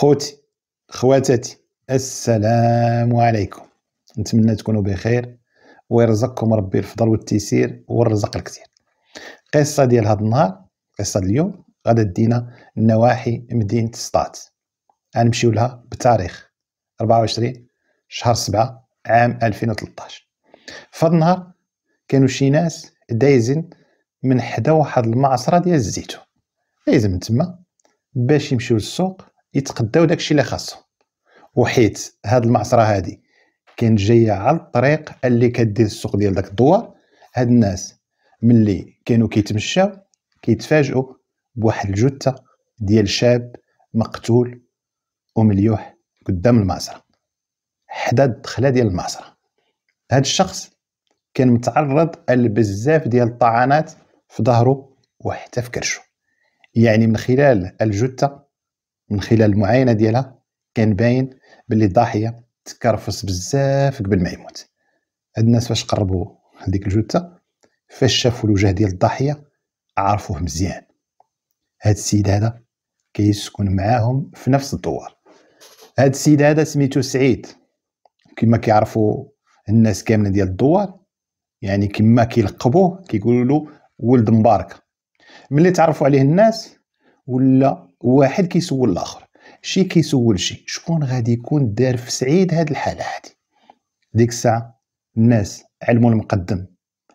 خوتي خواتاتي السلام عليكم نتمنى تكونوا بخير ويرزقكم ربي الفضل والتيسير والرزق الكثير القصه ديال هذا النهار قصة اليوم غادا دينا نواحي مدينه سطات غنمشيو لها بتاريخ 24 شهر 7 عام 2013 فهاد النهار كانوا شي ناس دايزين من حدا واحد المعصره ديال الزيتون دايزين من تما باش يمشيو للسوق يتقداو داكشي اللي خاصهم وحيت هاد المعصره هادي كانت جايه على الطريق اللي كدير السوق ديال داك الدوار هاد الناس ملي كانوا كيتمشاو كيتفاجئوا بواحد الجثه ديال شاب مقتول ومليوح قدام المعصره حدا الدخله ديال المعصره هاد الشخص كان متعرض لبزاف ديال الطعنات في ظهره وحتى في كرشه يعني من خلال الجثه من خلال المعاينه ديالها كان باين باللي الضحيه تكرفس بزاف قبل ما يموت هاد الناس فاش قربوا هذيك الجثه فاش شافوا الوجه ديال الضحيه عرفوه مزيان هاد السيد هذا كيسكن معاهم في نفس الدوار هاد السيد هذا سميتو سعيد كما كيعرفوا الناس كامله ديال الدوار يعني كما كيلقبوه كيقولوا له ولد مبارك ملي تعرفوا عليه الناس ولا واحد كيسول الاخر شي كيسول شي شكون غادي يكون دار في سعيد هاد الحاله هادي ديك الساعه الناس علموا المقدم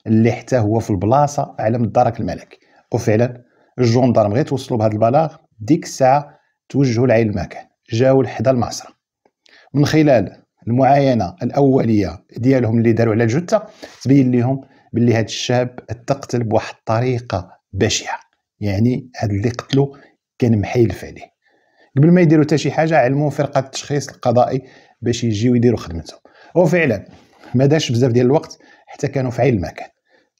اللي حتى هو في البلاصه علم الدرك الملكي وفعلا الجندرم غير توصلوا بهذا البلاغ ديك الساعه توجهوا لعين المكان جاوا لحدا المعصره من خلال المعاينه الاوليه ديالهم اللي داروا على الجثه تبين لهم باللي هذا الشاب تقتل بواحد الطريقه بشعه يعني هذا اللي قتلو كان محيلف عليه قبل ما يديروا حتى شي حاجه علموا فرقه التشخيص القضائي باش يجيو يديروا خدمتهم وفعلا ما داش بزاف ديال الوقت حتى كانوا في عين المكان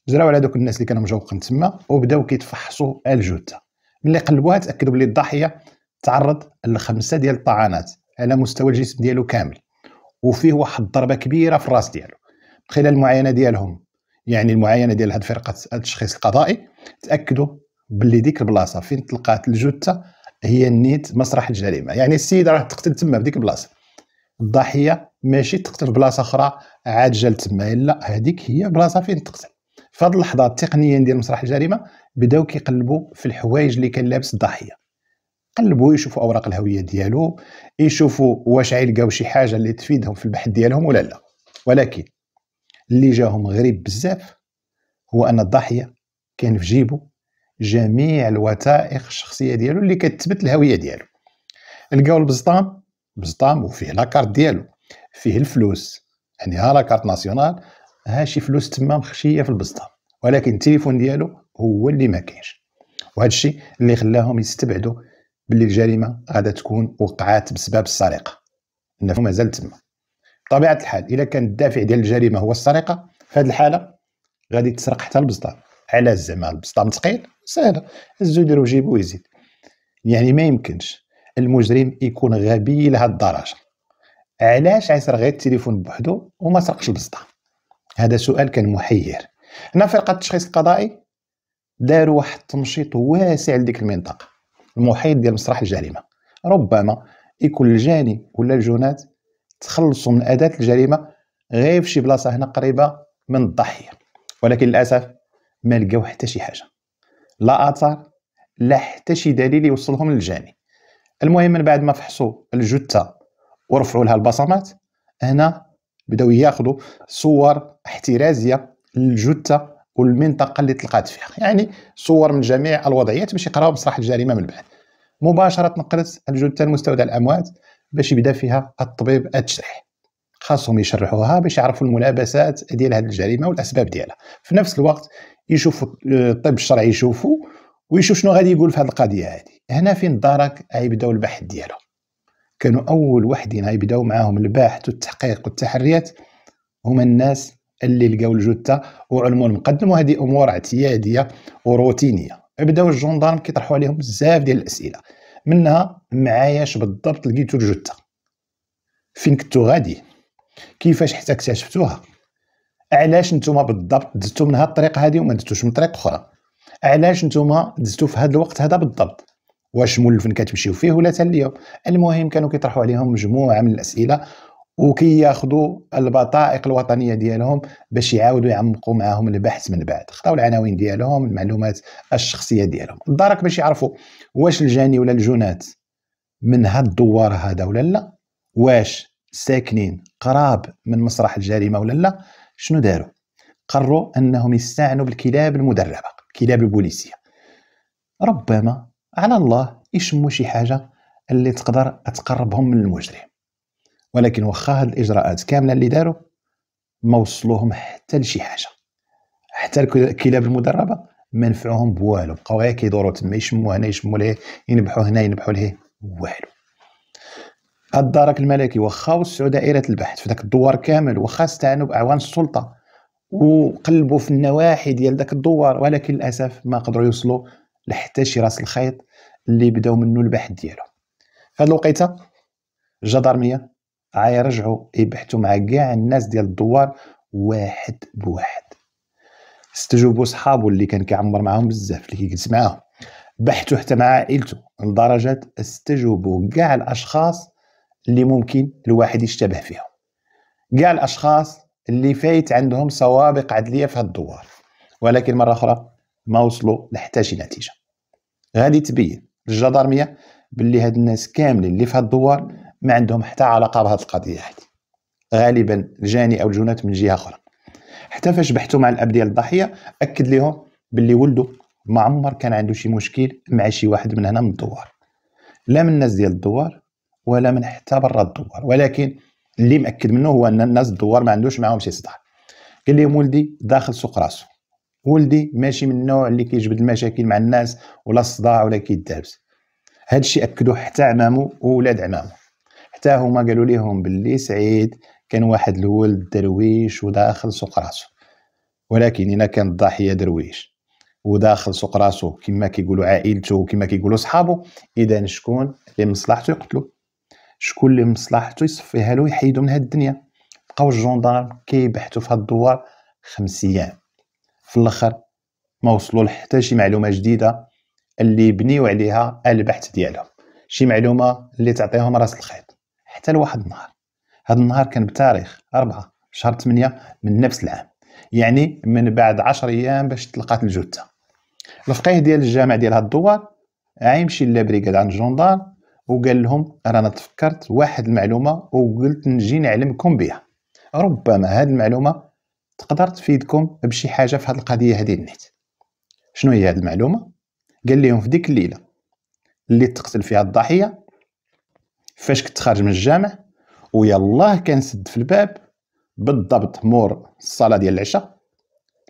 جراو على دوك الناس اللي كانوا مجوقين تما وبداو كيتفحصوا الجثه ملي قلبوها تاكدوا بلي الضحيه تعرض لخمسه ديال الطعنات على مستوى الجسم ديالو كامل وفيه واحد الضربه كبيره في الراس ديالو خلال المعاينه ديالهم يعني المعاينه ديال هاد فرقه التشخيص القضائي تاكدوا باللي ديك البلاصه فين تلقات الجثه هي نيت مسرح الجريمه يعني السيده راه تقتل تما بديك البلاصه الضحيه ماشي تقتل بلاصه اخرى عاد جال تما لا هذيك هي بلاصه فين تقتل في هذه اللحظه التقنيه ديال مسرح الجريمه بداو كيقلبوا في الحوايج اللي كان لابس الضحيه قلبوا يشوفوا اوراق الهويه ديالو يشوفوا واش غيلقاو شي حاجه اللي تفيدهم في البحث ديالهم ولا لا ولكن اللي جاهم غريب بزاف هو ان الضحيه كان في جيبه جميع الوثائق الشخصيه ديالو اللي كتثبت الهويه ديالو لقاو البزطام بزطام وفيه لاكارت ديالو فيه الفلوس يعني ها لاكارت ناسيونال ها شي فلوس تما مخشيه في البزطام ولكن التليفون ديالو هو اللي ما كاينش وهذا الشيء اللي خلاهم يستبعدوا باللي الجريمه غادا تكون وقعات بسبب السرقه انه مازال تما بطبيعه الحال إذا كان الدافع ديال الجريمه هو السرقه في هذه الحاله غادي تسرق حتى البزطام علاش زعما البسطام ثقيل ساهل هزو ديرو جيبو يزيد يعني ما يمكنش المجرم يكون غبي لهاد الدرجه علاش عيسرق غير التليفون بوحدو وما سرقش البسطام هذا سؤال كان محير هنا فرقه التشخيص القضائي داروا واحد التمشيط واسع لديك المنطقه المحيط ديال مسرح الجريمه ربما يكون الجاني ولا الجنات تخلصوا من اداه الجريمه غير في شي بلاصه هنا قريبه من الضحيه ولكن للاسف ما لقاو حتى شي حاجه لا اثار لا حتى شي دليل يوصلهم للجاني المهم من بعد ما فحصوا الجثه ورفعوا لها البصمات هنا بداو ياخذوا صور احترازيه للجثه والمنطقه اللي تلقات فيها يعني صور من جميع الوضعيات باش يقراو مسرح الجريمه من بعد مباشره نقلت الجثه لمستودع الاموات باش يبدا فيها الطبيب التشريح خاصهم يشرحوها باش يعرفوا الملابسات ديال هذه الجريمه والاسباب ديالها في نفس الوقت يشوف الطب الشرعي يشوفه ويشوف شنو غادي يقول في هذه القضيه هذه هنا فين الدرك غيبداو البحث ديالهم كانوا اول وحدين غيبداو معاهم البحث والتحقيق والتحريات هما الناس اللي لقاو الجثه وعلموا المقدم وهذه امور اعتياديه وروتينيه بداو الجندارم كيطرحوا عليهم بزاف ديال الاسئله منها معاياش بالضبط لقيتو الجثه فين كنتو غادي كيفاش حتى اكتشفتوها علاش نتوما بالضبط دزتو من هاد الطريق هادي وما دزتوش من طريق اخرى علاش نتوما دزتو في هاد الوقت هذا بالضبط واش مولفن كتمشيو فيه ولا حتى اليوم المهم كانوا كيطرحوا عليهم مجموعه من الاسئله وكياخذوا البطائق الوطنيه ديالهم باش يعاودوا يعمقوا معاهم البحث من بعد خطاو العناوين ديالهم المعلومات الشخصيه ديالهم الدارك باش يعرفوا واش الجاني ولا الجنات من هاد الدوار هذا ولا لا واش ساكنين قراب من مسرح الجريمه ولا لا شنو داروا قرروا انهم يستعنوا بالكلاب المدربه الكلاب البوليسيه ربما على الله يشموا شي حاجه اللي تقدر تقربهم من المجرم ولكن واخا هاد الاجراءات كامله اللي داروا ما وصلوهم حتى لشي حاجه حتى الكلاب المدربه ما نفعوهم بوالو بقاو غير كيدوروا تما يشموا هنا يشموا ليه ينبحوا هنا ينبحوا ليه والو الدرك الملكي وخا وسعوا دائره البحث في ذاك الدوار كامل وخا استعانوا باعوان السلطه وقلبوا في النواحي ديال ذاك الدوار ولكن للاسف ما قدروا يوصلوا لحتى شي راس الخيط اللي بداو منه البحث ديالو في هذه الوقيته الجدرميه عاي رجعوا يبحثوا مع كاع الناس ديال الدوار واحد بواحد استجوبوا صحابه اللي كان كيعمر معاهم بزاف اللي كيجلس معاهم بحثوا حتى مع عائلته لدرجه استجوبوا كاع الاشخاص اللي ممكن الواحد يشتبه فيهم كاع الاشخاص اللي فايت عندهم سوابق عدليه في الدوار ولكن مره اخرى ما وصلوا لحتى شي نتيجه غادي تبين الجدارميه باللي هاد الناس كاملين اللي في هاد الدوار ما عندهم حتى علاقه بهاد القضيه هادي غالبا الجاني او الجنات من جهه اخرى حتى فاش بحثوا مع الاب ديال الضحيه اكد لهم باللي ولده ما عمر كان عنده شي مشكل مع شي واحد من هنا من الدوار لا من الناس ديال الدوار ولا من حتى برا الدوار ولكن اللي مأكد منه هو ان الناس الدوار ما عندوش معاهم شي صداع قال لهم ولدي داخل سوق راسو ولدي ماشي من النوع اللي كيجبد المشاكل مع الناس ولا الصداع ولا كيدابس هذا الشيء اكدوه حتى عمامو وولاد عمامو حتى هما قالوا لهم باللي سعيد كان واحد الولد درويش وداخل سوق راسو ولكن هنا كان الضحيه درويش وداخل سوق راسو كما كيقولوا عائلته وكما كيقولوا صحابه اذا شكون لمصلحته يقتلوه يقتلو شكون اللي مصلحته يصفيها له ويحيدو من هاد الدنيا بقاو الجوندار كيبحثوا في هاد الدوار خمس ايام في الاخر ما وصلوا لحتى شي معلومه جديده اللي بنيو عليها البحث ديالهم شي معلومه اللي تعطيهم راس الخيط حتى لواحد النهار هاد النهار كان بتاريخ أربعة شهر 8 من نفس العام يعني من بعد عشر ايام باش تلقات الجثه الفقيه ديال الجامع ديال هاد الدوار غيمشي لابريكاد عند الجوندار وقال لهم رانا تفكرت واحد المعلومه وقلت نجي نعلمكم بها ربما هذه المعلومه تقدر تفيدكم بشي حاجه في هذه القضيه هذه النت شنو هي هذه المعلومه قال لهم في ديك الليله اللي تقتل فيها الضحيه فاش كنت خارج من الجامع ويلاه كنسد في الباب بالضبط مور الصلاه ديال العشاء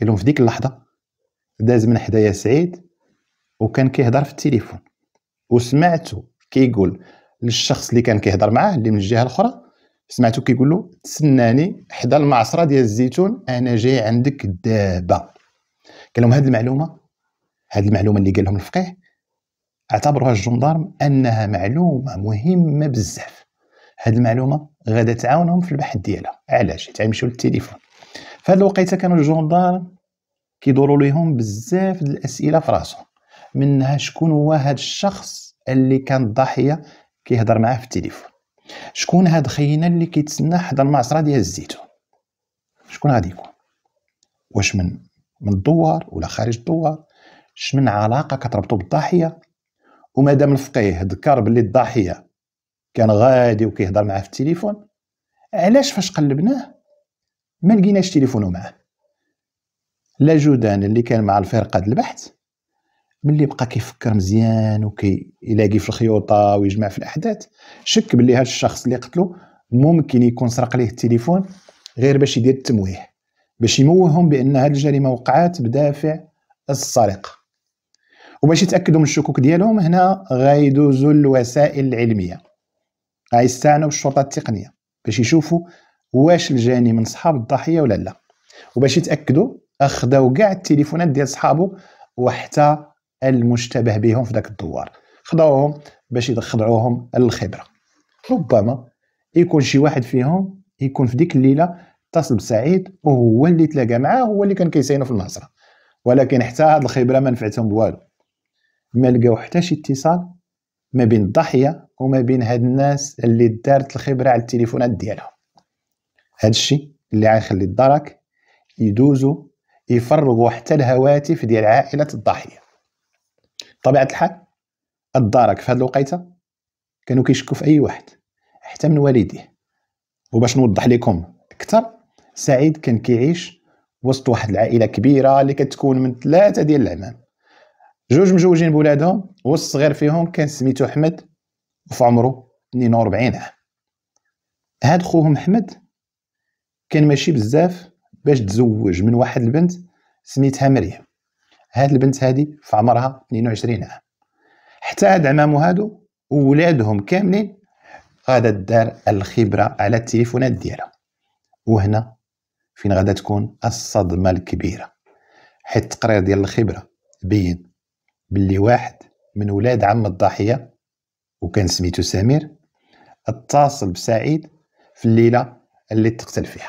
قال لهم في ديك اللحظه داز من حدايا سعيد وكان كيهضر في التليفون وسمعته كيقول للشخص اللي كان كيهضر معاه اللي من الجهه الاخرى سمعته كيقول له تسناني حدا المعصره ديال الزيتون انا جاي عندك دابا قال لهم هذه المعلومه هذه المعلومه اللي قال لهم الفقيه اعتبروها الجندارم انها معلومه مهمه بزاف هذه المعلومه غادا تعاونهم في البحث ديالها علاش حيت غيمشيو للتليفون في الوقيته كانوا الجندارم كيدوروا ليهم بزاف الاسئله في راسهم منها شكون هو هذا الشخص اللي كان الضحيه كيهضر معاه في التليفون شكون هاد خينا اللي كيتسنى حدا المعصره ديال الزيتون شكون غادي يكون واش من من الدوار ولا خارج الدوار اش من علاقه كتربطو بالضحيه ومادام الفقيه ذكر باللي الضحيه كان غادي وكيهضر معاه في التليفون علاش فاش قلبناه ما لقيناش تليفونه معاه لا جودان اللي كان مع الفرقه البحث ملي بقى كيفكر مزيان وكيلاقي في الخيوطه ويجمع في الاحداث شك باللي هذا الشخص اللي قتلو ممكن يكون سرق ليه التليفون غير باش يدير التمويه باش يموههم بان هذه الجريمه وقعات بدافع السرقه وباش يتاكدوا من الشكوك ديالهم هنا غيدوزوا للوسائل العلميه غيستعنوا بالشرطه التقنيه باش يشوفوا واش الجاني من صحاب الضحيه ولا لا وباش يتاكدوا اخذوا كاع التليفونات ديال صحابه وحتى المشتبه بهم في ذاك الدوار خضعوهم باش يخضعوهم للخبره ربما يكون شي واحد فيهم يكون في ديك الليله اتصل بسعيد وهو اللي تلاقى معاه هو اللي كان كيساينو في النصره ولكن حتى هاد الخبره ما نفعتهم بوالو ما لقاو حتى شي اتصال ما بين الضحيه وما بين هاد الناس اللي دارت الخبره على التليفونات ديالهم هاد الشي اللي غيخلي الدرك يدوزو يفرغوا حتى الهواتف ديال عائله الضحيه طبيعه الحال الدارك في هذه الوقيته كانوا كيشكوا في اي واحد حتى من والديه وباش نوضح لكم اكثر سعيد كان كيعيش وسط واحد العائله كبيره اللي كتكون من ثلاثه ديال العمام جوج مزوجين بولادهم والصغير فيهم كان سميتو احمد وفي عمره 42 عام هاد خوهم احمد كان ماشي بزاف باش تزوج من واحد البنت سميتها مريم هاد البنت هادي في عمرها 22 عام حتى هاد عمامو هادو وولادهم كاملين غادا دار الخبره على التليفونات ديالها وهنا فين غادا تكون الصدمه الكبيره حيت التقرير ديال الخبره بين باللي واحد من ولاد عم الضحيه وكان سميتو سمير اتصل بسعيد في الليله اللي تقتل فيها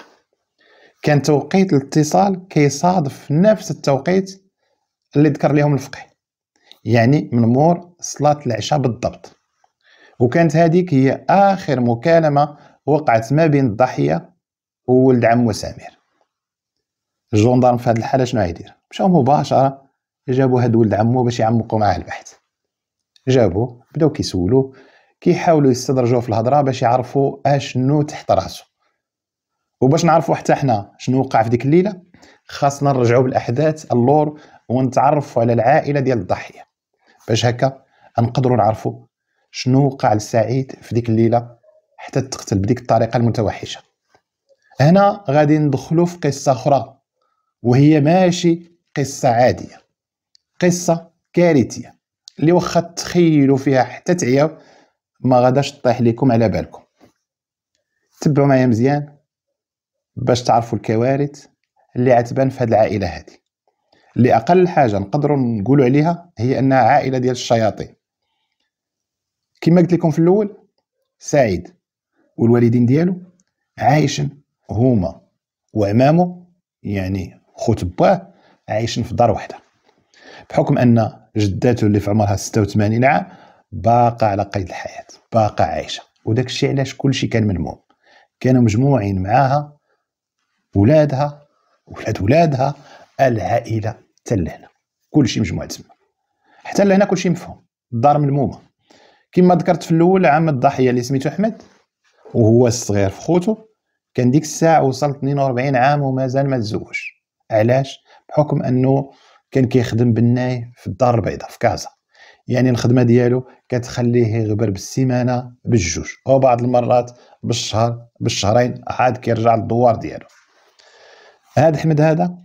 كان توقيت الاتصال كيصادف نفس التوقيت اللي ذكر لهم الفقه يعني من مور صلاة العشاء بالضبط وكانت هذيك هي آخر مكالمة وقعت ما بين الضحية وولد عمو سمير الجندرم في هذه الحالة شنو يدير مشاو مباشرة جابوا هاد ولد عمو باش يعمقوا معاه البحث جابوا بداو كيسولو كيحاولوا يستدرجوه في الهضره باش يعرفوا اشنو تحت راسو وباش نعرفوا حتى حنا شنو وقع في ديك الليله خاصنا نرجعوا بالاحداث اللور ونتعرفوا على العائله ديال الضحيه باش هكا نقدروا نعرفوا شنو وقع لسعيد في ديك الليله حتى تقتل بديك الطريقه المتوحشه هنا غادي ندخلوا في قصه اخرى وهي ماشي قصه عاديه قصه كارثيه اللي واخا تخيلوا فيها حتى تعياو ما غاداش تطيح لكم على بالكم تبعوا معايا مزيان باش تعرفوا الكوارث اللي عتبان في هذه العائله هذه اللي اقل حاجه نقدروا نقولوا عليها هي انها عائله ديال الشياطين كما قلت لكم في الاول سعيد والوالدين ديالو عايشين هما وعمامو يعني خوت باه عايشين في دار واحده بحكم ان جداته اللي في عمرها 86 عام باقة على قيد الحياه باقة عايشه وداك الشيء علاش كلشي كان ملموم كانوا مجموعين معاها ولادها ولاد ولادها العائله حتى لهنا كلشي مجموع تما حتى لهنا كلشي مفهوم الدار ملمومه كما ذكرت في الاول عام الضحيه اللي سميتو احمد وهو الصغير في خوتو كان ديك الساعه وصل 42 عام ومازال ما تزوج علاش بحكم انه كان كيخدم بالناي في الدار البيضاء في كازا يعني الخدمه ديالو كتخليه يغبر بالسيمانه بالجوج وبعض المرات بالشهر بالشهرين عاد كيرجع للدوار ديالو هاد احمد هذا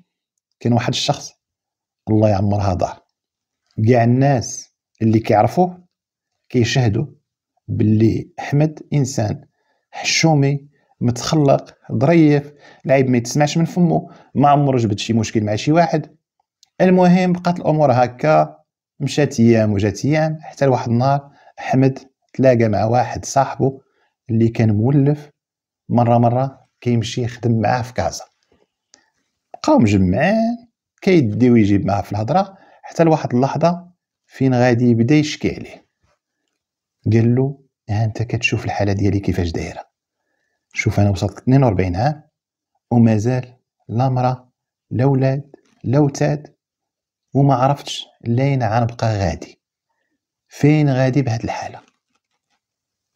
كان واحد الشخص الله يعمر هذا كاع الناس اللي كيعرفوه كيشهدوا باللي احمد انسان حشومي متخلق ظريف لعيب ما يتسمعش من فمو ما عمره جبد شي مشكل مع شي واحد المهم بقات الامور هكا مشات ايام وجات ايام حتى لواحد النهار احمد تلاقى مع واحد صاحبه اللي كان مولف مره مره كيمشي يخدم معاه في كازا بقاو مجمعين كيدي ويجيب معاه في الهضره حتى لواحد اللحظه فين غادي يبدا يشكي عليه قال له ها انت كتشوف الحاله ديالي كيفاش دايره شوف انا وصلت 42 عام ومازال لا مرا لا ولاد لا وتاد وما عرفتش لين غنبقى غادي فين غادي بهاد الحاله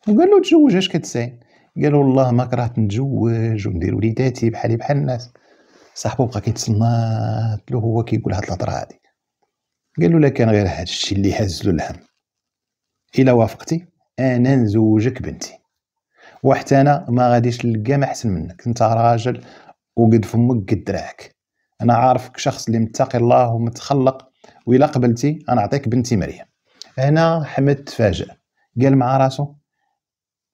وقال له تزوج اش كتساين قالوا والله ما كرهت نتزوج وندير وليداتي بحالي بحال الناس صاحبو بقى كيتصنت له هو كيقول هاد الهضره هادي قال له لا كان غير هاد الشيء اللي هز له الهم الا وافقتي انا نزوجك بنتي وحتى انا ما غاديش نلقى ما احسن منك انت راجل وقد فمك قد دراعك انا عارفك شخص اللي متقي الله ومتخلق والا قبلتي انا اعطيك بنتي مريم هنا حمد تفاجأ قال مع راسو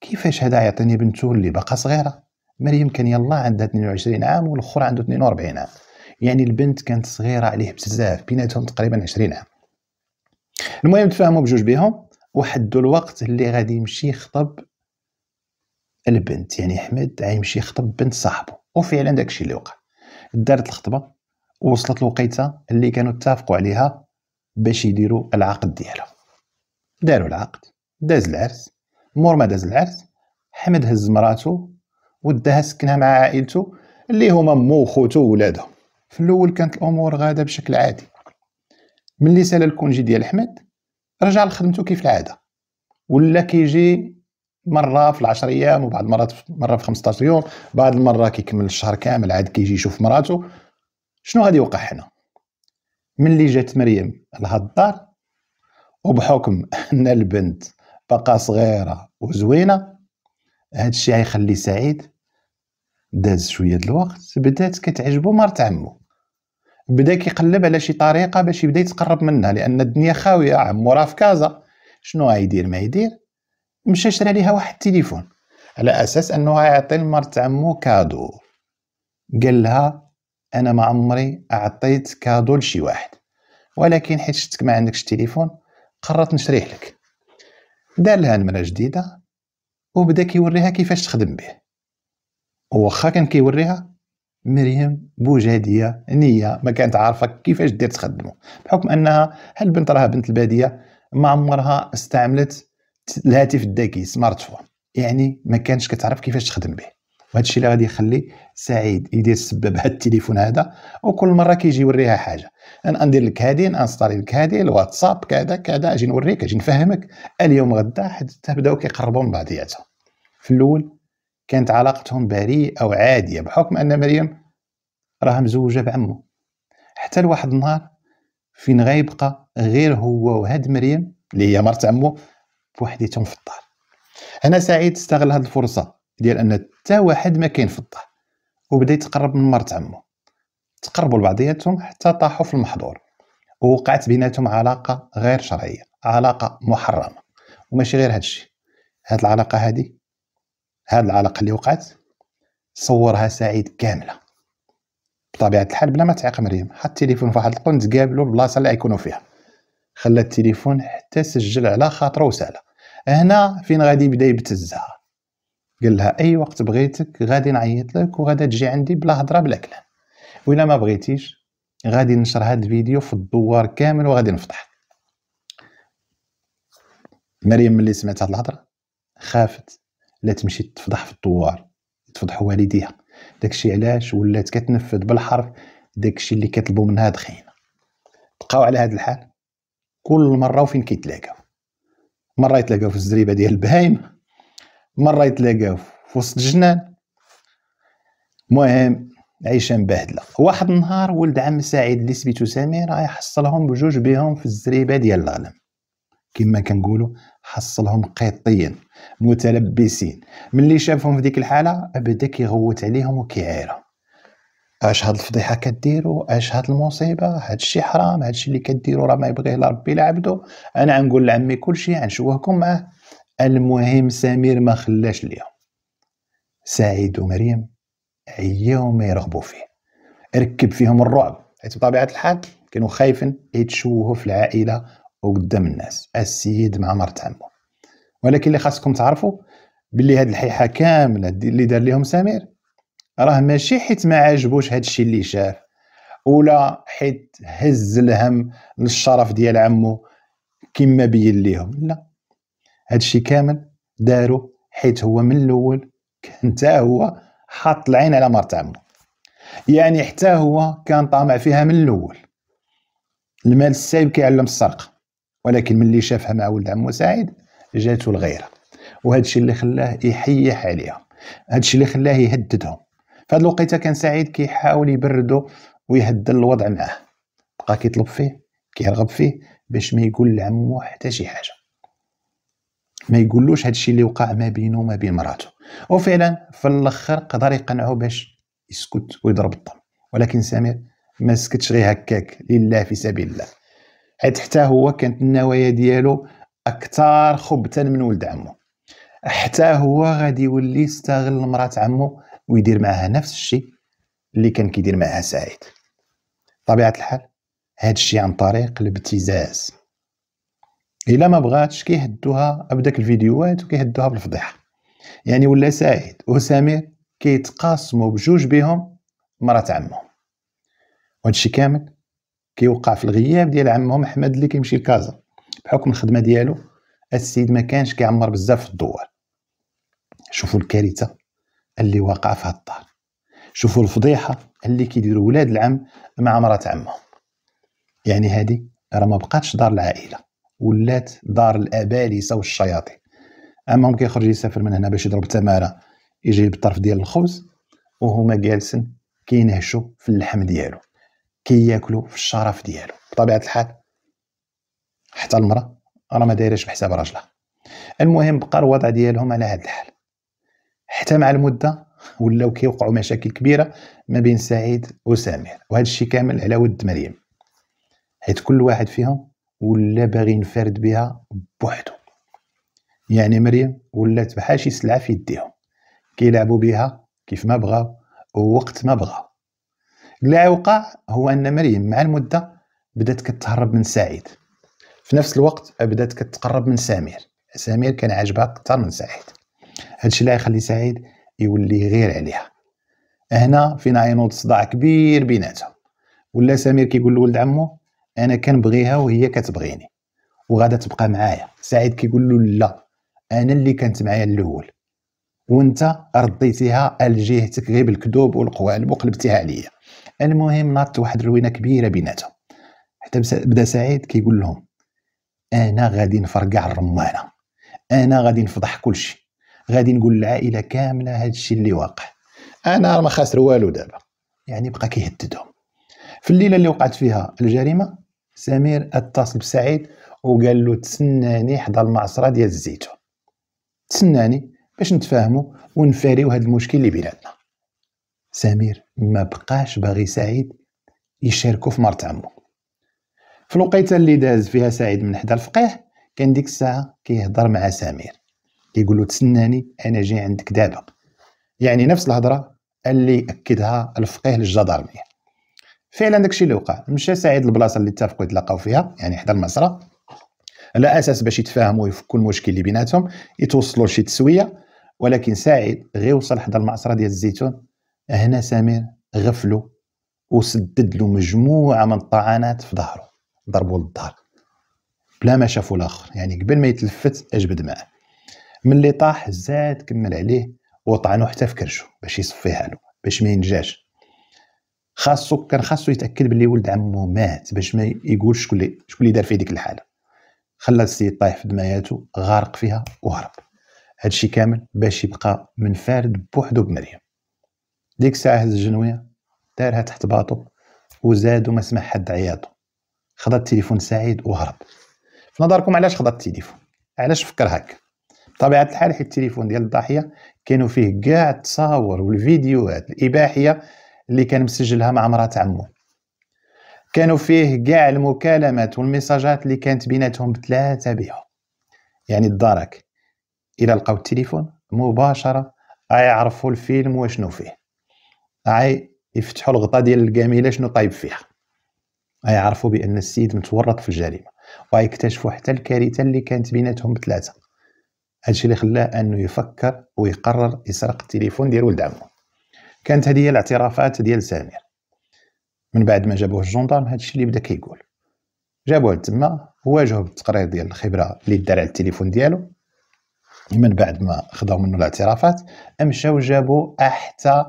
كيفاش هذا يعطيني بنته اللي باقا صغيره مريم كان يلا عندها 22 عام والاخر عنده 42 عام يعني البنت كانت صغيره عليه بزاف بيناتهم تقريبا 20 عام المهم تفاهموا بجوج بيهم وحدوا الوقت اللي غادي يمشي يخطب البنت يعني احمد غيمشي يخطب بنت صاحبه وفعلا داكشي اللي وقع دارت الخطبه ووصلت الوقيته اللي كانوا اتفقوا عليها باش يديروا العقد ديالهم داروا العقد داز العرس مور ما داز العرس حمد هز مراته وداها سكنها مع عائلته اللي هما مو وخوتو وولادها في الاول كانت الامور غاده بشكل عادي ملي سال الكونجي ديال احمد رجع لخدمته كيف العاده ولا كيجي مره في العشر ايام وبعض المرات مره في 15 يوم بعض المره كيكمل الشهر كامل عاد كيجي يشوف مراته شنو غادي يوقع هنا ملي جات مريم لهاد الدار وبحكم ان البنت بقى صغيره وزوينه هادشي غيخلي سعيد داز شويه د الوقت بدات كتعجبو مرت عمو بدا كيقلب على شي طريقه باش يبدا يتقرب منها لان الدنيا خاويه عمو راه في كازا شنو غيدير ما يدير مشى شرى ليها واحد التليفون على اساس انه غيعطي لمرت عمو كادو قال لها انا ما عمري اعطيت كادو لشي واحد ولكن حيت شتك ما عندكش تليفون قررت نشريه لك دار لها نمره جديده وبدا كيوريها كيفاش تخدم به وخا كان كيوريها مريم بوجاديه نيه ما كانت عارفه كيفاش دير تخدمه بحكم انها هالبنت راها بنت الباديه ما عمرها استعملت الهاتف الذكي سمارت فون يعني ما كانش كتعرف كيفاش تخدم به وهذا الشيء اللي غادي يخلي سعيد يدير سبب هذا التليفون هذا وكل مره كيجي يوريها حاجه انا ندير لك هذه انستالي لك هذه الواتساب كذا كذا اجي نوريك اجي نفهمك اليوم غدا حتى تبداو كيقربوا من بعضياتهم في الاول كانت علاقتهم بريئة عاديه بحكم أن مريم راها مزوجة بعمه حتى لواحد النهار فين غيبقى غير هو وهاد مريم اللي هي مرت عمو بوحديتهم في الدار هنا سعيد استغل هاد الفرصة ديال أن حتى واحد ما كاين في الدار وبدا يتقرب من مرت عمو تقربوا لبعضياتهم حتى طاحوا في المحظور ووقعت بيناتهم علاقة غير شرعية علاقة محرمة وماشي غير هادشي هاد العلاقة هادي هذه العلاقه اللي وقعت صورها سعيد كامله بطبيعه الحال بلا ما تعيق مريم حط التليفون في واحد القنت قابلو البلاصه اللي يكونوا فيها خلى التليفون حتى سجل على خاطره وساله هنا فين غادي يبدا يبتزها قال لها اي وقت بغيتك غادي نعيط لك وغادي تجي عندي بلا هضره بلا كلام ولا ما بغيتيش غادي نشر هذا الفيديو في الدوار كامل وغادي نفضحك مريم ملي سمعت هاد الهضره خافت لا تمشي تفضح في الطوار تفضح والديها داكشي علاش ولات كتنفذ بالحرف داكشي اللي كطلبوا منها دخينه بقاو على هذا الحال كل مره وفين كيتلاقاو مره يتلاقاو في الزريبه ديال البهايم مره يتلاقاو في وسط الجنان المهم عيشه مبهدله واحد النهار ولد عم سعيد اللي سميتو سمير يحصلهم بجوج بهم في الزريبه ديال الغنم كما كنقولوا حصلهم قيطيا متلبسين ملي شافهم في ديك الحاله بدا كيغوت عليهم وكيعايرهم اش هاد الفضيحه كديرو اش هاد المصيبه هاد الشي حرام هاد الشي اللي كديرو راه ما يبغيه لا ربي لا عبدو انا غنقول لعمي كلشي غنشوهكم معاه المهم سمير ما خلاش ليهم سعيد ومريم عياو ما يرغبوا فيه ركب فيهم الرعب حيت بطبيعه الحال كانوا خايفين يتشوهوا في العائله وقدام الناس السيد مع مرت عمو ولكن اللي خاصكم تعرفوا باللي هاد الحيحه كامله اللي دار لهم سمير راه ماشي حيت ما عجبوش هاد الشيء اللي شاف ولا حيت هز الهم للشرف ديال عمو كما بين ليهم لا هاد الشيء كامل دارو حيت هو من الاول كان حتى هو حاط العين على مرت عمو يعني حتى هو كان طامع فيها من الاول المال السايب كيعلم السرقه ولكن ملي شافها مع ولد عمو سعيد جاتو الغيره وهذا الشيء اللي خلاه يحيح عليها هذا الشيء اللي خلاه يهددهم فهاد الوقيته كان سعيد كيحاول يبردو ويهدل الوضع معاه بقى كيطلب فيه كيرغب فيه باش ما يقول لعمو حتى شي حاجه ما يقولوش هذا الشيء اللي وقع ما بينه وما بين مراته وفعلا في الاخر قدر يقنعه باش يسكت ويضرب الطم ولكن سامر ما سكتش غير هكاك لله في سبيل الله حيت حتى هو كانت النوايا ديالو اكثر خبثا من ولد عمو حتى هو غادي يولي يستغل مرات عمو ويدير معها نفس الشيء اللي كان كيدير معها سعيد طبيعه الحال هاد الشيء عن طريق الابتزاز الا ما بغاتش كيهدوها بداك الفيديوهات وكيهدوها بالفضيحه يعني ولا سعيد وسمير كيتقاسموا بجوج بهم مرات عمهم وهادشي كامل كيوقع في الغياب ديال عمهم احمد اللي كيمشي لكازا بحكم الخدمه ديالو السيد ما كانش كيعمر بزاف في الدوار شوفوا الكارثه اللي واقع في هاد الدار شوفوا الفضيحه اللي كيديروا ولاد العم مع مرات عمهم يعني هذه راه ما بقاتش دار العائله ولات دار الابالسه والشياطين عمهم كيخرج يسافر من هنا باش يضرب تماره يجي بالطرف ديال الخبز وهما جالسين كينهشوا في اللحم ديالو كياكلوا في الشرف ديالو بطبيعه الحال حتى المراه راه ما دايرهش بحساب راجلها المهم بقى الوضع ديالهم على هذا الحال حتى مع المده ولاو كيوقعوا مشاكل كبيره ما بين سعيد وسمير وهذا الشيء كامل على ود مريم حيت كل واحد فيهم ولا باغي ينفرد بها بوحدو يعني مريم ولات بحال شي سلعه في يديهم كيلعبوا بها كيف ما بغاو ووقت ما بغاو اللي وقع هو ان مريم مع المده بدات كتهرب من سعيد في نفس الوقت بدات كتقرب من سمير سمير كان عاجبها اكثر من سعيد هادشي اللي يخلي سعيد يولي غير عليها هنا فينا ينوض صداع كبير بيناتهم ولا سمير كيقول لولد عمو انا كنبغيها وهي كتبغيني وغادا تبقى معايا سعيد كيقول له لا انا اللي كانت معايا الاول وانت رديتيها لجهتك غير بالكذوب والقوالب وقلبتيها عليا المهم ناضت واحد الروينه كبيره بيناتهم حتى بدا سعيد كيقول لهم انا غادي نفرقع الرمانه انا غادي نفضح كلشي غادي نقول للعائله كامله هذا الشيء اللي واقع انا ما خاسر والو دابا يعني بقى كيهددهم في الليله اللي وقعت فيها الجريمه سمير اتصل بسعيد وقال له تسناني حدا المعصره ديال الزيتون تسناني باش نتفاهموا ونفاريو هذا المشكل اللي بيناتنا سمير ما بقاش باغي سعيد يشاركو في مرت عمو في الوقيته اللي داز فيها سعيد من حدا الفقيه كان ديك الساعه كيهضر مع سمير كيقول له تسناني انا جاي عندك دابا يعني نفس الهضره اللي اكدها الفقيه للجدارميه فعلا داكشي اللي وقع مشى سعيد البلاصه اللي اتفقوا يتلاقاو فيها يعني حدا المسرح على اساس باش يتفاهموا ويفكوا المشكل اللي بيناتهم يتوصلوا لشي تسويه ولكن سعيد غير وصل حدا المعصره ديال الزيتون هنا سمير غفلو وسدد له مجموعه من الطعنات في ظهره ضربوا للدار بلا ما شافوا الاخر يعني قبل ما يتلفت اجبد معاه ملي طاح زاد كمل عليه وطعنو حتى في كرشو باش يصفيها له باش ما ينجاش خاصو كان خاصو يتاكد بلي ولد عمو مات باش ما يقول شكون اللي شكون اللي دار في ديك الحاله خلى السيد طايح في دماياتو غارق فيها وهرب هادشي كامل باش يبقى منفرد بوحدو بمريم ديك الساعه هز الجنويه دارها تحت باطو وزادو ما سمع حد عياطو خدا التليفون سعيد وهرب في نظركم علاش خدا التليفون علاش فكر هكا بطبيعه الحال حيت التليفون ديال الضاحيه كانوا فيه كاع التصاور والفيديوهات الاباحيه اللي كان مسجلها مع مرات عمو كانوا فيه كاع المكالمات والميساجات اللي كانت بيناتهم ثلاثه بهم يعني الدرك الى لقاو التليفون مباشره يعرفوا الفيلم وشنو فيه اي يفتحوا الغطاء ديال الكاميله شنو طايب فيها غيعرفوا بان السيد متورط في الجريمه وغيكتشفوا حتى الكارثه اللي كانت بيناتهم بثلاثه هادشي اللي خلاه انه يفكر ويقرر يسرق التليفون ديال ولد عمو كانت هذه هي الاعترافات ديال سامير من بعد ما جابوه الجندرم هادشي اللي بدا كيقول جابوه تما واجهه بالتقرير ديال الخبره اللي دار على التليفون ديالو من بعد ما خداو منه الاعترافات مشاو جابوا احتى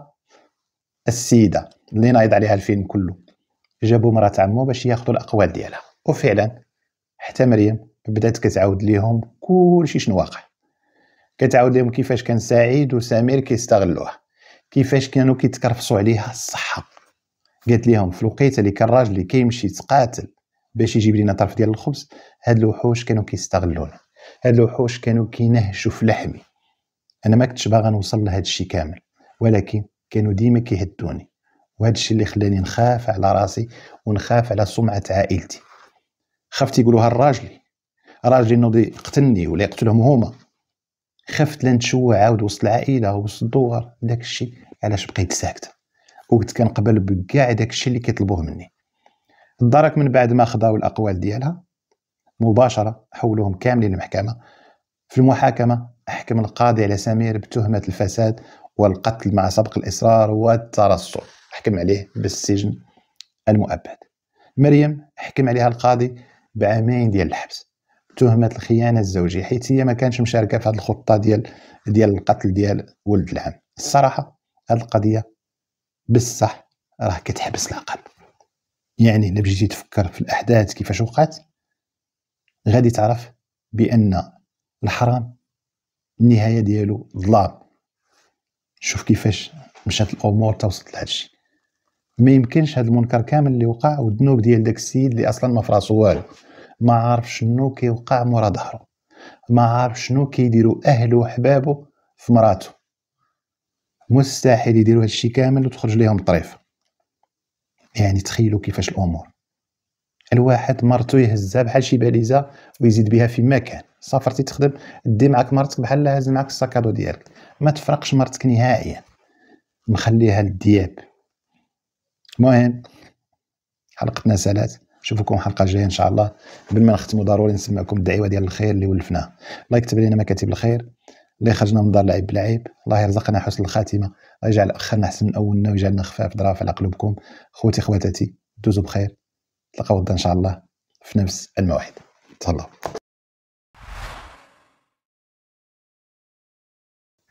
السيده اللي نايض عليها الفيلم كله جابوا مرات عمو باش ياخذوا الاقوال ديالها وفعلا حتى مريم بدات كتعاود ليهم كلشي شنو واقع كتعاود لهم كيفاش كان سعيد وسمير كيستغلوها كيفاش كانوا كيتكرفصوا عليها الصحه قالت لهم في الوقيته اللي كان الراجل اللي كيمشي يتقاتل باش يجيب لنا طرف ديال الخبز هاد الوحوش كانوا كيستغلونا هاد الوحوش كانوا كينهشوا في لحمي انا ما كنتش باغا نوصل لهاد الشيء كامل ولكن كانوا ديما كيهدوني وهذا الشيء اللي خلاني نخاف على راسي ونخاف على سمعه عائلتي خفت يقولوها لراجلي راجلي انه يقتلني ولا يقتلهم هما خفت لا نتشوه عاود وسط العائله وسط الدوار داك الشيء علاش بقيت ساكته وقلت كنقبل بكاع داك الشيء اللي كيطلبوه مني الدرك من بعد ما خداو الاقوال ديالها مباشره حولوهم كاملين للمحكمه في المحاكمه احكم القاضي على سمير بتهمه الفساد والقتل مع سبق الاصرار والترصد حكم عليه بالسجن المؤبد مريم حكم عليها القاضي بعامين ديال الحبس تهمة الخيانة الزوجية حيث هي ما كانتش مشاركة في هذه الخطة ديال ديال القتل ديال ولد العم الصراحة هذه القضية بصح راه كتحبس العقل يعني الا بجيتي تفكر في الاحداث كيفاش وقعت غادي تعرف بان الحرام النهايه ديالو ظلام شوف كيفاش مشات الامور توصلت لهادشي ما يمكنش هذا المنكر كامل اللي وقع والذنوب ديال داك السيد اللي اصلا ما فراسو والو ما عارف شنو كيوقع مورا ظهره ما عارف شنو كيديروا اهله وحبابه في مراته مستحيل يديروا هادشي كامل وتخرج ليهم طريف يعني تخيلوا كيفاش الامور الواحد مرتو يهزها بحال شي باليزه ويزيد بها في مكان سافرتي تخدم دي معك مرتك بحال هاز معك الساكادو ديالك ما تفرقش مرتك نهائيا مخليها للدياب المهم حلقتنا سالات نشوفكم الحلقه الجايه ان شاء الله قبل ما نختموا ضروري نسمعكم الدعوه ديال الخير اللي ولفناها الله يكتب لنا مكاتب الخير اللي خرجنا من دار لعيب بلعيب الله يرزقنا حسن الخاتمه الله يجعل اخرنا احسن من اولنا ويجعلنا خفاف ضراف على قلوبكم خوتي خواتاتي دوزوا بخير تلقاو غدا ان شاء الله في نفس الموعد تهلاو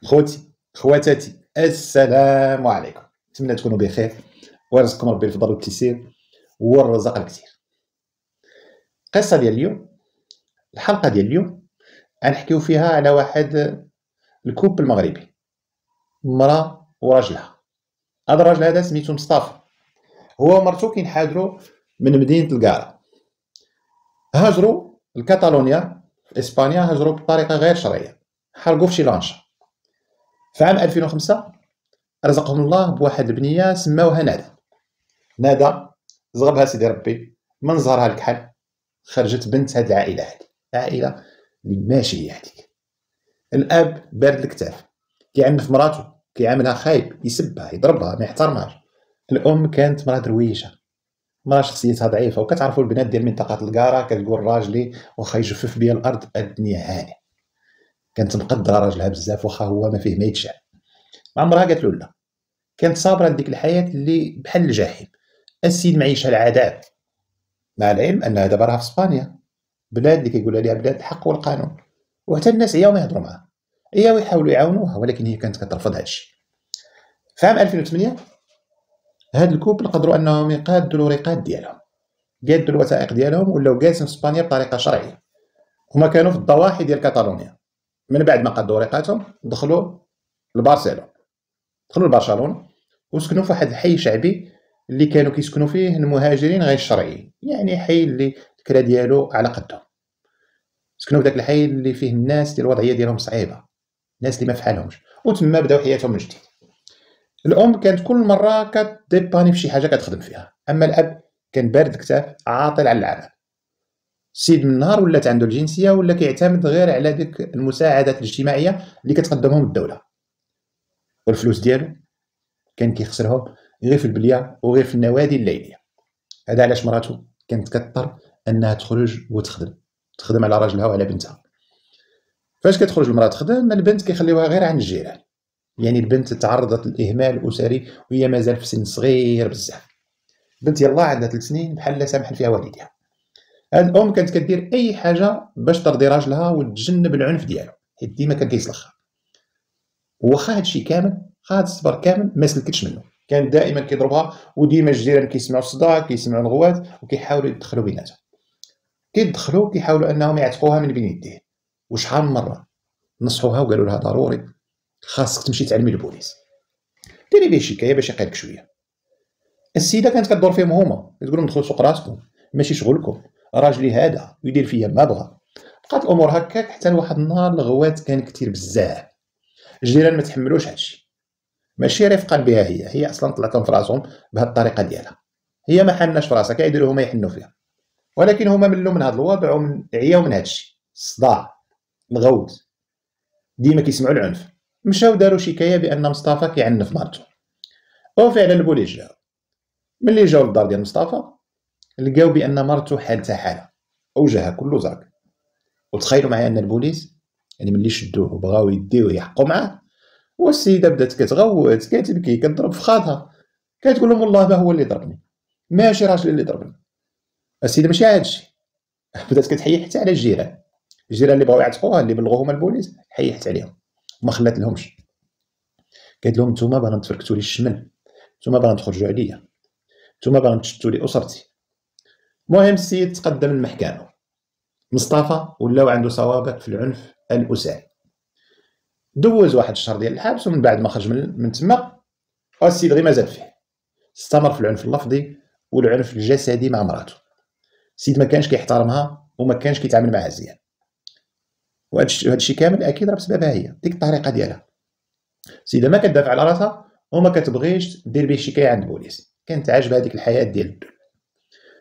خوتي خواتاتي السلام عليكم نتمنى تكونوا بخير ويرزقكم ربي الفضل والتيسير والرزق الكثير القصه ديال اليوم الحلقه ديال اليوم غنحكيو فيها على واحد الكوب المغربي مرا وراجلها هذا الراجل هذا سميتو مصطفى هو ومرتو كينحادرو من مدينه الكارا هاجرو لكاتالونيا في اسبانيا هاجرو بطريقه غير شرعيه حرقو في شي لانشا في عام 2005 رزقهم الله بواحد البنيه سماوها نادر نادى زغبها سيدي ربي من زهرها الكحل خرجت بنت هاد العائله هادي عائله اللي ماشي هي هاديك الاب بارد الكتاف كيعنف مراته كيعاملها خايب يسبها يضربها ما يحترمهاش الام كانت مرا درويشه مرا شخصيتها ضعيفه وكتعرفوا البنات ديال منطقه الكاره كتقول راجلي واخا يجفف بيا الارض الدنيا هاني كانت مقدره راجلها بزاف واخا هو ما فيه ما يتشاء عمرها قالت له لا كانت صابره لديك الحياه اللي بحال الجحيم السيد معيشها العادات مع العلم انها دابا راها في اسبانيا بلاد اللي كيقول عليها بلاد الحق والقانون وحتى الناس عياو ما يهضروا معاها عياو يحاولوا يعاونوها ولكن هي كانت كترفض هادشي في عام 2008 هاد الكوبل قدروا انهم يقادوا الوريقات ديالهم قادوا الوثائق ديالهم ولاو جالسين في اسبانيا بطريقه شرعيه هما كانوا في الضواحي ديال كاتالونيا من بعد ما قادوا وريقاتهم دخلوا لبرشلونه دخلوا لبرشلونه وسكنوا في واحد الحي شعبي اللي كانوا كيسكنوا فيه المهاجرين غير الشرعيين يعني حي اللي الكرا ديالو على قدهم سكنوا في داك الحي اللي فيه الناس ديال الوضعيه ديالهم صعيبه الناس اللي ما فحالهمش وتما بداو حياتهم من جديد الام كانت كل مره كتديباني في شي حاجه كتخدم فيها اما الاب كان بارد كتاف عاطل على العمل السيد من نهار ولات عنده الجنسيه ولا كيعتمد غير على ديك المساعدات الاجتماعيه اللي كتقدمهم الدوله والفلوس ديالو كان كيخسرهم غير في البليه وغير في النوادي الليليه هذا علاش مراته كانت كتضطر انها تخرج وتخدم تخدم على راجلها وعلى بنتها فاش كتخرج المراه تخدم البنت كيخليوها غير عن الجيران يعني البنت تعرضت للاهمال الاسري وهي مازال في سن صغير بزاف البنت يلا عندها 3 سنين بحال لا سامح فيها والديها الام كانت كدير اي حاجه باش ترضي راجلها وتجنب العنف ديالو حيت ديما كان كيسلخها واخا هادشي كامل خا هاد الصبر كامل ما سلكتش منه كان دائما كيضربها وديما الجيران كيسمعوا الصداع كيسمعوا الغوات وكيحاولوا يدخلوا بيناتهم كيدخلوا كيحاولوا انهم يعتقوها من بين يديه وشحال من مره نصحوها وقالوا لها ضروري خاصك تمشي تعلمي البوليس ديري به شكايه باش يقيلك شويه السيده كانت كدور فيهم هما كتقول لهم دخلوا سوق راسكم ماشي شغلكم راجلي هذا ويدير فيا ما بغى بقات الامور هكاك حتى لواحد النهار الغوات كان كثير بزاف الجيران ما تحملوش هادشي ماشي رفقا بها هي هي اصلا طلعت لهم في راسهم بهذه الطريقه ديالها هي ما حناش في راسها كيديروا هما يحنوا فيها ولكن هما ملوا من هذا الوضع ومن عياو من هذا الشيء الصداع الغوت ديما كيسمعوا العنف مشاو داروا شكايه بان مصطفى كيعنف مرته وفعلا البوليس جاو ملي جاو للدار ديال مصطفى لقاو بان مرته حالتها حاله وجهها كله زرق وتخيلوا معايا ان البوليس يعني ملي شدوه وبغاو يديوه يحقوا معاه والسيده بدات كتغوت كتبكي كتضرب في خاطها كتقول لهم والله ما هو اللي ضربني ماشي راجل اللي ضربني السيده ماشي هادشي بدات كتحيي حتى على الجيران الجيران اللي بغاو يعتقوها اللي بلغوهم البوليس حيحت عليهم ما خلات لهمش قالت لهم نتوما باغا تفركتوا لي الشمل نتوما باغا تخرجوا عليا نتوما باغا تشتوا لي اسرتي المهم السيد تقدم المحكمه مصطفى ولاو عنده صوابق في العنف الاسري دوز واحد الشهر ديال الحبس ومن بعد ما خرج من من تما السيد غير مازال فيه استمر في العنف اللفظي والعنف الجسدي مع مراته السيد ما كانش كيحترمها وما كانش كيتعامل معها مزيان وهذا الشيء كامل اكيد راه بسببها هي ديك الطريقه ديالها السيده ما كتدافع على راسها وما كتبغيش دير به شكايه عند البوليس كانت عاجبها هذيك الحياه ديال الدول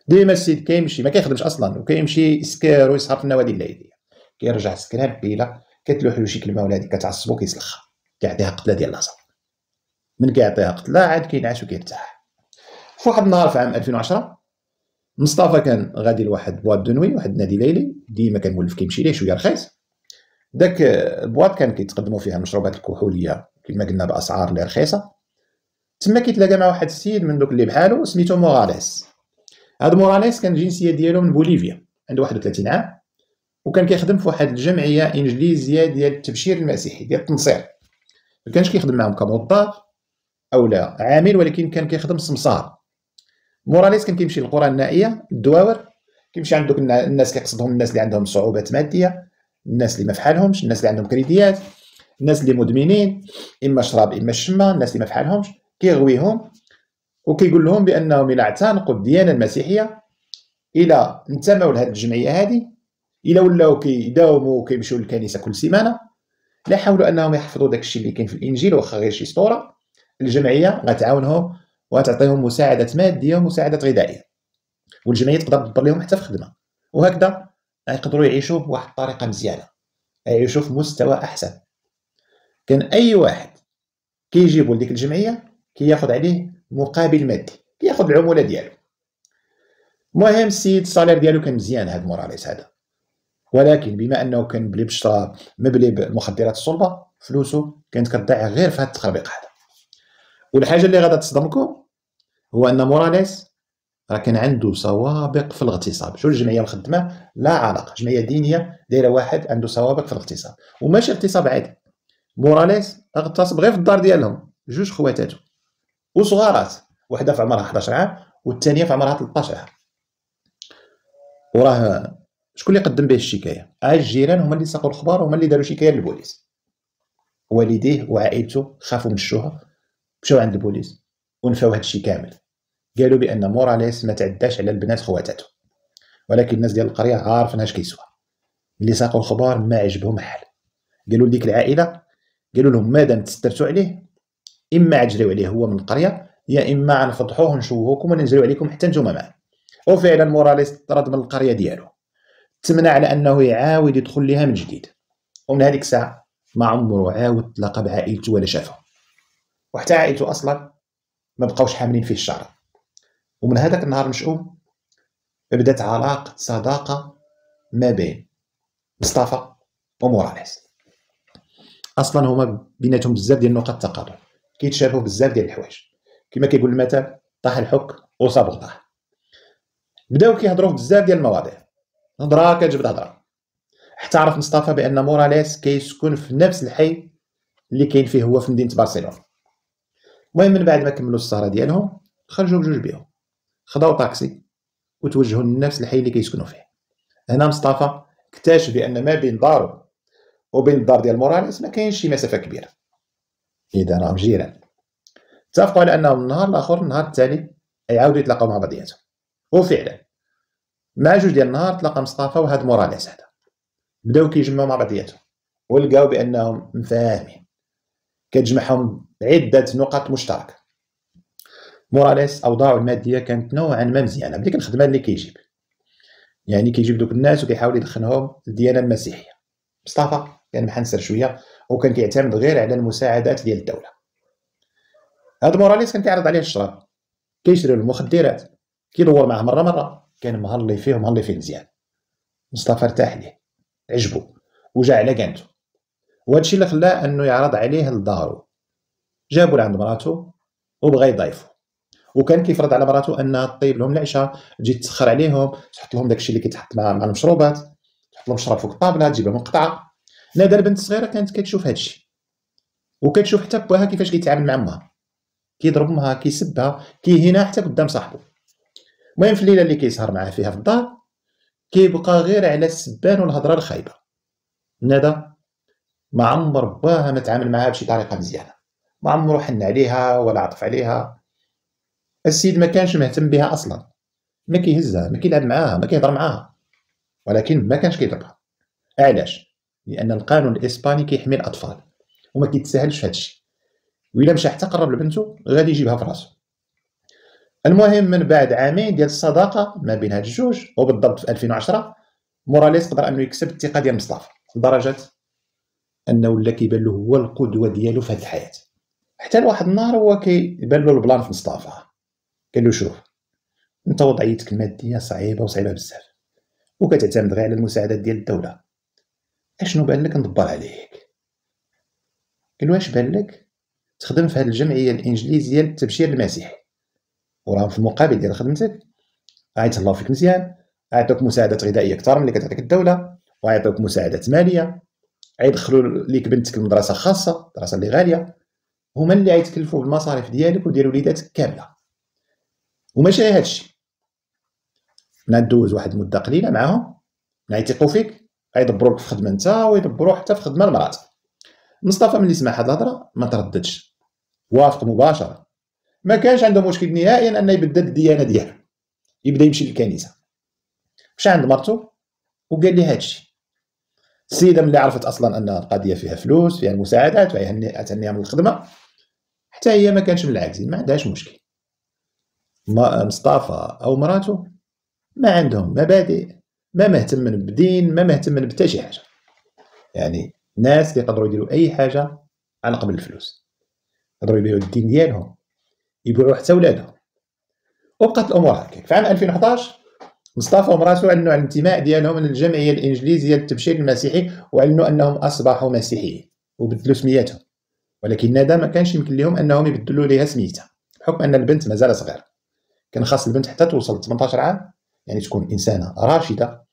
ديما السيد كيمشي ما كيخدمش اصلا وكيمشي يسكر ويسهر في النوادي الليليه كيرجع سكران بيله كتلوح له شي كلمه ولا هذيك كتعصبو كيسلخها كيعطيها قتله ديال الهضره من كيعطيها قتله عاد كينعس وكيرتاح فواحد النهار في عام 2010 مصطفى كان غادي لواحد بواط دونوي واحد النادي ليلي ديما كان مولف كيمشي ليه شويه رخيص داك البواط كان كيتقدموا فيها المشروبات الكحوليه كما قلنا باسعار اللي رخيصه تما كيتلاقى مع واحد السيد من دوك اللي بحالو سميتو موراليس هاد موراليس كان الجنسيه ديالو من بوليفيا عنده 31 عام وكان كيخدم في واحد الجمعيه انجليزيه ديال التبشير المسيحي ديال التنصير ما كانش كيخدم معاهم كموظف او لا عامل ولكن كان كيخدم سمسار موراليس كان كيمشي للقرى النائيه الدواور كيمشي عند دوك الناس كيقصدهم الناس اللي عندهم صعوبات ماديه الناس اللي ما فحالهمش الناس اللي عندهم كريديات الناس اللي مدمنين اما شراب اما الشمه الناس اللي ما فحالهمش كيغويهم وكيقول لهم بانهم الى اعتنقوا الديانه المسيحيه الى انتموا لهذه الجمعيه هذه الا ولاو كيداوموا كيمشيو للكنيسه كل سيمانه لا يحاولوا انهم يحفظوا داك الشيء اللي كاين في الانجيل واخا غير شي سطوره الجمعيه غتعاونهم وغتعطيهم مساعدات ماديه ومساعدات غذائيه والجمعيه تقدر تدبر لهم حتى في خدمه وهكذا يقدروا يعيشوا بواحد الطريقه مزيانه يعيشوا في مستوى احسن كان اي واحد كيجيبو لديك الجمعيه كياخذ عليه مقابل مادي كياخذ العموله ديالو المهم السيد الصالير ديالو كان مزيان هاد موراليس هذا ولكن بما انه كان بلي بشرى مبلي بمخدرات الصلبه فلوسه كانت كتضيع غير في هذا التخربيق هذا والحاجه اللي غادا تصدمكم هو ان موراليس راه كان عنده سوابق في الاغتصاب شو الجمعيه الخدمه لا علاقه جمعيه دينيه دايره واحد عنده سوابق في الاغتصاب وماشي اغتصاب عادي موراليس اغتصب غير في الدار ديالهم جوج خواتاتو وصغارات واحده في عمرها 11 عام والثانيه في عمرها 13 عام وراه شكون اللي قدم به الشكايه عاد الجيران هما اللي ساقوا الخبر هما اللي داروا شكايه للبوليس والديه وعائلته خافوا من الشهره مشاو عند البوليس ونفاو هادشي كامل قالوا بان موراليس ما تعداش على البنات خواتاتو ولكن الناس ديال القريه عارفين اش كيسوا اللي ساقوا الخبار ما عجبهم حال قالوا لديك العائله قالوا لهم مادام تسترتوا عليه اما عجلوا عليه هو من القريه يا اما غنفضحوه ونشوهوكم ونجريو عليكم حتى نتوما معاه وفعلا موراليس طرد من القريه ديالو تمنى على انه يعاود يدخل لها من جديد ومن هذيك الساعه ما عمره عاود تلاقى بعائلته ولا شافها وحتى عائلته اصلا ما بقاوش حاملين فيه الشعر ومن هذاك النهار مشؤوم بدات علاقه صداقه ما بين مصطفى وموراليس اصلا هما بيناتهم بزاف ديال نقاط التقارب كيتشابهوا بزاف ديال الحوايج كما كيقول المثل طاح الحك وصابو طاح بداو كيهضروا بزاف ديال المواضيع هضره كتجبد هضره عرف مصطفى بان موراليس كيسكن في نفس الحي اللي كاين فيه هو في مدينه برشلونه المهم من بعد ما كملوا السهره ديالهم خرجوا بجوج بيهم خداو طاكسي وتوجهوا لنفس الحي اللي كيسكنوا فيه هنا مصطفى اكتشف بان ما بين دارو وبين الدار ديال موراليس ما كاينش شي مسافه كبيره اذا راهم جيران اتفقوا على انهم من نهار الاخر النهار التالي يعاودوا يتلاقاو مع بعضياتهم وفعلا مع جوج ديال النهار تلاقى مصطفى وهاد موراليس هذا بداو كيجمعوا مع بعضياتهم ولقاو بانهم مفاهمين كتجمعهم عده نقاط مشتركه موراليس اوضاعه الماديه كانت نوعا ما مزيانه بديك الخدمه اللي كيجيب يعني كيجيب دوك الناس وكيحاول يدخلهم الديانه المسيحيه مصطفى كان يعني محنسر شويه وكان كيعتمد غير على المساعدات ديال الدوله هاد موراليس كان كيعرض عليه الشراب كيشري المخدرات كيدور معاه مره مره كان مهلي فيه ومهلي فيه مزيان مصطفى ارتاح ليه عجبو وجا على كانتو وهذا الشيء اللي خلاه انه يعرض عليه لدارو جابو لعند مراتو وبغى يضيفو وكان كيفرض على مراتو انها طيب لهم العشاء تجي تسخر عليهم تحط لهم داكشي اللي كيتحط مع المشروبات تحط لهم شراب فوق الطابله تجيب لهم قطعه نادى البنت الصغيره كانت كتشوف هادشي وكتشوف حتى باها كيفاش كيتعامل مع امها كيضرب امها كيسبها كيهينها حتى قدام صاحبه المهم في الليله اللي كيسهر معاه فيها في الدار كيبقى غير على السبان والهضره الخايبه ندى ما عمر باها ما تعامل معها بشي طريقه مزيانه ما عمرو حن عليها ولا عطف عليها السيد ما كانش مهتم بها اصلا ما كيهزها ما كيلعب معاها ما كيهضر معاها ولكن ما كانش كيضربها علاش لان القانون الاسباني كيحمي الاطفال وما كيتسهلش في هادشي الا مشى حتى قرب لبنته غادي يجيبها في راسو المهم من بعد عامين ديال الصداقه ما بين هاد الجوج وبالضبط في 2010 موراليس قدر انه يكسب الثقه ديال مصطفى لدرجه انه ولا كيبان له هو القدوه ديالو في هاد الحياه حتى لواحد النهار هو كيبان له البلان في مصطفى قال له شوف انت وضعيتك الماديه صعيبه وصعيبه بزاف وكتعتمد غير على المساعدات ديال الدوله اشنو بان لك ندبر عليك قال له اش بان لك تخدم في هاد الجمعيه الانجليزيه للتبشير المسيحي وراهم في المقابل ديال خدمتك غيتهلاو فيك مزيان غيعطيوك مساعدات غذائيه اكثر من اللي كتعطيك الدوله وغيعطيوك مساعدات ماليه غيدخلوا ليك بنتك لمدرسه خاصه دراسه اللي غاليه هما اللي غيتكلفوا بالمصاريف ديالك وديال وليداتك كامله وماشي غير هادشي ملي واحد المده قليله معاهم ملي فيك غيدبروك في خدمه انت ويدبروا حتى في خدمه لمراتك مصطفى ملي سمع هاد الهضره ما ترددش وافق مباشره ما كانش عنده مشكل نهائيا انه يبدل الديانه ديالو يبدا يمشي للكنيسه مشى عند مرته وقال لي هادشي السيده ملي عرفت اصلا ان القضيه فيها فلوس فيها المساعدات فيها تهنيها من الخدمه حتى هي ما كانش من العاجزين ما عندهاش مشكل ما مصطفى او مراته ما عندهم مبادئ ما من بدين ما مهتمين بحتى شي حاجه يعني ناس اللي يقدروا يديروا اي حاجه على قبل الفلوس يقدروا يبيعوا الدين ديالهم يبيعوا حتى ولادها وبقات الامور هكاك في عام 2011 مصطفى ومراته اعلنوا عن الانتماء ديالهم للجمعيه الانجليزيه للتبشير المسيحي واعلنوا انهم اصبحوا مسيحيين وبدلوا سميتهم ولكن ندى ما كانش يمكن لهم انهم يبدلوا ليها سميتها بحكم ان البنت مازال صغيره كان خاص البنت حتى توصل 18 عام يعني تكون انسانه راشده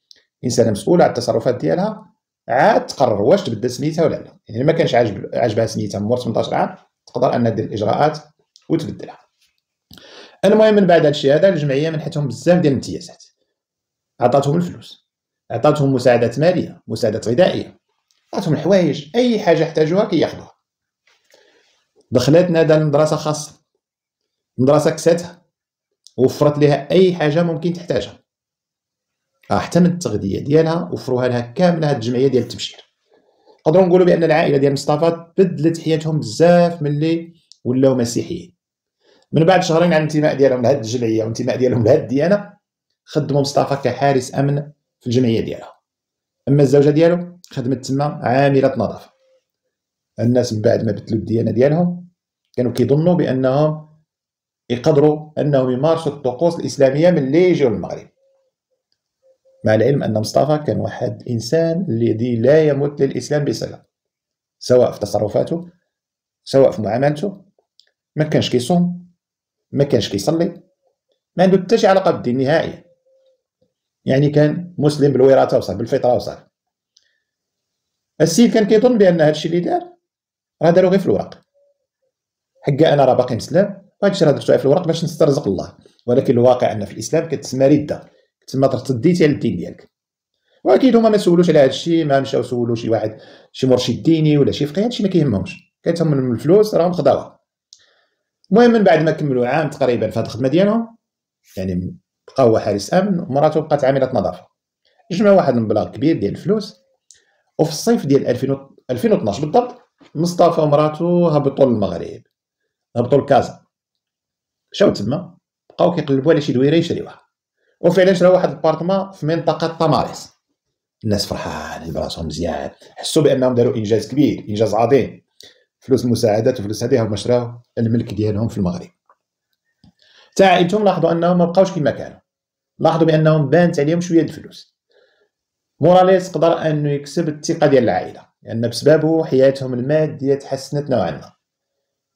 انسانه مسؤوله على التصرفات ديالها عاد تقرر واش تبدل سميتها ولا لا يعني ما كانش عاجب عاجبها سميتها مور 18 عام تقدر ان دير الاجراءات وتبدلها المهم من بعد هادشي هذا الجمعيه منحتهم بزاف ديال الامتيازات عطاتهم الفلوس عطاتهم مساعدات ماليه مساعدات غذائيه عطاتهم الحوايج اي حاجه احتاجوها كياخذوها دخلت نادى المدرسه خاصه مدرسه كساتها وفرت لها اي حاجه ممكن تحتاجها آه، حتى من التغذيه ديالها وفروها لها كامله هاد الجمعيه ديال التبشير نقدروا نقولوا بان العائله ديال مصطفى بدلت حياتهم بزاف ملي ولاو مسيحيين من بعد شهرين على الانتماء ديالهم لهذه الجمعيه وانتماء ديالهم لهذه الديانه خدموا مصطفى كحارس امن في الجمعيه ديالها اما الزوجه ديالو خدمت تما عامله نظافه الناس من بعد ما بدلوا الديانه ديالهم كانوا كيظنوا بانهم يقدروا انهم يمارسوا الطقوس الاسلاميه من اللي يجيو للمغرب مع العلم ان مصطفى كان واحد الانسان الذي لا يمت للاسلام بصله سواء في تصرفاته سواء في معاملته ما كانش كيصوم ما كانش كيصلي ما عنده حتى شي علاقه بالدين نهائي يعني كان مسلم بالوراثه وصح بالفطره وصح السيد كان كيظن بان هذا الشيء اللي دار راه دارو غير في الورق حكا انا راه باقي مسلم وهذا الشيء راه درتو في الورق باش نسترزق الله ولكن الواقع ان في الاسلام كتسمى رده كتسمى ترديتي على الدين ديالك واكيد هما ما سولوش على هذا الشيء ما مشاو سولوا شي واحد شي مرشد ديني ولا شي فقيه هذا الشيء ما كيهمهمش كتهم الفلوس راهم خداوها المهم من بعد ما كملوا عام تقريبا في هذه الخدمه ديالهم يعني بقاو هو حارس امن ومراته بقات عامله نظافه جمع واحد المبلغ كبير ديال الفلوس وفي الصيف ديال 2012 بالضبط مصطفى ومراته هبطوا للمغرب هبطوا لكازا مشاو تما بقاو كيقلبوا على شي دويره يشريوها وفعلا شراو واحد البارتما في منطقه طماريس الناس فرحانين براسهم مزيان حسوا بانهم داروا انجاز كبير انجاز عظيم فلوس المساعدات وفلوس هذه هما شراو الملك ديالهم في المغرب تاع عائلتهم لاحظوا انهم ما بقاوش كما كانوا لاحظوا بانهم بانت عليهم شويه الفلوس موراليس قدر انه يكسب الثقه ديال العائله لان يعني بسببه حياتهم الماديه تحسنت نوعا ما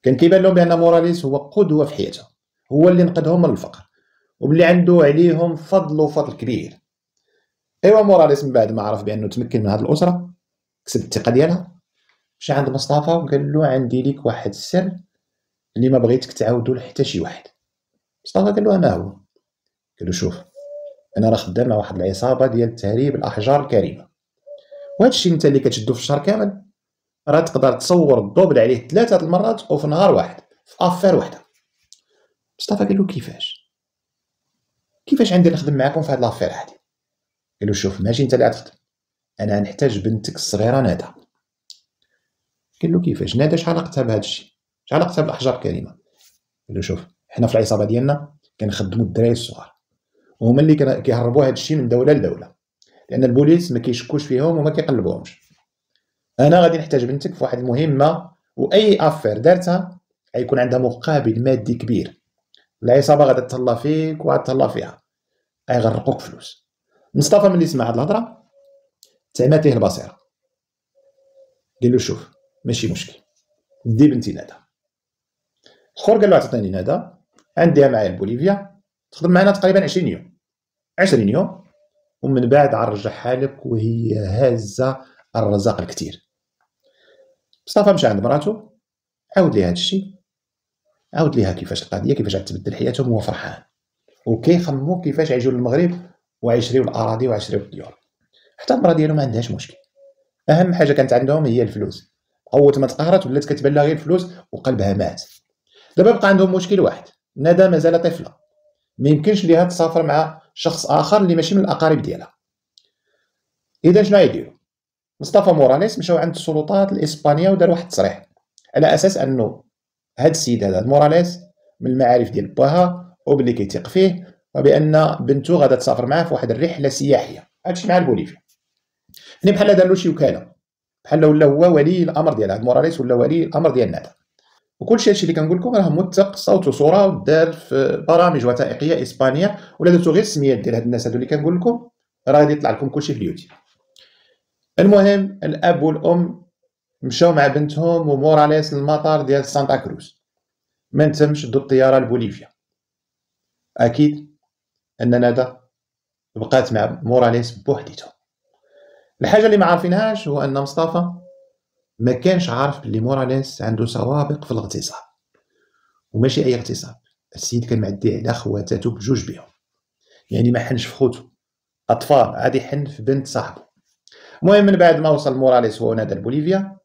كان كيبان لهم بان موراليس هو قدوه في حياتهم هو اللي نقذهم من الفقر وباللي عنده عليهم فضل وفضل كبير ايوا موراليس من بعد ما عرف بانه تمكن من هذه الاسره كسب الثقه ديالها مشى عند مصطفى وقال له عندي ليك واحد السر اللي ما بغيتك تعاودو لحتى شي واحد مصطفى قال له انا هو قال له شوف انا راه خدام مع واحد العصابه ديال تهريب الاحجار الكريمه وهذا الشيء انت اللي كتشدو في الشهر كامل راه تقدر تصور الدوبل عليه ثلاثه المرات وفي نهار واحد في افير واحده مصطفى قال له كيفاش كيفاش عندي نخدم معاكم في هاد لافير هادي قال له شوف ماشي انت اللي غتخدم انا نحتاج بنتك الصغيره نادا قال له كيفاش نادى شحال علاقتها بهذا الشيء شحال علاقتها بالاحجار الكريمه قال له شوف حنا في العصابه ديالنا كنخدموا الدراري الصغار وهما اللي كيهربوا هذا الشيء من دوله لدوله لان البوليس ما كيشكوش فيهم وما كيقلبوهمش انا غادي نحتاج بنتك في واحد المهمه واي افير دارتها غيكون عندها مقابل مادي كبير العصابه غادا تهلا فيك وغتهلا فيها غيغرقوك فلوس مصطفى ملي سمع هاد الهضره تعمات ليه البصيره قال له شوف ماشي مشكل دي بنتي ندى الخور قال له عطيتني ندى عنديها معايا بوليفيا تخدم معنا تقريبا 20 يوم 20 يوم ومن بعد عرجع حالك وهي هازه الرزاق الكثير مصطفى مشى عند مراته عاود ليها هذا الشيء عاود ليها كيفاش القضيه كيفاش تبدل حياتهم وهو فرحان وكيخمو كيفاش يعيشوا للمغرب ويشريو الاراضي ويشريو الديور حتى المراه ديالو ما عندهاش مشكل اهم حاجه كانت عندهم هي الفلوس قوت ما تقهرت ولات كتبان لها غير الفلوس وقلبها مات دابا بقى عندهم مشكل واحد ندى مازال طفله ما يمكنش ليها تسافر مع شخص اخر اللي ماشي من الاقارب ديالها اذا شنو غيديروا مصطفى موراليس مشاو عند السلطات الاسبانيه ودار واحد التصريح على اساس انه هاد السيد هذا موراليس من المعارف ديال باها وباللي كيتيق فيه وبان بنته غادا تسافر معاه في واحد الرحله سياحيه هادشي مع البوليفيا يعني بحال دار له شي وكاله بحال ولا هو ولي الامر ديال عبد موراليس ولا ولي الامر ديال نادا وكلشي هادشي اللي كنقول لكم راه موثق صوت وصوره ودار في برامج وثائقيه اسبانيه ولا درتو غير السميات ديال هاد الناس هادو اللي كنقول لكم راه غادي يطلع لكم كلشي في اليوتيوب المهم الاب والام مشاو مع بنتهم وموراليس للمطار ديال سانتا كروز ما تمش شدوا الطياره لبوليفيا اكيد ان ندى بقات مع موراليس بوحديتهم الحاجه اللي ما عارفينهاش هو ان مصطفى ما كانش عارف باللي موراليس عنده سوابق في الاغتصاب وماشي اي اغتصاب السيد كان معدي على خواتاتو بجوج بهم يعني ما حنش في خوتو اطفال غادي يحن في بنت صاحبه المهم من بعد ما وصل موراليس هو نادى لبوليفيا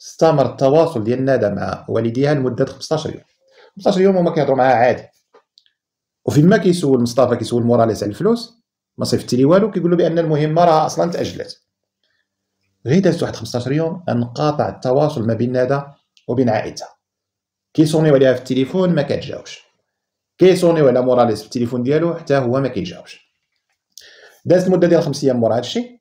استمر التواصل ديال نادى مع والديها لمده 15 يوم 15 يوم وما كيهضروا معاها عادي وفي ما كيسول مصطفى كيسول موراليس على الفلوس ما صيفط لي والو كيقول له بان المهمه راه اصلا تاجلت غير دازت واحد 15 يوم انقطع التواصل ما بين نادا وبين عائلتها كيصونيو عليها في التليفون ما كتجاوبش كيصونيو على موراليس في التليفون ديالو حتى هو ما كيجاوبش دازت مده ديال خمس ايام مور هادشي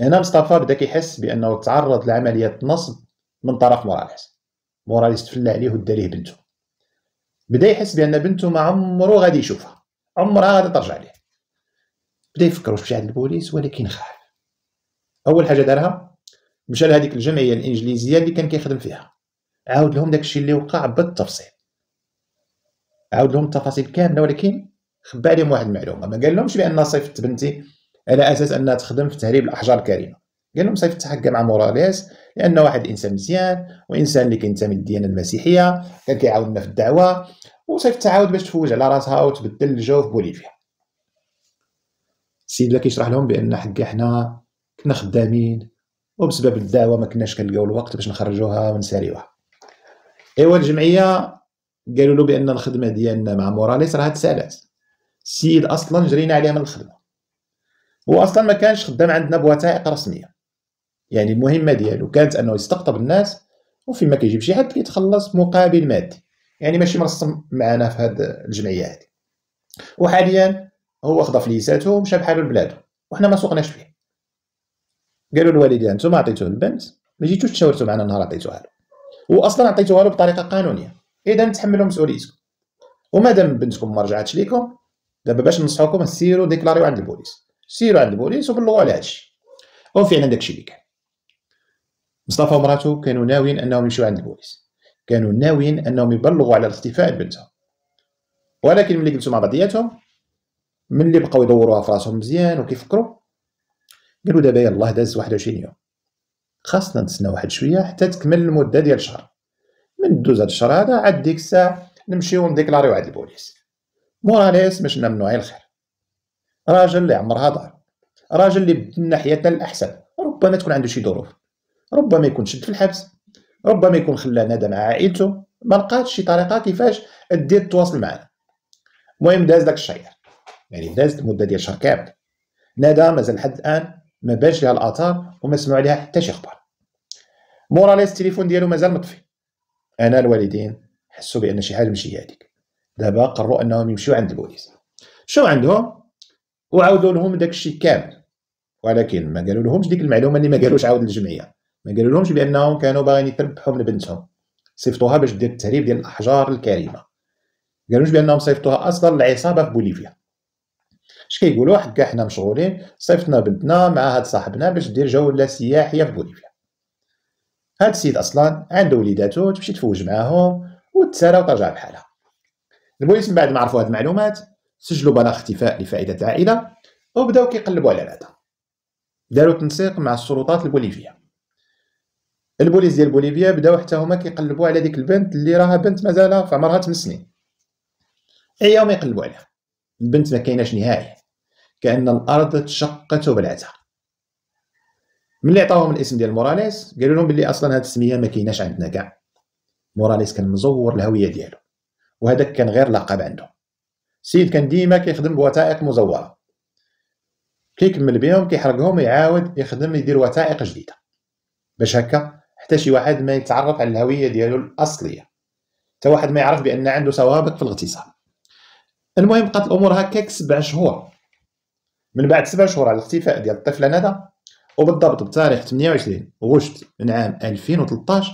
هنا مصطفى بدا كيحس بانه تعرض لعمليه نصب من طرف موراليس موراليس تفلى عليه ودى ليه بنته بدا يحس بان بنته ما عمرو غادي يشوفها عمرها غادي ترجع ليه بدا يفكر واش مشى عند البوليس ولكن خاف اول حاجه دارها مشى لهذيك الجمعيه الانجليزيه اللي كان كيخدم فيها عاود لهم داكشي اللي وقع بالتفصيل عاود لهم التفاصيل كامله ولكن خبى عليهم واحد المعلومه ما قال لهمش بان صيفت بنتي على اساس انها تخدم في تهريب الاحجار الكريمه قال لهم صيفطها حق مع موراليس لانه واحد الانسان مزيان وانسان اللي كينتمي للديانه المسيحيه كان كيعاوننا في الدعوه وصيفت عاود باش تفوج على راسها وتبدل الجو في بوليفيا السيد اللي كيشرح لهم بان حقا حنا كنا خدامين وبسبب الدعوه ما كناش كنلقاو الوقت باش نخرجوها ونساريوها ايوا الجمعيه قالوا له بان الخدمه ديالنا مع موراليس راها تسالات السيد اصلا جرينا عليه من الخدمه هو اصلا ما كانش خدام عندنا بوثائق رسميه يعني المهمه ديالو كانت انه يستقطب الناس وفيما كيجيب شي حد كيتخلص مقابل مادي يعني ماشي مرسم معنا في هذه الجمعيه هذه وحاليا هو خدا فليساته ومشى بحالو لبلادو وحنا ما سوقناش فيه قالوا الوالدين انتم عطيتوه البنت ما جيتوش تشاورتوا معنا نهار عطيتوها له واصلا عطيتوها له بطريقه قانونيه اذا تحملوا مسؤوليتكم ومادام بنتكم ما رجعتش ليكم دابا باش ننصحوكم سيروا ديكلاريو عند البوليس سيروا عند البوليس وبلغوا على هادشي وفعلا داكشي اللي كان مصطفى ومراته كانوا ناويين انهم يمشيو عند البوليس كانوا ناويين انهم يبلغوا على الاختفاء بنتهم ولكن ملي قلتو مع بعضياتهم ملي بقاو يدوروها في راسهم مزيان وكيفكروا قالوا دابا يلاه داز 21 يوم خاصنا نتسنى واحد شويه حتى تكمل المده ديال الشهر من دوز هاد الشهر هذا عاد ديك الساعه نمشيو نديكلاريو عند البوليس موراليس باش نمنوع الخير راجل اللي عمرها دار راجل اللي بدلنا حياتنا للاحسن ربما تكون عنده شي ظروف ربما يكون شد في الحبس ربما يكون خلا ندى مع عائلته ما لقاتش شي طريقه كيفاش دير تواصل معنا المهم داز داك الشهر يعني داز المده ديال شهر كامل نادى مازال لحد الان ما بانش لها الاثار وما سمعوا عليها حتى شي اخبار موراليس التليفون ديالو مازال مطفي انا الوالدين حسوا بان شي حاجه ماشي هذيك دابا قرروا انهم يمشيو عند البوليس شو عندهم وعاودوا لهم داك الشيء كامل ولكن ما قالوا لهمش ديك المعلومه اللي ما قالوش عاود للجمعيه ما قالوا لهمش بانهم كانوا باغيين يتربحوا من بنتهم صيفطوها باش دير التهريب ديال الاحجار الكريمه قالوا لهمش بانهم صيفطوها اصلا للعصابه في بوليفيا اش كيقولوا واحد كاع حنا مشغولين صيفطنا بنتنا مع هاد صاحبنا باش دير جوله سياحيه في بوليفيا هاد السيد اصلا عنده وليداتو تمشي تفوج معاهم وتسارى وترجع بحالها البوليس من بعد ما عرفوا هاد المعلومات سجلوا بلاغ اختفاء لفائده العائله وبداو كيقلبوا على العاده داروا تنسيق مع السلطات البوليفيه البوليس ديال بوليفيا بداو حتى هما كيقلبوا على ديك البنت اللي راها بنت مازال في عمرها 8 سنين ايام يقلبوا عليها البنت ما كايناش نهائي كأن الأرض تشقت وبلعتها ملي عطاوهم الاسم ديال موراليس قالوا لهم بلي اصلا هاد السميه ما كايناش عندنا كاع موراليس كان مزور الهويه ديالو وهذاك كان غير لقب عنده السيد كان ديما كيخدم بوثائق مزوره كيكمل بهم كيحرقهم ويعاود يخدم يدير وثائق جديده باش هكا حتى شي واحد ما يتعرف على الهويه ديالو الاصليه حتى واحد ما يعرف بان عنده سوابق في الاغتصاب المهم بقات الامور هكاك سبع شهور من بعد سبع شهور على الاختفاء ديال الطفله ندى وبالضبط بتاريخ 28 غشت من عام 2013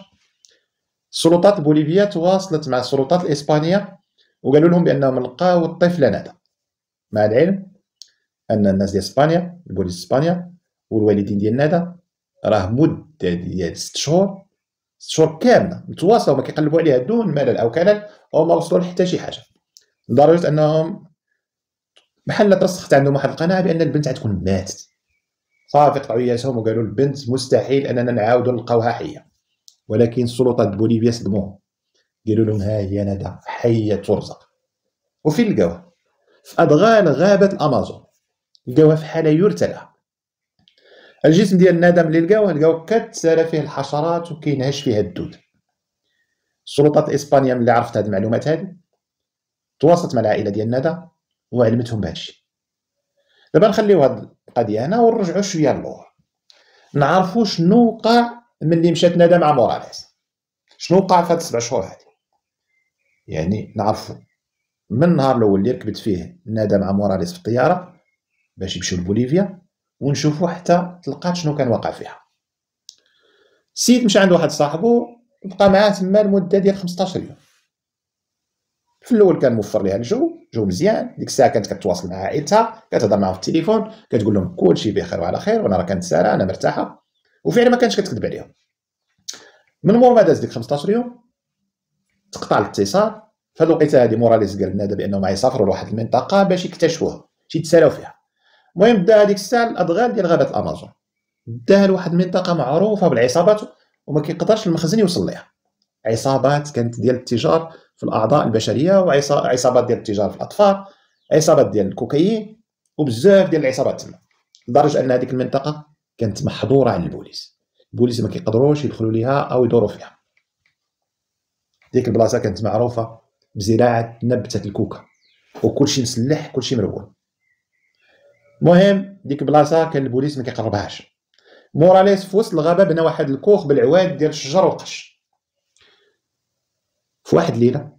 السلطات البوليفيه تواصلت مع السلطات الاسبانيه وقالوا لهم بانهم لقاو الطفله ندى مع العلم ان الناس ديال اسبانيا البوليس اسبانيا والوالدين ديال ندى راه مده ديال 6 شهور 6 شهور كامله متواصله وما كيقلبوا عليها دون ملل او كلل وما وصلوا لحتى شي حاجه لدرجه انهم بحال ترسخت عندهم واحد القناعه بان البنت غتكون ماتت صافي قطعوا ياسهم وقالوا البنت مستحيل اننا نعاودوا نلقاوها حيه ولكن السلطات بوليفيا صدموهم قالوا لهم ها هي ندى حيه ترزق وفين لقاوها في ادغال غابه الامازون لقاوها في حاله يرتلها الجسم ديال ندى ملي لقاوه لقاو كتسارى فيه الحشرات وكينهش فيها الدود السلطات الاسبانيه ملي عرفت هاد المعلومات هذه تواصلت مع العائله ديال ندى وعلمتهم بهذا الشيء دابا نخليو هاد القضيه هنا ونرجعوا شويه للور نعرفوا شنو وقع ملي مشات ندى مع موراليس شنو وقع في هاد السبع شهور هادي يعني نعرفوا من النهار الاول اللي ركبت فيه ندى مع موراليس في الطياره باش يمشيو لبوليفيا ونشوفوا حتى تلقات شنو كان واقع فيها السيد مشى عند واحد صاحبو بقى معاه تما لمده ديال 15 يوم في الاول كان موفر ليها الجو جو مزيان ديك الساعه كانت كتواصل مع عائلتها كتهضر معاهم في التليفون كتقول لهم كل شيء بخير وعلى خير وانا راه كنتسارى انا مرتاحه وفعلا ما كانتش كتكذب عليهم من مور ما داز ديك 15 يوم تقطع الاتصال فهاد الوقيته هادي موراليس قال لنا بانهم غيسافروا لواحد المنطقه باش يكتشفوها باش يتسالاو فيها المهم بدا هذيك الساعه الادغال ديال غابه الامازون داها لواحد المنطقه معروفه بالعصابات وما كيقدرش المخزن يوصل ليها عصابات كانت ديال التجار في الاعضاء البشريه وعصابات ديال التجاره في الاطفال عصابات ديال الكوكايين وبزاف ديال العصابات تما لدرجه ان هذيك المنطقه كانت محظوره عن البوليس البوليس ما كيقدروش يدخلوا ليها او يدوروا فيها ديك البلاصه كانت معروفه بزراعه نبته الكوكا وكلشي مسلح كلشي مرول المهم ديك البلاصه كان البوليس ما كيقربهاش موراليس في وسط الغابه بنا واحد الكوخ بالعواد ديال الشجر والقش في واحد ليله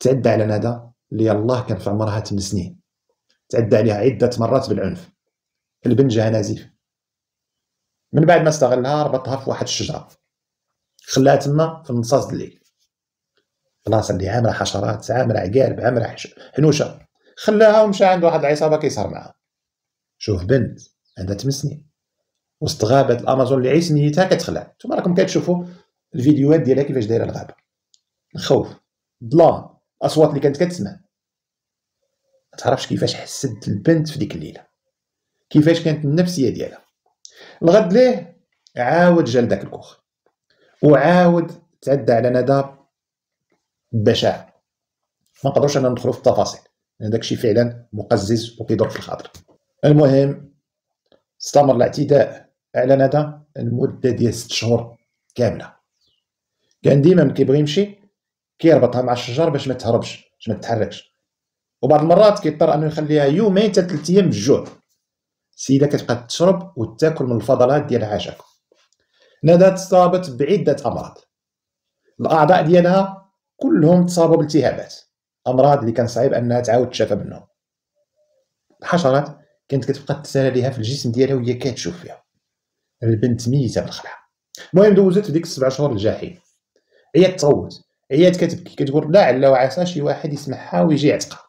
تعدى على ندى اللي الله كان في عمرها 8 سنين تعدى عليها عده مرات بالعنف البنت جاها نزيف من بعد ما استغلها ربطها في واحد الشجره خلاها تما في النصاص الليل بلاصه اللي عامره حشرات عامره عقارب عامره حنوشه خلاها ومشى عند واحد العصابه كيسهر معاها شوف بنت عندها 8 سنين وسط غابه الامازون اللي عيش نيتها كتخلع نتوما راكم كتشوفوا الفيديوهات ديالها كيفاش دايره الغابه الخوف الظلام الاصوات اللي كانت كتسمع ما تعرفش كيفاش حست البنت في ديك الليله كيفاش كانت النفسيه ديالها الغد ليه عاود جا لذاك الكوخ وعاود تعدى على ندى بشاع ما نقدروش انا ندخلو في التفاصيل لان داكشي فعلا مقزز وكيدور في الخاطر المهم استمر الاعتداء على ندى المده ديال ست شهور كامله كان ديما ملي كيبغي يمشي كيربطها مع الشجر باش ما تهربش باش ما تتحركش وبعض المرات كيضطر انه يخليها يومين حتى ثلاث ايام بالجوع السيده كتبقى تشرب وتاكل من الفضلات ديال عاشك ندى تصابت بعده امراض الاعضاء ديالها كلهم تصابوا بالتهابات امراض اللي كان صعيب انها تعاود تشافى منهم الحشرات كانت كتبقى تسالى ليها في الجسم ديالها وهي كتشوف فيها البنت ميته بالخلعه المهم دوزت في ديك السبع شهور الجحيم هي تطوت هي كتبكي كتقول لا علا وعسى شي واحد يسمعها ويجي يعتقها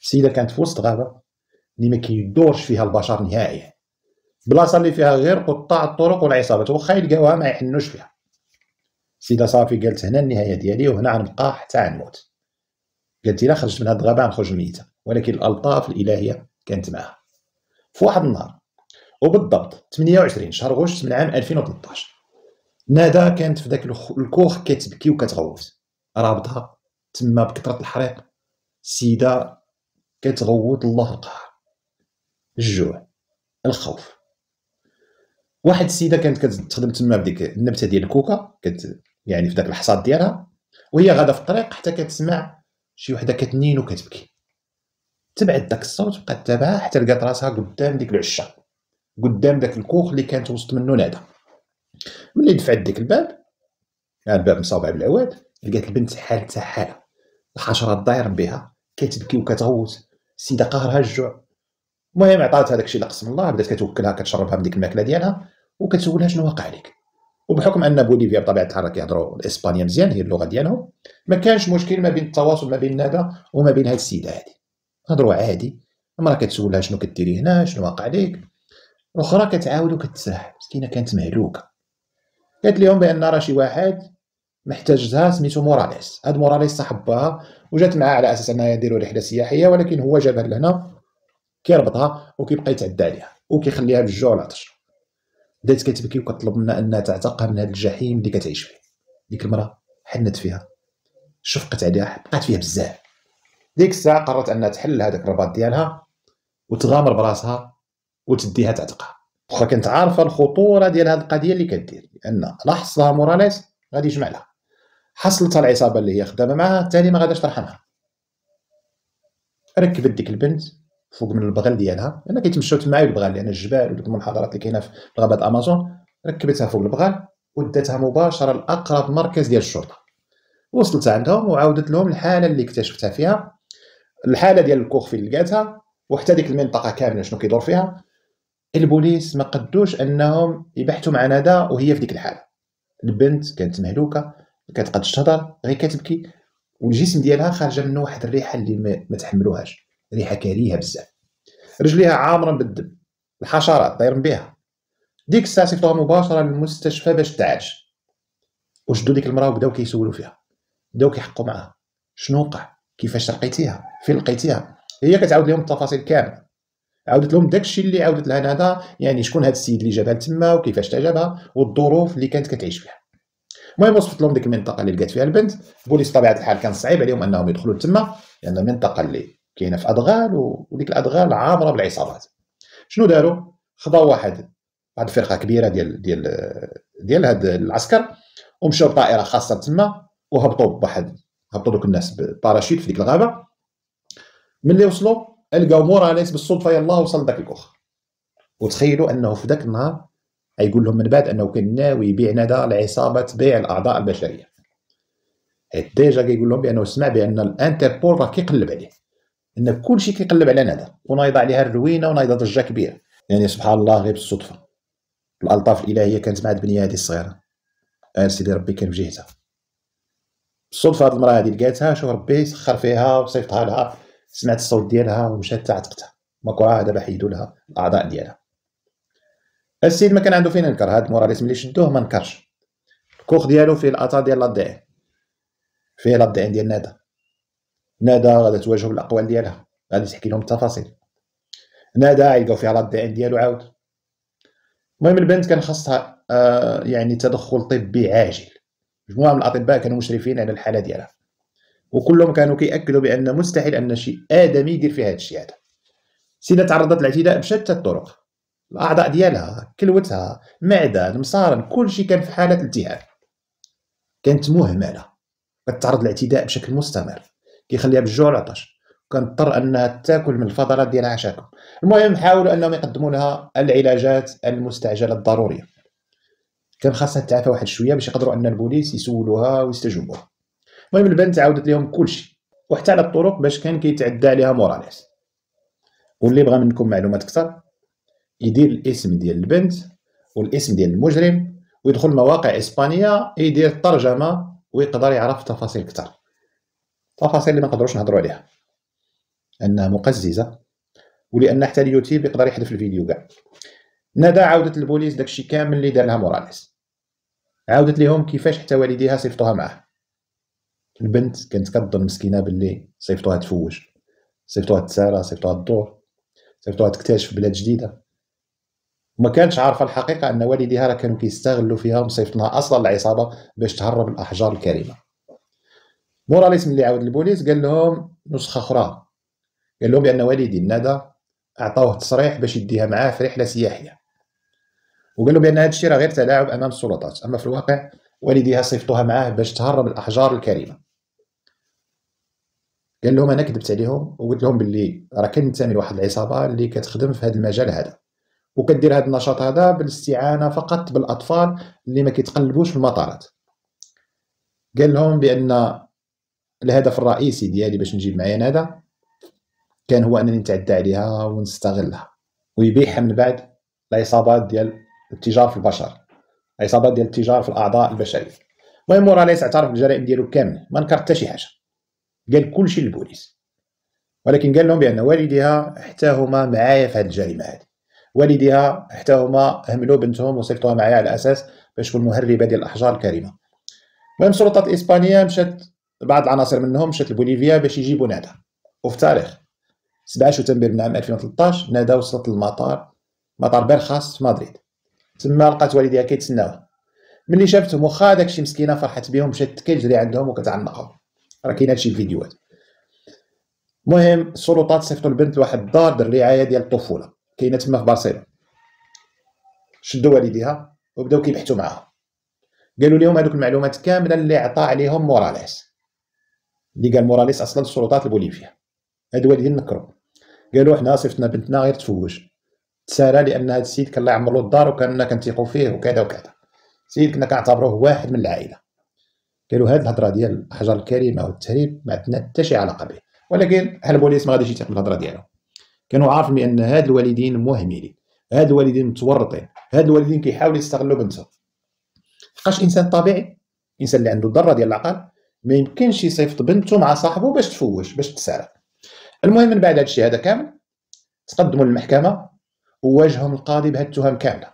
السيده كانت في وسط غابه اللي ما كيدورش فيها البشر نهائيا بلاصه اللي فيها غير قطاع الطرق والعصابات واخا يلقاوها ما يحنوش فيها السيده صافي قالت هنا النهايه ديالي وهنا غنبقى حتى غنموت قالت الا خرجت من هاد الغابه غنخرج ميته ولكن الالطاف الالهيه كانت معها في واحد النهار وبالضبط 28 شهر غشت من عام 2013 نادا كانت في ذاك الكوخ كتبكي وكتغوت رابطها تما بكثره الحريق سيدة كتغوت الله القهر الجوع الخوف واحد السيده كانت كتخدم تما بديك النبته ديال الكوكا كت يعني في ذاك الحصاد ديالها وهي غادا في الطريق حتى كتسمع شي وحده كتنين وكتبكي تبعد داك الصوت بقات تابعها حتى لقات راسها قدام ديك العشه قدام داك الكوخ اللي كانت وسط منه ناده ملي دفعت ديك الباب الباب على بالعواد لقات البنت حال حالة حالها الحشره داير بها كتبكي وكتغوت السيده قهرها الجوع المهم عطاتها داكشي الشيء قسم الله بدات كتوكلها كتشربها من ديك الماكله ديالها وكتسولها شنو واقع عليك وبحكم ان بوليفيا بطبيعه الحال كيهضروا الاسبانيا مزيان هي اللغه ديالهم ما كانش مشكل ما بين التواصل ما بين هذا وما بين هاد السيده هادي هضروا عادي المراه كتسولها شنو كديري هنا شنو واقع عليك الاخرى كتعاود وكتسرح مسكينه كانت مهلوكه قالت لهم بان راه شي واحد محتاجها سميتو موراليس هاد موراليس صاحبها وجات معاه على اساس انها يديروا رحله سياحيه ولكن هو جابها لهنا كيربطها وكيبقى يتعدى عليها وكيخليها بالجوع والعطش بدات كتبكي وكطلب منها انها تعتقها من هذا الجحيم اللي كتعيش فيه ديك المراه حنت فيها شفقت عليها بقات فيها بزاف ديك الساعه قررت انها تحل هذاك الرباط ديالها وتغامر براسها وتديها تعتقها واخا كانت عارفه الخطوره ديال هذه القضيه اللي كدير لان لا موراليس غادي يجمع لها حصلتها العصابه اللي هي خدامه معاها الثاني ما غاداش ترحمها ركبت ديك البنت فوق من البغل ديالها انا كيتمشاو تما البغال لان يعني الجبال وديك المنحدرات اللي كاينه في غابه الامازون ركبتها فوق البغل وداتها مباشره لاقرب مركز ديال الشرطه وصلت عندهم وعاودت لهم الحاله اللي اكتشفتها فيها الحاله ديال الكوخ فين لقاتها وحتى ديك المنطقه كامله شنو كيدور فيها البوليس ما قدوش انهم يبحثوا مع ندى وهي في ديك الحاله البنت كانت مهلوكه كانت قد تهضر غير كتبكي والجسم ديالها خارجه منه واحد الريحه اللي ما تحملوهاش ريحه كريهه بزاف رجليها عامره بالدم الحشرات طايرين بها ديك الساعه صيفطوها مباشره للمستشفى باش تعالج وشدوا ديك المراه وبداو كيسولوا فيها بداو كيحقوا معاها شنو وقع كيفاش لقيتيها فين لقيتيها هي كتعاود لهم التفاصيل كامله عاودت لهم داك الشيء اللي عاودت لها هذا يعني شكون هذا السيد اللي جابها تما وكيفاش تعجبها والظروف اللي كانت كتعيش فيها المهم وصفت لهم ديك المنطقه اللي لقات فيها البنت بوليس بطبيعه الحال كان صعيب عليهم انهم يدخلوا تما لان المنطقه اللي كاينه في ادغال وديك الادغال عامره بالعصابات شنو داروا خضاو واحد واحد الفرقه كبيره ديال ديال ديال هاد العسكر ومشاو بطائره خاصه تما وهبطوا بواحد هبطوا دوك الناس بباراشوت في ديك الغابه ملي وصلوا لقاو موراليس بالصدفه يلا وصل ذاك الكوخ وتخيلوا انه في ذاك النهار يقول لهم من بعد انه كان ناوي يبيع ندى لعصابه بيع الاعضاء البشريه ديجا كيقول لهم بانه سمع بان الانتربول راه كيقلب عليه ان كلشي كيقلب على ندى ونايض عليها الروينه ونايض ضجه كبيره يعني سبحان الله غير بالصدفه الالطاف الالهيه كانت مع البنيه هذه الصغيره قال سيدي ربي كان في جهتها بالصدفه هذه المراه هذه لقاتها شوف ربي سخر فيها وصيفطها لها سمعت الصوت ديالها ومشات تعتقتها مكوعه دابا حيدوا لها الاعضاء ديالها السيد ما كان عنده فين ينكر هاد موراليس ملي شدوه ما نكرش الكوخ ديالو فيه الاثار ديال لادعين فيه لادعين ديال نادى نادى غادا تواجه بالاقوال ديالها غادي تحكي لهم التفاصيل نادى يلقاو فيها لادعين ديالو عاود المهم البنت كان خاصها آه يعني تدخل طبي عاجل مجموعه من الاطباء كانوا مشرفين على الحاله ديالها وكلهم كانوا كيأكدوا بأن مستحيل أن شي آدمي يدير في هذا الشيء هذا سينا تعرضت للاعتداء بشتى الطرق الأعضاء ديالها كلوتها معدة المصارن كل شيء كان في حالة التهاب كانت مهملة كتعرض للاعتداء بشكل مستمر كيخليها بالجوع والعطش كنضطر انها تاكل من الفضلات ديال عشاكم المهم حاولوا انهم يقدموا لها العلاجات المستعجله الضروريه كان خاصها تعافى واحد شويه باش يقدروا ان البوليس يسولوها ويستجوبوها المهم البنت عاودت لهم كلشي وحتى على الطرق باش كان كيتعدى عليها موراليس واللي بغى منكم معلومات اكثر يدير الاسم ديال البنت والاسم ديال المجرم ويدخل مواقع اسبانيه يدير الترجمه ويقدر يعرف تفاصيل اكثر تفاصيل اللي ما نقدروش نهضروا عليها انها مقززه ولان حتى اليوتيوب يقدر يحذف الفيديو كاع ندى عاودت البوليس داكشي كامل اللي دار لها موراليس عاودت لهم كيفاش حتى والديها صيفطوها معاه البنت كانت كتظن مسكينه باللي صيفطوها تفوج صيفطوها تسارى صيفطوها الدور صيفطوها تكتشف بلاد جديده ما كانتش عارفه الحقيقه ان والديها راه كانوا كيستغلوا فيها ومصيفطنها اصلا العصابه باش تهرب الاحجار الكريمه موراليس ملي عاود البوليس قال لهم نسخه اخرى قال لهم بان والدي الندى عطاوه تصريح باش يديها معاه في رحله سياحيه وقال لهم بان هذا الشيء راه غير تلاعب امام السلطات اما في الواقع والديها صيفطوها معاه باش تهرب الاحجار الكريمه قال لهم انا كذبت عليهم وقلت لهم باللي راه كنتمي لواحد العصابه اللي كتخدم في هذا المجال هذا وكدير هذا النشاط هذا بالاستعانه فقط بالاطفال اللي ما كيتقلبوش في المطارات قال لهم بان الهدف الرئيسي ديالي باش نجيب معايا هذا كان هو انني نتعدى عليها ونستغلها ويبيعها من بعد العصابات ديال التجار في البشر عصابات ديال التجار في الاعضاء البشريه المهم راه اعترف بالجرائم ديالو كامل ما نكر حتى شي حاجه قال كل شيء للبوليس ولكن قال لهم بان والديها حتى هما معايا في هذه الجريمه هذه والديها حتى هما هملوا بنتهم وصيفطوها معايا على اساس باش تكون مهربه ديال الاحجار الكريمه المهم السلطات الاسبانيه مشات بعض العناصر منهم مشات لبوليفيا باش يجيبوا نادى وفي تاريخ 7 شتنبر من عام 2013 نادى وصلت للمطار مطار برخاس في مدريد تما لقات والديها كيتسناو ملي شافتهم واخا داكشي مسكينه فرحت بهم مشات تكي عندهم وكتعنقهم راه كاين هادشي الفيديوهات المهم السلطات صيفطوا البنت لواحد الدار للرعايه ديال الطفوله كاينه تما في برشلونه شدوا والديها وبداو كيبحثوا معاها قالوا لهم هذوك المعلومات كامله اللي عطى عليهم موراليس اللي قال موراليس اصلا السلطات البوليفيه هادو والدين نكروا قالوا حنا صيفطنا بنتنا غير تفوج تسارى لان هذا السيد كان الله يعمر له الدار وكنا كنتيقو فيه وكذا وكذا السيد كنا كنعتبروه واحد من العائله قالوا هذه الهضره ديال الحجر الكريم او التهريب ما عندنا حتى شي علاقه به ولكن البوليس ما غاديش يتيق بالهضره ديالهم كانوا عارفين بان هاد الوالدين مهملين هاد الوالدين متورطين هاد الوالدين كيحاولوا يستغلوا بنتهم لقاش انسان طبيعي الانسان اللي عنده ذره ديال العقل ما يمكنش يصيفط بنته مع صاحبه باش تفوش باش تسرق المهم من بعد هادشي هذا كامل تقدموا للمحكمه وواجههم القاضي بهاد التهم كامله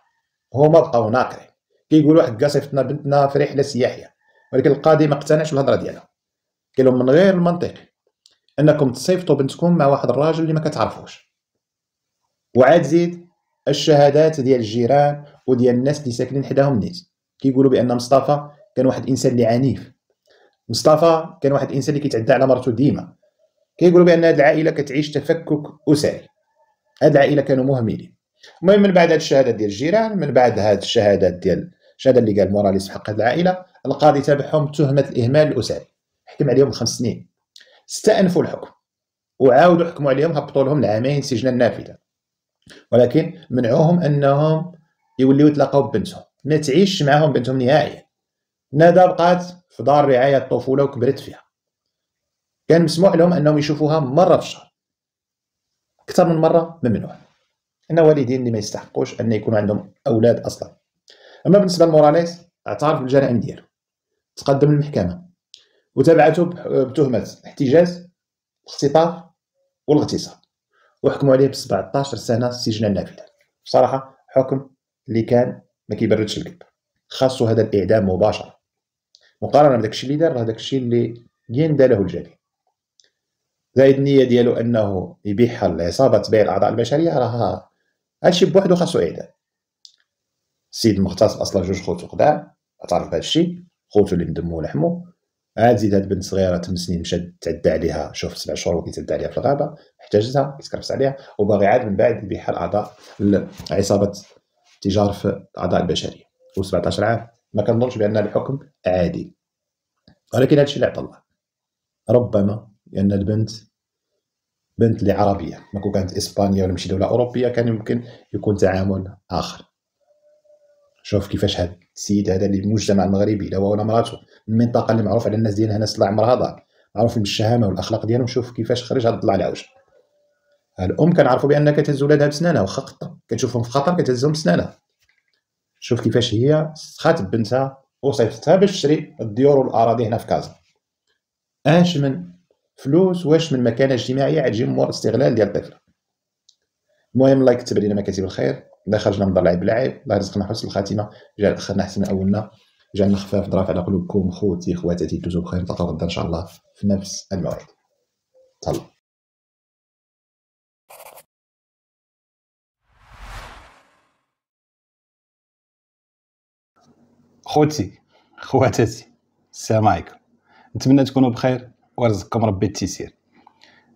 هما بقاو ناقرين كيقولوا حكا صيفطنا بنتنا في رحله سياحيه ولكن القاضي ما اقتنعش بالهضره ديالها قال لهم من غير المنطق انكم تصيفطوا بنتكم مع واحد الراجل اللي ما كتعرفوش وعاد زيد الشهادات ديال الجيران وديال الناس اللي ساكنين حداهم نيت كيقولوا بان مصطفى كان واحد الانسان اللي عنيف مصطفى كان واحد الانسان اللي كيتعدى على مرته ديما كيقولوا بان هذه العائله كتعيش تفكك اسري هاد العائله كانوا مهملين المهم من بعد هاد الشهادات ديال الجيران من بعد هاد الشهادات ديال الشهاده اللي قال موراليس في حق هاد العائله القاضي تابعهم تهمه الاهمال الاسري حكم عليهم خمس سنين استأنفوا الحكم وعاودوا حكموا عليهم هبطوا لهم لعامين سجن النافذه ولكن منعوهم انهم يوليو يتلاقاو ببنتهم ما تعيش معاهم بنتهم نهائيا ندى بقات في دار رعايه الطفوله وكبرت فيها كان مسموح لهم انهم يشوفوها مره في الشهر اكثر من مره ممنوع ان والدين اللي ما يستحقوش ان يكون عندهم اولاد اصلا اما بالنسبه لموراليس اعترف بالجرائم ديالو تقدم للمحكمة وتابعته بتهمة الاحتجاز الاختطاف والاغتصاب وحكموا عليه ب 17 سنة سجن النافذة بصراحة حكم اللي كان ما كيبردش القلب خاصو هذا الإعدام مباشرة مقارنة بداك الشيء اللي دار هذاك الشيء اللي يندى له الجميع زائد النية ديالو أنه يبيعها العصابة تبيع الأعضاء البشرية راها هادشي بوحدو خاصو إعدام السيد المغتصب أصلا جوج خوتو قدام اعترف بهذا الشيء خوتو اللي مدمو لحمو عاد زيد هاد بنت صغيره 8 سنين مشات تعدى عليها شوف سبع شهور تعدى عليها في الغابه احتاجتها كيتكرفس عليها وباغي عاد من بعد يبيعها لاعضاء عصابه التجار في الاعضاء البشريه و17 عام ما كنظنش بان الحكم عادي ولكن هادشي اللي عطى الله ربما لان البنت بنت اللي عربيه ما كانت اسبانيا ولا شي دوله اوروبيه كان يمكن يكون تعامل اخر شوف كيفاش هذا السيد هذا اللي المجتمع المغربي لا هو ولا مراته المنطقه اللي معروف على الناس ديالها ناس طلع عمرها دار معروفين بالشهامه والاخلاق ديالهم شوف كيفاش خرج هذا الضلع على وجهه الام كنعرفوا بان كتهز ولادها بسنانها واخا خطه كتشوفهم في خطر كتهزهم بسنانها شوف كيفاش هي سخات بنتها وصيفطتها باش تشري الديور والاراضي هنا في كازا اش من فلوس واش من مكانه اجتماعيه عاد مور استغلال ديال الطفل المهم الله يكتب علينا مكاتب الخير لا خرجنا من دار لعب لعب الله يرزقنا حسن الخاتمه جعل اخرنا احسن اولنا جعلنا خفاف ضراف على قلوبكم خوتي خواتاتي دوزوا بخير نتلاقاو غدا ان شاء الله في نفس الموعد تهلا خوتي خواتاتي السلام عليكم نتمنى تكونوا بخير ورزقكم ربي التيسير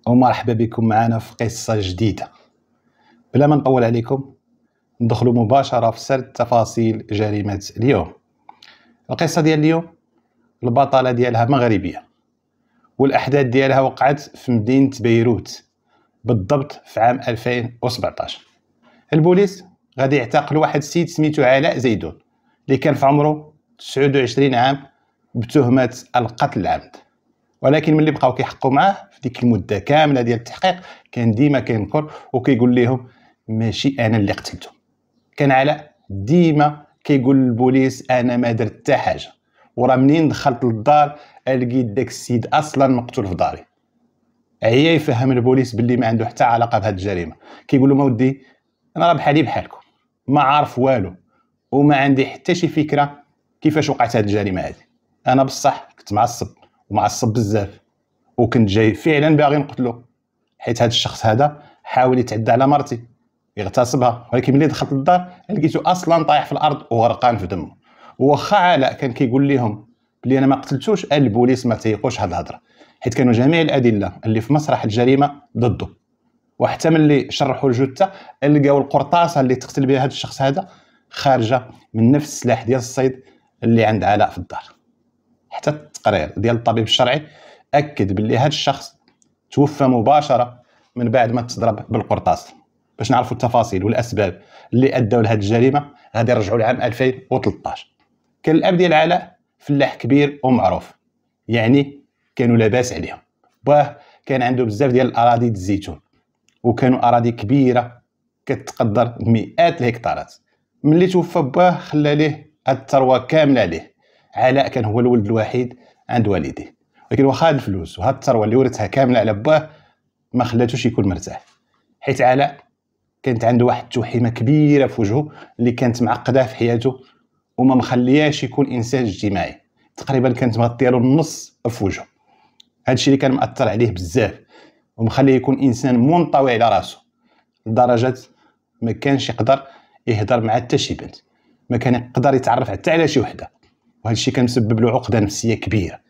ومرحبا بكم معنا في قصه جديده بلا ما نطول عليكم ندخلوا مباشره في سرد تفاصيل جريمه اليوم القصه ديال اليوم البطله ديالها مغربيه والاحداث ديالها وقعت في مدينه بيروت بالضبط في عام 2017 البوليس غادي يعتقل واحد السيد سميتو علاء زيدون اللي كان في عمره 29 عام بتهمه القتل العمد ولكن ملي بقاو كيحقوا معاه في ديك المده كامله ديال التحقيق كان ديما كينكر وكيقول لهم ماشي انا اللي قتلته كان علاء ديما كيقول للبوليس انا ما درت حتى حاجه وراه منين دخلت للدار لقيت داك السيد اصلا مقتول في داري عيا يفهم البوليس باللي ما عنده حتى علاقه بهاد الجريمه كيقول له مودي انا راه بحالي بحالكم ما عارف والو وما عندي حتى شي فكره كيفاش وقعت هاد الجريمه هادي انا بصح كنت معصب ومعصب بزاف وكنت جاي فعلا باغي نقتلو حيت هاد الشخص هذا حاول يتعدى على مرتي يغتصبها ولكن ملي دخلت للدار لقيته اصلا طايح في الارض وغرقان في دمه وخا علاء كان كيقول لهم بلي انا ما قتلتوش البوليس ما تيقوش هاد الهضره حيت كانوا جميع الادله اللي في مسرح الجريمه ضده وحتى ملي شرحوا الجثه لقاو القرطاسه اللي تقتل بها هاد الشخص هذا خارجه من نفس السلاح ديال الصيد اللي عند علاء في الدار حتى التقرير ديال الطبيب الشرعي اكد بلي هاد الشخص توفى مباشره من بعد ما تضرب بالقرطاس باش نعرفوا التفاصيل والاسباب اللي ادوا لهذه الجريمه غادي نرجعوا لعام 2013 كان الاب ديال علاء فلاح كبير ومعروف يعني كانوا لاباس عليهم باه كان عنده بزاف ديال الاراضي الزيتون وكانوا اراضي كبيره كتقدر مئات الهكتارات ملي توفى باه خلى ليه الثروه كامله ليه علاء كان هو الولد الوحيد عند والديه ولكن واخا الفلوس وهاد الثروه اللي ورثها كامله على باه ما خلاتوش يكون مرتاح حيت علاء كانت عنده واحد التوحيمه كبيره في وجهه اللي كانت معقده في حياته وما مخلياش يكون انسان اجتماعي تقريبا كانت مغطيه له النص في وجهه هادشي اللي كان مأثر عليه بزاف ومخليه يكون انسان منطوي على راسه لدرجه ما كانش يقدر يهضر مع حتى شي بنت ما كان يقدر يتعرف حتى على شي وحده وهذا الشيء كان مسبب له عقده نفسيه كبيره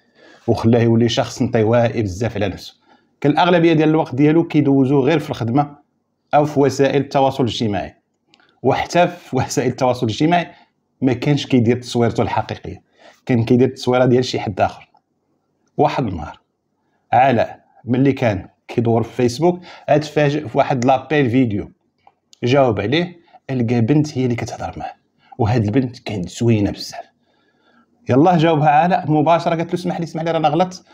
وخلاه يولي شخص انطوائي بزاف على نفسه كان الاغلبيه ديال الوقت ديالو كيدوزو غير في الخدمه او في وسائل التواصل الاجتماعي وحتى في وسائل التواصل الاجتماعي ما كانش كيدير تصويرته الحقيقيه كان كيدير التصويره ديال شي حد اخر واحد النهار علاء ملي كان كيدور في فيسبوك اتفاجئ في واحد لابيل فيديو جاوب عليه لقى بنت هي اللي كتهضر معاه وهاد البنت كانت زوينه بزاف يلاه جاوبها علاء آه، مباشره قالت له اسمح لي اسمح لي رانا غلطت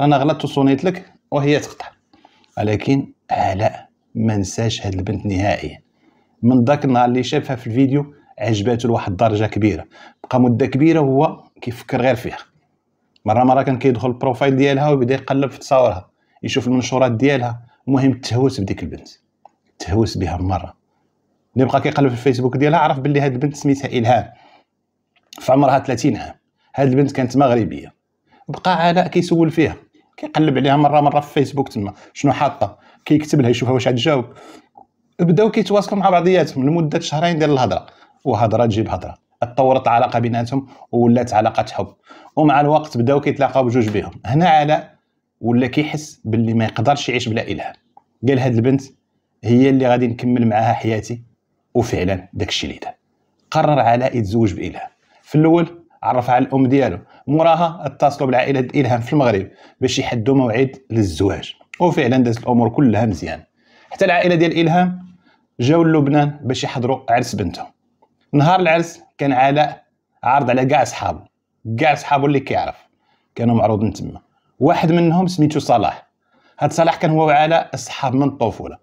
رانا غلطت وصونيت لك وهي تقطع ولكن علاء آه، ما نساش هاد البنت نهائيا من ذاك النهار اللي شافها في الفيديو عجباته لواحد الدرجه كبيره بقى مده كبيره وهو كيفكر غير فيها مره مره كان كيدخل البروفايل ديالها ويبدا يقلب في تصاورها يشوف المنشورات ديالها المهم تهوس بديك البنت تهوس بها مره اللي بقى كيقلب في الفيسبوك ديالها عرف باللي هاد البنت سميتها الهام في عمرها 30 عام هاد البنت كانت مغربيه بقى علاء كيسول فيها كيقلب عليها مره مره في فيسبوك تما شنو حاطه كيكتب لها يشوفها واش جاوب بداو كيتواصلوا مع بعضياتهم لمده شهرين ديال الهضره وهضره تجيب هضره تطورت العلاقه بيناتهم وولات علاقه حب ومع الوقت بداو كيتلاقاو بجوج بهم هنا علاء ولا كيحس باللي ما يقدرش يعيش بلا إله قال هاد البنت هي اللي غادي نكمل معاها حياتي وفعلا داكشي اللي دار قرر علاء يتزوج بإله في الاول عرف على الام ديالو موراها اتصلوا بالعائله إلهام في المغرب باش يحدوا موعد للزواج وفعلا دازت الامور كلها مزيان حتى العائله ديال الهام جاو للبنان باش يحضروا عرس بنته نهار العرس كان علاء عارض على كاع صحابو كاع صحابو اللي كيعرف كانوا معروضين تما واحد منهم سميتو صلاح هاد صلاح كان هو وعلاء الصحاب من الطفوله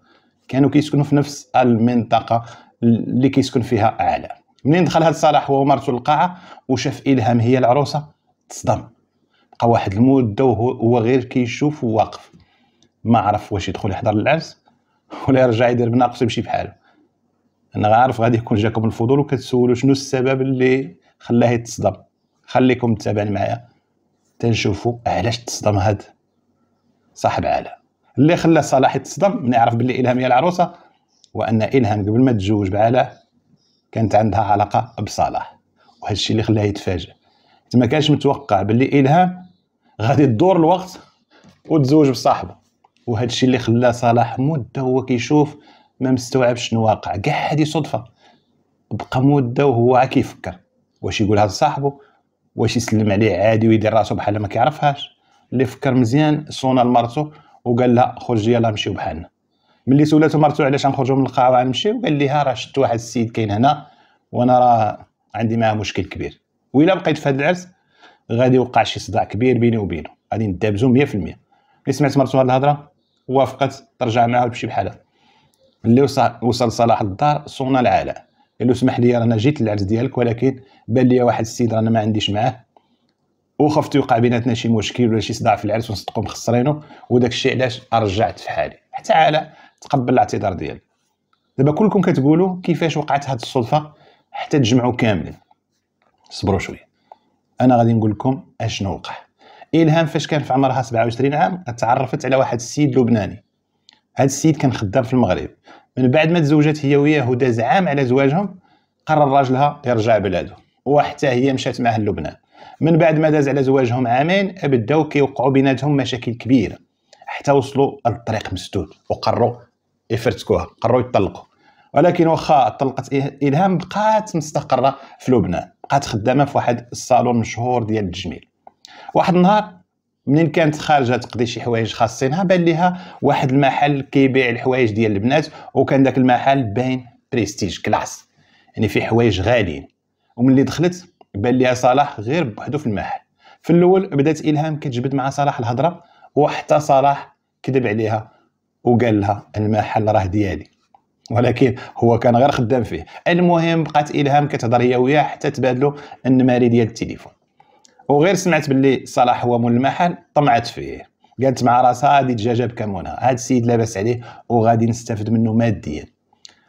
كانوا كيسكنوا في نفس المنطقه اللي كيسكن فيها علاء منين دخل هاد صلاح هو ومرته القاعه وشاف الهام هي العروسه تصدم بقى واحد المده وهو غير كيشوف وواقف ما عرف واش يدخل يحضر العرس ولا يرجع يدير بناقص يمشي بحاله انا عارف غادي يكون جاكم الفضول وكتسولوا شنو السبب اللي خلاه يتصدم خليكم متابعين معايا تنشوفوا علاش تصدم هاد صاحب عاله اللي خلى صلاح يتصدم من يعرف باللي الهام هي العروسه وان الهام قبل ما تزوج بعاله كانت عندها علاقه بصلاح وهذا الشيء اللي خلاه يتفاجئ ما كانش متوقع باللي الهام غادي تدور الوقت وتزوج بصاحبه وهذا الشيء اللي خلى صلاح مده هو كيشوف ما مستوعبش شنو واقع كاع هذه صدفه بقى مده وهو كيفكر واش يقولها لصاحبه واش يسلم عليه عادي ويدير راسو بحال ما كيعرفهاش اللي فكر مزيان صونا لمرتو وقال لها خرجي يلاه نمشيو بحالنا ملي سولاتو مرتو علاش غنخرجوا من القاعه وغنمشيو قال لها راه شفت واحد السيد كاين هنا وانا راه عندي معاه مشكل كبير وإلا بقيت في هذا العرس غادي يوقع شي صداع كبير بيني وبينه غادي ندابزو 100% ملي إيه، سمعت مرتو هاد الهضره وافقت ترجع معاه وتمشي بحالها اللي وصل صلاح الدار صونا العلاء قال له اسمح لي رانا جيت للعرس ديالك ولكن بان لي واحد السيد رانا ما عنديش معاه وخفت يوقع بيناتنا شي مشكل ولا شي صداع في العرس ونصدقوا مخسرينه وداك الشيء علاش رجعت في حالي حتى علاء تقبل الاعتذار ديالي دابا كلكم كتقولوا كيفاش وقعت هاد الصدفه حتى تجمعوا كاملين صبروا شويه انا غادي نقول لكم اشنو وقع الهام فاش كان في عمرها 27 عام تعرفت على واحد السيد لبناني هذا السيد كان خدام في المغرب من بعد ما تزوجت هي وياه وداز عام على زواجهم قرر راجلها يرجع بلاده وحتى هي مشات معاه لبنان من بعد ما داز على زواجهم عامين بداو كيوقعوا بيناتهم مشاكل كبيره حتى وصلوا الطريق مسدود وقرروا يفرتكوها قرروا يطلقوا ولكن واخا طلقت الهام بقات مستقره في لبنان بقات خدامه في واحد الصالون مشهور ديال التجميل واحد النهار منين كانت خارجه تقضي شي حوايج خاصينها بان ليها واحد المحل كيبيع الحوايج ديال البنات وكان داك المحل باين بريستيج كلاس يعني فيه حوايج غاليين وملي دخلت بان ليها صلاح غير بوحدو في المحل في الاول بدات الهام كتجبد مع صلاح الهضره وحتى صلاح كذب عليها وقال لها المحل راه ديالي ولكن هو كان غير خدام فيه المهم بقات الهام كتهضر هي وياه حتى تبادلوا النماري ديال التليفون وغير سمعت باللي صلاح هو مول المحل طمعت فيه قالت مع راسها هذه دجاجه بكمونها هذا السيد لاباس عليه وغادي نستافد منه ماديا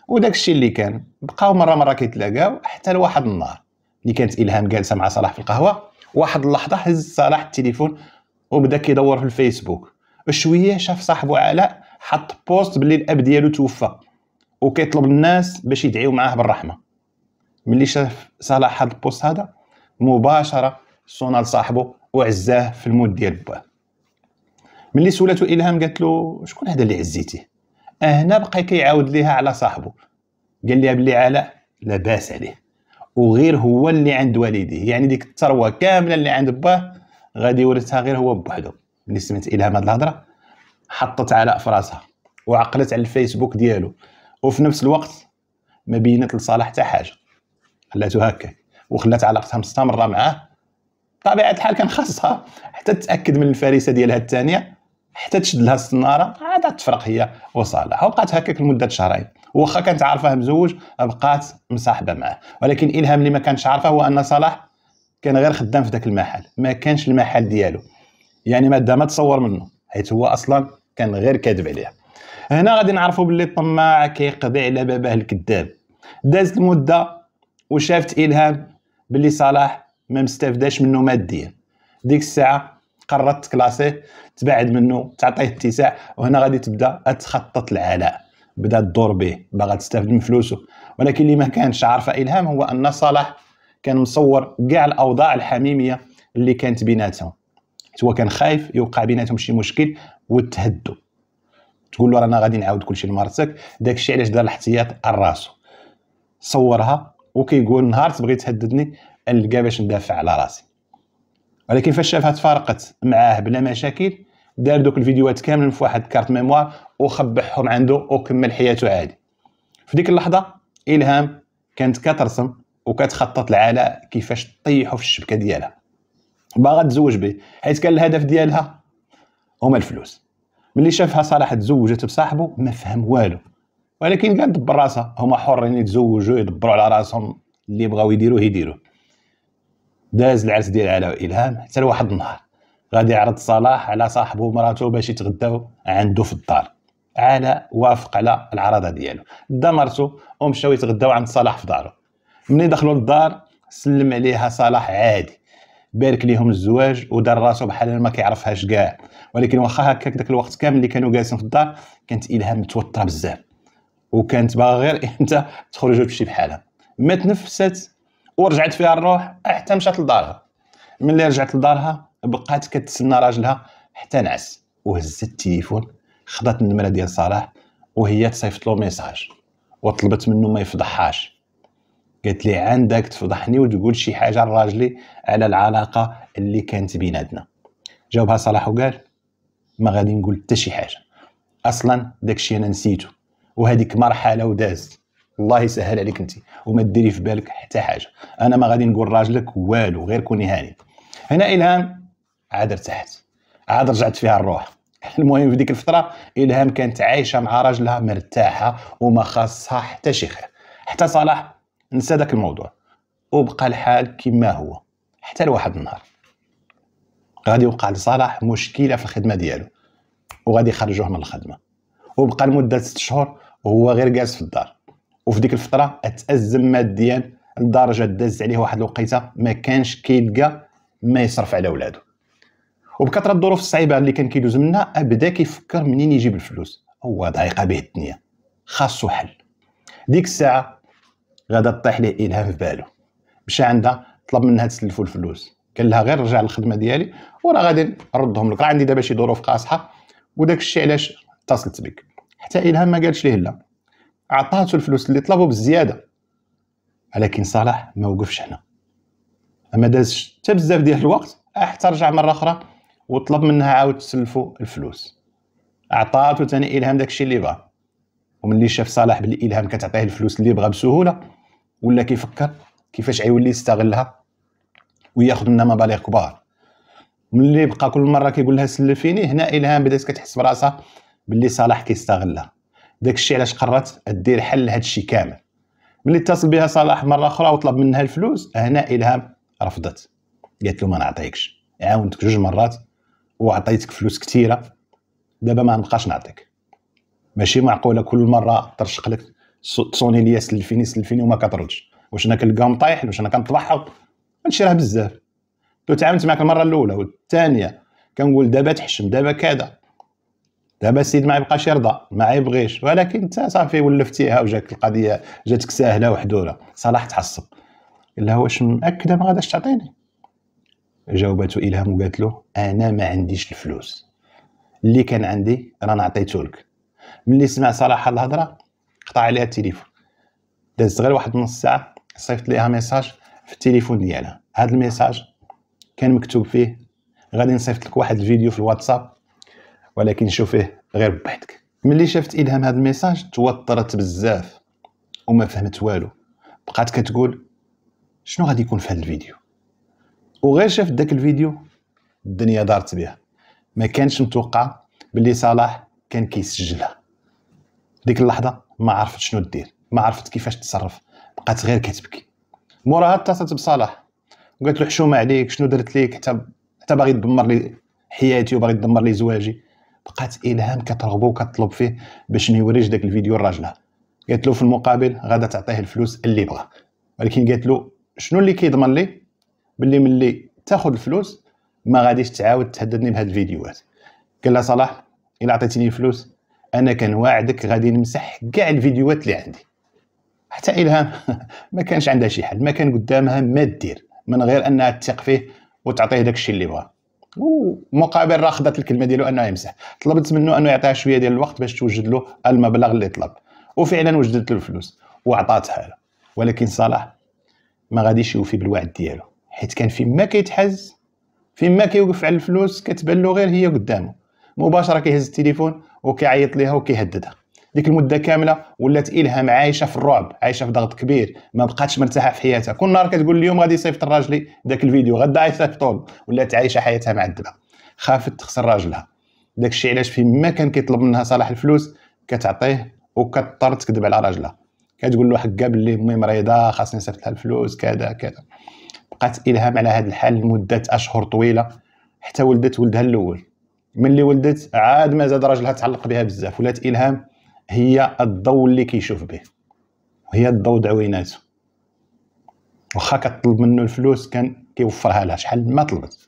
وداك الشيء اللي كان بقاو مره مره كيتلاقاو حتى لواحد النهار اللي كانت الهام جالسه مع صلاح في القهوه واحد اللحظه هز صلاح التليفون وبدا كيدور في الفيسبوك شويه شاف صاحبه علاء حط بوست باللي الاب ديالو توفى وكيطلب الناس باش يدعيو معاه بالرحمه ملي شاف صلاح هذا البوست هذا مباشره الصونه لصاحبه وعزاه في الموت ديال باه ملي سولته الهام قالت له شكون هذا اللي عزيتيه هنا بقى كيعاود ليها على صاحبه قال لها بلي علاء لاباس عليه وغير هو اللي عند والديه يعني ديك الثروه كامله اللي عند باه غادي يورثها غير هو بوحدو ملي سمعت الهام هاد الهضره حطت علاء في راسها وعقلت على الفيسبوك ديالو وفي نفس الوقت ما بينت لصالح حتى حاجه خلاته هكا وخلات علاقتها مستمره معاه طبيعه الحال كان خاصها حتى تتاكد من الفريسه ديالها الثانيه حتى تشد لها السناره عاد تفرق هي وصالح وبقات هكاك لمده شهرين واخا كانت عارفاه مزوج بقات مصاحبه معاه ولكن الهام اللي ما كانش عارفه هو ان صلاح كان غير خدام في ذاك المحل ما كانش المحل ديالو يعني ماده ما تصور منه حيت هو اصلا كان غير كاذب عليها هنا غادي نعرفوا باللي الطماع كيقضي على باباه الكذاب دازت المده وشافت الهام باللي صلاح ما مستافداش منه ماديا ديك الساعه قررت تكلاسيه تبعد منه تعطيه اتساع وهنا غادي تبدا تخطط العلاء بدا تدور به باغا تستافد من فلوسه ولكن اللي ما كانش عارفه الهام هو ان صلاح كان مصور كاع الاوضاع الحميميه اللي كانت بيناتهم هو كان خايف يوقع بيناتهم شي مشكل وتهدوا تقول له رانا غادي نعاود كلشي لمرتك داكشي علاش دار الاحتياط الراسو صورها وكيقول نهار تبغي تهددني نلقى باش ندافع على راسي ولكن فاش شافها تفارقت معاه بلا مشاكل دار دوك الفيديوهات كاملين في واحد كارت ميموار وخبحهم عنده وكمل حياته عادي في ديك اللحظه الهام كانت كترسم وكتخطط لعلاء كيفاش تطيحو في الشبكه ديالها باغا تزوج به حيت كان الهدف ديالها هما الفلوس ملي شافها صلاح تزوجت بصاحبه ما فهم والو ولكن قال دبر راسها هما حرين يتزوجوا يدبروا على راسهم اللي بغاو يديروه يديروه داز العرس ديال علاء الهام حتى لواحد النهار غادي يعرض صلاح على صاحبه ومراته باش يتغداو عنده في الدار علاء وافق على العرضه ديالو دا مرته ومشاو يتغداو عند صلاح في دارو ملي دخلوا للدار سلم عليها صلاح عادي بارك ليهم الزواج ودار راسو بحال ما كيعرفهاش كاع ولكن واخا هكاك داك الوقت كامل اللي كانوا جالسين في الدار كانت الهام متوتره بزاف وكانت باغا غير امتى تخرج بشي بحالها ما تنفست ورجعت فيها الروح حتى مشات لدارها ملي رجعت لدارها بقات كتسنى راجلها حتى نعس وهزت التليفون خدات النمره ديال صلاح وهي تصيفط له ميساج وطلبت منه ما يفضحهاش قالت لي عندك تفضحني وتقول شي حاجه لراجلي على العلاقه اللي كانت بيناتنا جاوبها صلاح وقال ما غادي نقول حتى شي حاجه اصلا داكشي انا نسيته وهذيك مرحله ودازت الله يسهل عليك انت وما ديري في بالك حتى حاجه انا ما غادي نقول راجلك والو غير كوني هاني هنا الهام عاد ارتحت عاد رجعت فيها الروح المهم في ديك الفتره الهام كانت عايشه مع راجلها مرتاحه وما خاصها حتى شي خير حتى صلاح نسى داك الموضوع وبقى الحال كما هو حتى لواحد النهار غادي يوقع لصلاح مشكله في الخدمه ديالو وغادي يخرجوه من الخدمه وبقى لمده 6 شهور وهو غير جالس في الدار وفي ديك الفتره اتازم ماديا لدرجه داز عليه واحد الوقيته ما كانش كيلقى ما يصرف على ولاده وبكثره الظروف الصعيبه اللي كان كيدوز منها بدا كيفكر منين يجيب الفلوس هو ضايقه به الدنيا خاصو حل ديك الساعه غادا طيح ليه الهام في بالو مشى عندها طلب منها تسلفو الفلوس قال لها غير رجع للخدمه ديالي وراه غادي نردهم لك راه عندي دابا شي ظروف قاصحه وداك الشيء علاش اتصلت بك حتى الهام ما قالش ليه لا عطاتو الفلوس اللي طلبوا بالزياده ولكن صلاح ما وقفش هنا ما دازش حتى بزاف ديال الوقت حتى رجع مره اخرى وطلب منها عاود تسلفو الفلوس عطاتو ثاني الهام داكشي اللي بغا وملي شاف صلاح بلي الهام كتعطيه الفلوس اللي بغا بسهوله ولا كيفكر كيفاش عيولي يستغلها وياخذ منها مبالغ كبار ملي بقى كل مره كيقول لها سلفيني هنا الهام بدات كتحس براسها بلي صلاح كيستغلها داك الشيء علاش قررت دير حل لهذا الشيء كامل ملي اتصل بها صلاح مره اخرى وطلب منها الفلوس هنا الهام رفضت قالت له ما نعطيكش عاونتك جوج مرات وعطيتك فلوس كثيره دابا ما نبقاش نعطيك ماشي معقوله كل مره ترشق لك تصوني ليا سلفيني سلفيني وما كتردش واش انا كنلقاهم طايح واش انا هادشي راه بزاف تعاملت معك المره الاولى والثانيه كنقول دابا تحشم دابا كذا دابا السيد ما يبقاش يرضى ما يبغيش ولكن انت صافي ولفتيها وجاك القضيه جاتك ساهله وحدوره صلاح تحصل الا هو واش مأكده ما غاداش تعطيني جاوبته الهام وقالت له انا ما عنديش الفلوس اللي كان عندي رانا عطيته لك ملي سمع صلاح هاد الهضره قطع عليها التليفون دازت غير واحد نص ساعه صيفط ليها ميساج في التليفون ديالها هاد الميساج كان مكتوب فيه غادي نصيفط لك واحد الفيديو في الواتساب ولكن شوفيه غير بوحدك ملي شافت الهام هذا الميساج توترت بزاف وما فهمت والو بقات كتقول شنو غادي يكون في هذا الفيديو وغير شافت داك الفيديو الدنيا دارت بها ما كانش متوقع باللي صلاح كان كيسجلها ديك اللحظه ما عرفت شنو دير ما عرفت كيفاش تتصرف بقات غير كتبكي موراها اتصلت بصلاح وقالت له حشومه عليك شنو درت ليك حتى حتى باغي تدمر لي حياتي وباغي تدمر لي زواجي بقات الهام كترغبو وكتطلب فيه باش ميوريش يوريش داك الفيديو لراجلها قالت له في المقابل غادا تعطيه الفلوس اللي بغا ولكن قالت له شنو اللي كيضمن لي باللي ملي تاخذ الفلوس ما غاديش تعاود تهددني بهاد الفيديوهات قال لها صلاح الا عطيتيني الفلوس انا كنواعدك غادي نمسح كاع الفيديوهات اللي عندي حتى الهام ما كانش عندها شي حل ما كان قدامها ما دير من غير انها تثق فيه وتعطيه داكشي اللي بغا ومقابل رفضت الكلمه ديالو انه يمسح طلبت منه انه يعطيها شويه ديال الوقت باش توجد له المبلغ اللي طلب وفعلا وجدت له الفلوس وعطاتها له ولكن صلاح ما غاديش يوفي بالوعد ديالو حيت كان فيما كيتحز فيما كيوقف على الفلوس كتبان له غير هي قدامه مباشره كيهز التليفون وكيعيط ليها وكيهددها ديك المده كامله ولات الهام عايشه في الرعب عايشه في ضغط كبير ما بقاتش مرتاحه في حياتها كل نهار كتقول اليوم غادي يصيفط راجلي ذاك الفيديو غدا يصيفطو ولات عايشه حياتها معذبه خافت تخسر راجلها داك الشيء علاش في ما كان كيطلب منها صلاح الفلوس كتعطيه وكضطر تكذب على راجلها كتقول له حكا باللي امي مريضه خاصني نصيفط لها الفلوس كذا كذا بقات الهام على هذا الحال لمده اشهر طويله حتى ولدت ولدها الاول ملي ولدت عاد ما زاد راجلها تعلق بها بزاف ولات الهام هي الضوء اللي كيشوف به وهي الضوء دعويناته واخا كطلب منه الفلوس كان كيوفرها لها شحال ما طلبت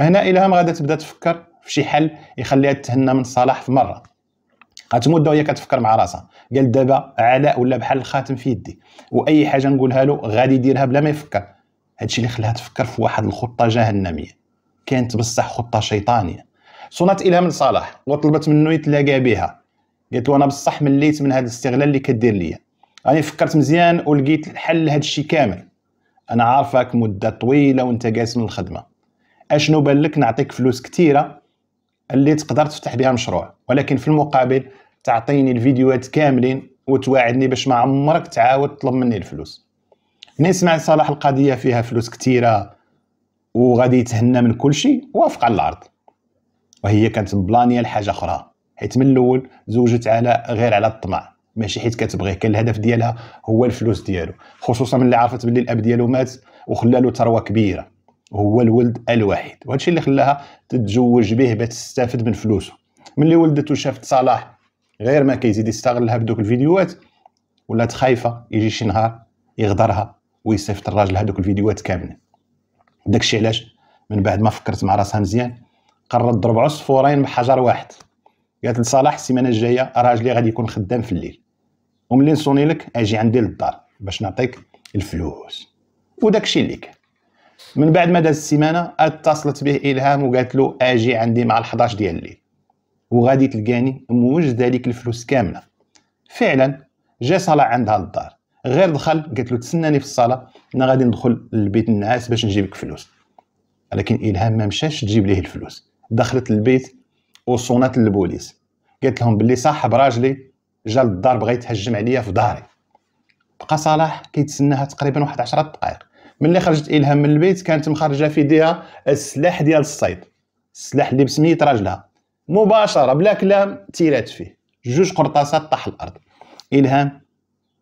هنا الهام غادا تبدا تفكر في شي حل يخليها تهنى من صلاح في مره غتمد وهي كتفكر مع راسها قال دابا علاء ولا بحال الخاتم في يدي واي حاجه نقولها له غادي يديرها بلا ما يفكر هادشي اللي خلاها تفكر في واحد الخطه جهنميه كانت بصح خطه شيطانيه صنعت الهام لصلاح وطلبت منه يتلاقى بها قلت له انا بصح مليت من هذا الاستغلال اللي كدير ليا راني فكرت مزيان ولقيت الحل لهذا الشيء كامل انا عارفك مده طويله وانت جالس من الخدمه اشنو بان لك نعطيك فلوس كثيره اللي تقدر تفتح بها مشروع ولكن في المقابل تعطيني الفيديوهات كاملين وتواعدني باش ما عمرك تعاود تطلب مني الفلوس ملي سمع صلاح القضيه فيها فلوس كثيره وغادي يتهنى من كل شيء وافق على العرض وهي كانت بلانيه لحاجه اخرى حيت من الاول زوجت على غير على الطمع ماشي حيت كتبغيه كان الهدف ديالها هو الفلوس ديالو خصوصا ملي عرفت باللي الاب ديالو مات وخلى له ثروه كبيره هو الولد الوحيد وهادشي اللي خلاها تتزوج به باش تستافد من فلوسه ملي ولدته شافت صلاح غير ما كيزيد يستغلها بدوك الفيديوهات ولات خايفه يجي شي نهار يغدرها ويصيفط الراجل هذوك الفيديوهات كاملين داكشي علاش من بعد ما فكرت مع راسها مزيان قررت ضرب عصفورين بحجر واحد قالت لصلاح السيمانه الجايه راجلي غادي يكون خدام في الليل وملي نصوني لك اجي عندي للدار باش نعطيك الفلوس وداك الشيء اللي كان من بعد ما داز السيمانه اتصلت به الهام وقالت له اجي عندي مع ال11 ديال الليل وغادي تلقاني موجد ذلك الفلوس كامله فعلا جا صلاح عندها للدار غير دخل قالت له تسناني في الصاله انا غادي ندخل للبيت النعاس باش نجيبك فلوس ولكن الهام ما مشاش تجيب ليه الفلوس دخلت للبيت وصونات للبوليس قالت لهم باللي صاحب راجلي جا للدار بغا يتهجم عليا في داري بقى صلاح كيتسناها تقريبا واحد 10 دقائق ملي خرجت الهام من البيت كانت مخرجه في يديها السلاح ديال الصيد السلاح اللي بسميه راجلها مباشره بلا كلام تيرات فيه جوج قرطاسات طاح الارض الهام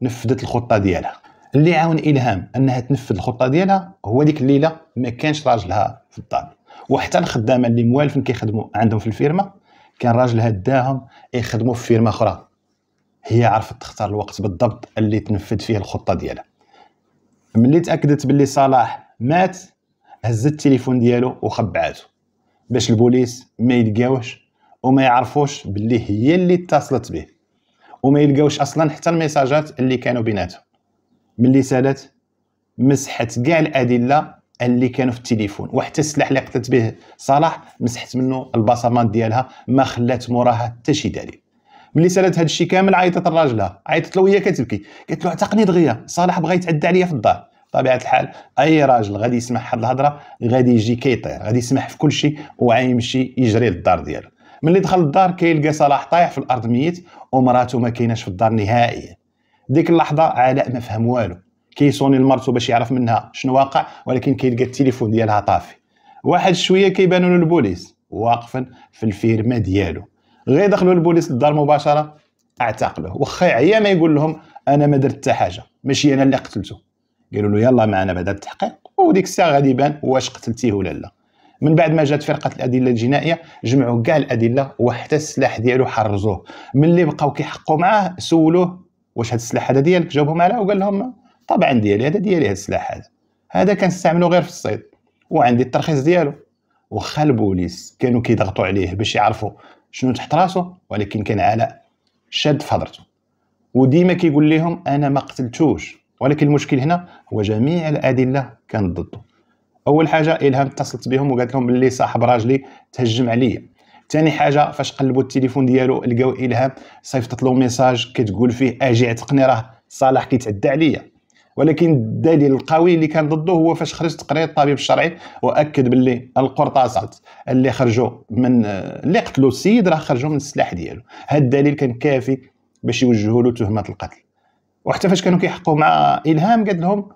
نفذت الخطه ديالها اللي عاون الهام انها تنفذ الخطه ديالها هو ديك الليله ما كانش راجلها في الدار وحتى الخدامه اللي موالفين كيخدموا عندهم في الفيرما كان راجل هداهم يخدموا في فيرما اخرى هي عرفت تختار الوقت بالضبط اللي تنفذ فيه الخطه ديالها ملي تاكدت باللي صلاح مات هزت التليفون ديالو وخبعاتو باش البوليس ما يلقاوش وما يعرفوش باللي هي اللي اتصلت به وما يلقاوش اصلا حتى الميساجات اللي كانوا بيناتهم ملي سالت مسحت كاع الادله اللي كانوا في التليفون وحتى السلاح اللي قتلت به صلاح مسحت منه البصمات ديالها ما خلات موراها حتى شي دليل ملي سالت هذا الشيء كامل عيطت لراجلها عيطت له وهي كتبكي قالت له اعتقني دغيا صلاح بغى يتعدى عليا في الدار بطبيعه الحال اي راجل غادي يسمح هاد الهضره غادي يجي كيطير غادي يسمح في كل شيء وعايمشي يجري للدار ديالو ملي دخل للدار كيلقى صلاح طايح في الارض ميت ومراته ما كايناش في الدار نهائيا ديك اللحظه علاء ما فهم والو كيصوني لمرتو باش يعرف منها شنو واقع ولكن كيلقى التليفون ديالها طافي واحد شويه كيبانوا له البوليس واقفا في الفيرما ديالو غير دخلوا البوليس للدار مباشره اعتقلوه واخا عيا ما يقول لهم انا ما درت حتى حاجه ماشي انا اللي قتلته قالوا له يلا معنا بعد التحقيق وديك الساعه غادي يبان واش قتلتيه ولا لا من بعد ما جات فرقه الادله الجنائيه جمعوا كاع الادله وحتى السلاح ديالو حرزوه ملي بقاو كيحقوا معاه سولوه واش هاد السلاح هذا ديالك جاوبهم على وقال لهم طبعا ديالي هذا ديالي هذا السلاح هذا هذا كنستعملو غير في الصيد وعندي الترخيص ديالو وخا البوليس كانوا كيضغطوا عليه باش يعرفوا شنو تحت راسو ولكن كان علاء شاد في هضرته وديما كيقول لهم انا ما قتلتوش ولكن المشكل هنا هو جميع الادله كانت ضده اول حاجه الهام اتصلت بهم وقالت لهم بلي صاحب راجلي تهجم عليا ثاني حاجه فاش قلبوا التليفون ديالو لقاو الهام صيفطت له ميساج كتقول فيه اجي عتقني راه صالح كيتعدى عليا ولكن الدليل القوي اللي كان ضده هو فاش خرج تقرير الطبيب الشرعي واكد باللي القرطاسات اللي خرجوا من اللي قتلوا السيد راه خرجوا من السلاح ديالو هذا الدليل كان كافي باش يوجهوا له تهمه القتل وحتى فاش كانوا كيحقوا مع الهام قال لهم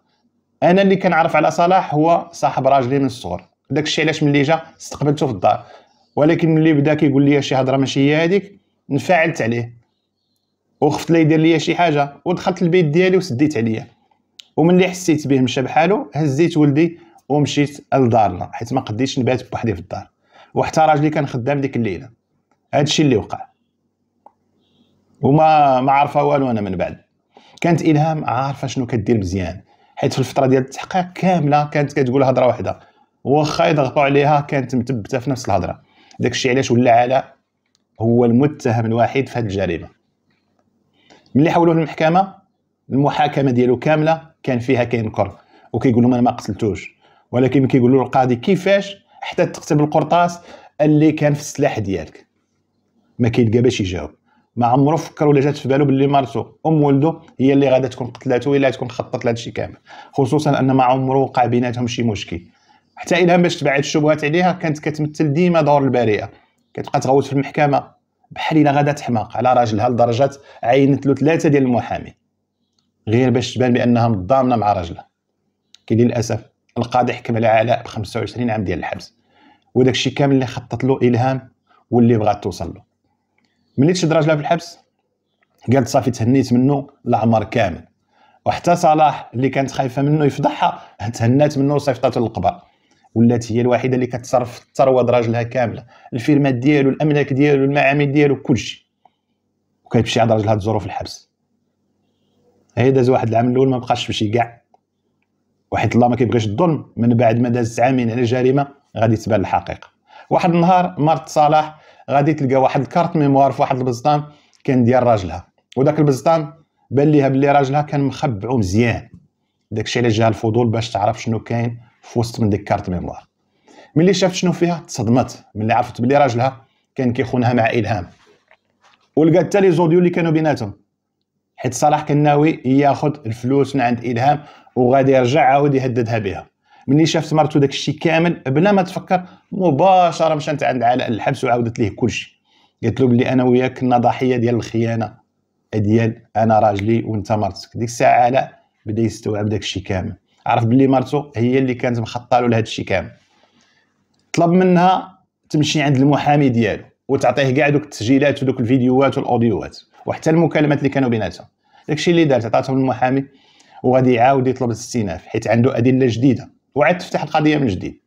انا اللي كنعرف على صلاح هو صاحب راجلي من الصغر داك الشيء علاش ملي جا استقبلته في الدار ولكن ملي بدا كيقول لي شي هضره ماشي هي هذيك انفعلت عليه وخفت لا يدير ليا شي حاجه ودخلت البيت ديالي وسديت عليه ومن اللي حسيت به مشى بحالو هزيت ولدي ومشيت لدارنا حيت ما قديتش نبات بوحدي في الدار وحتى راجلي كان خدام ديك الليله هادشي اللي وقع وما ما عارفه والو انا من بعد كانت الهام عارفه شنو كدير مزيان حيت في الفتره ديال التحقيق كامله كانت كتقول هضره واحده واخا يضغطوا عليها كانت مثبته في نفس الهضره داكشي علاش ولا علاء هو المتهم الوحيد في هذه الجريمه ملي حولوه للمحكمه المحاكمه ديالو كامله كان فيها كينكر وكيقول لهم انا ما قتلتوش ولكن كيقول له القاضي كيفاش حتى تقتل القرطاس اللي كان في السلاح ديالك ما كيلقى باش يجاوب ما عمرو فكر ولا جات في بالو باللي مرتو ام ولده هي اللي غادا تكون قتلاته ولا تكون خطط لهذا الشيء كامل خصوصا ان ما عمرو وقع بيناتهم شي مشكل حتى الهام باش تبعد الشبهات عليها كانت كتمثل ديما دور البريئه كتبقى تغوت في المحكمه بحال الا غادا تحماق على راجلها لدرجه عينت له ثلاثه ديال المحامين غير باش تبان بانها متضامنه مع راجلها كي للاسف القاضي حكم على علاء ب 25 عام ديال الحبس وداك الشيء كامل اللي خطط له الهام واللي بغات توصل له ملي تشد راجلها في الحبس قالت صافي تهنيت منه العمر كامل وحتى صلاح اللي كانت خايفه منه يفضحها تهنات منه وصيفطته للقبر ولات هي الوحيده اللي كتصرف الثروه تروض راجلها كامله الفيرمات ديالو الاملاك ديالو المعامل ديالو كلشي وكتمشي عند راجلها تزورو في الحبس هي داز واحد العام الاول ما بقاش مشي كاع وحيت الله ما كيبغيش الظلم من بعد ما داز عامين على جريمه غادي تبان الحقيقه واحد النهار مرت صلاح غادي تلقى واحد الكارت ميموار في واحد البزطام كان ديال راجلها وداك البزطام بان ليها بلي راجلها كان مخبعو مزيان داكشي علاش جاها الفضول باش تعرف شنو كاين في وسط من ديك كارت ميموار ملي شافت شنو فيها تصدمت ملي عرفت بلي راجلها كان كيخونها مع الهام ولقات حتى لي زوديو اللي كانوا بيناتهم حيت صلاح كان ناوي ياخذ الفلوس من عند الهام وغادي يرجع عاود يهددها بها ملي شافت مرتو داك الشيء كامل بلا ما تفكر مباشره مشات عند علاء الحبس وعاودت ليه كل شيء قالت له بلي انا وياك كنا ضحيه ديال الخيانه ديال انا راجلي وانت مرتك ديك الساعه علاء بدا يستوعب داك الشيء كامل عرف بلي مرتو هي اللي كانت مخطاله لهذا الشيء كامل طلب منها تمشي عند المحامي ديالو وتعطيه كاع دوك التسجيلات ودوك الفيديوهات والاوديوات وحتى المكالمات اللي كانوا بيناتهم داكشي اللي دارت عطاتهم المحامي وغادي يعاود يطلب الاستئناف حيت عنده ادله جديده وعاد تفتح القضيه من جديد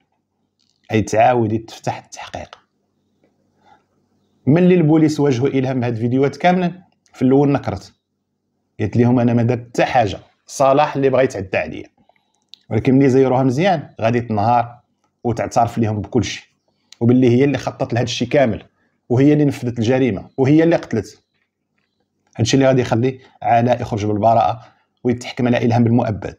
اي تعاود تفتح التحقيق ملي البوليس واجهوا الهام بهاد الفيديوهات كاملا في الاول نكرت قالت لهم انا ما درت حتى حاجه صلاح اللي بغى يتعدى عليا ولكن ملي زيروها مزيان غادي تنهار وتعترف لهم بكل شيء وباللي هي اللي خطط لهذا الشيء كامل وهي اللي نفذت الجريمه وهي اللي قتلت هادشي اللي غادي يخلي علاء يخرج بالبراءه ويتحكم على الهام بالمؤبد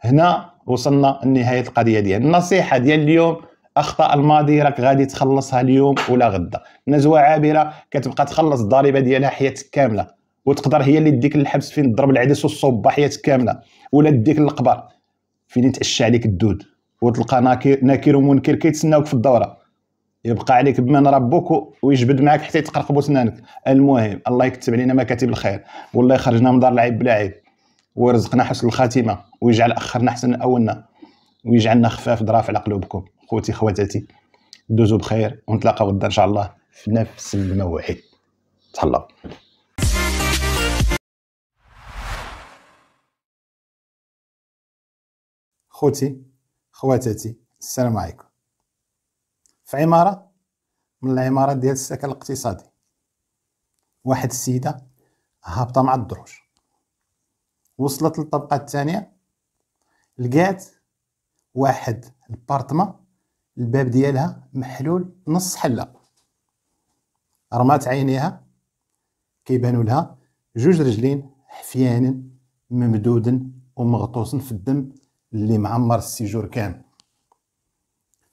هنا وصلنا لنهايه القضيه ديال النصيحه ديال اليوم اخطاء الماضي راك غادي تخلصها اليوم ولا غدا نزوه عابره كتبقى تخلص الضريبه ديالها حياتك كامله وتقدر هي اللي ديك للحبس فين ضرب العدس والصوبه حياتك كامله ولا ديك للقبر فين يتعشى عليك الدود وتلقى ناكر ومنكر كيتسناوك في الدوره يبقى عليك بمن ربك ويجبد معك حتى يتقرقبوا سنانك المهم الله يكتب علينا مكاتب الخير والله يخرجنا من دار العيب بلا عيب ويرزقنا حسن الخاتمه ويجعل اخرنا احسن من اولنا ويجعلنا خفاف ضراف على قلوبكم خوتي خواتاتي دوزوا بخير ونتلاقاو غدا ان شاء الله في نفس الموعد تهلاو خوتي خواتاتي السلام عليكم في عمارة من العمارات ديال السكن الاقتصادي واحد السيدة هابطة مع الدروج وصلت للطبقة الثانية لقات واحد البارتما الباب ديالها محلول نص حلة رمات عينيها كيبانوا لها جوج رجلين حفيان ممدود ومغطوس في الدم اللي معمر السيجور كامل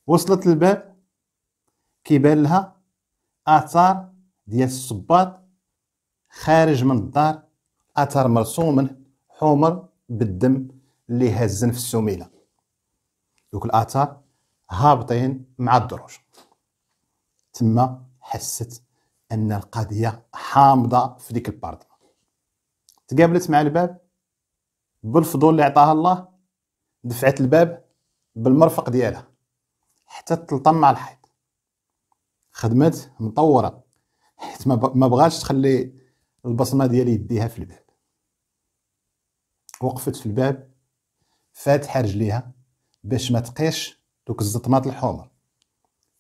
وصلت للباب كيبان لها اثار ديال الصباط خارج من الدار اثر مرسوم منه حمر بالدم اللي هازن في السميله دوك الاثار هابطين مع الدروج تما حست ان القضيه حامضه في ديك البارد تقابلت مع الباب بالفضول اللي عطاها الله دفعت الباب بالمرفق ديالها حتى تلطم مع الحيط خدمات مطوره حيت ما بغاتش تخلي البصمه ديالي يديها في الباب وقفت في الباب فاتحه رجليها باش ما تقيش دوك الزطمات الحمر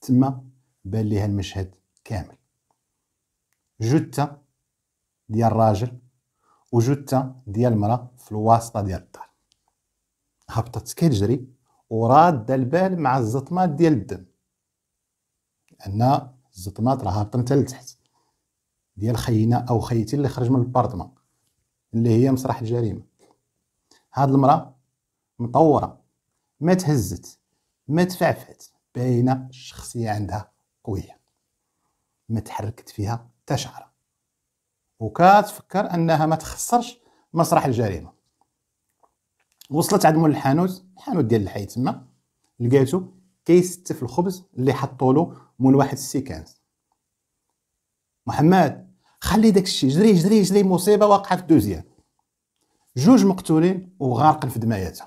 تما بان ليها المشهد كامل جثه ديال الراجل وجثه ديال المراه في الواسطه ديال الدار هبطت كتجري وراد البال مع الزطمات ديال الدم ان الزطمات راه هابطه حتى لتحت ديال خينا او خيتي اللي خرج من البارتمان اللي هي مسرح الجريمه هاد المراه مطوره ما تهزت ما تفعفعت باينه الشخصيه عندها قويه ما تحركت فيها حتى شعره وكتفكر انها ما تخسرش مسرح الجريمه وصلت عند مول الحانوت الحانوت ديال الحي تما لقيتو كيستف الخبز اللي حطوا له مول واحد السيكانس محمد خلي داك الشيء جري جري جري مصيبه واقعه في الدوزيام جوج مقتولين وغارق في دماياته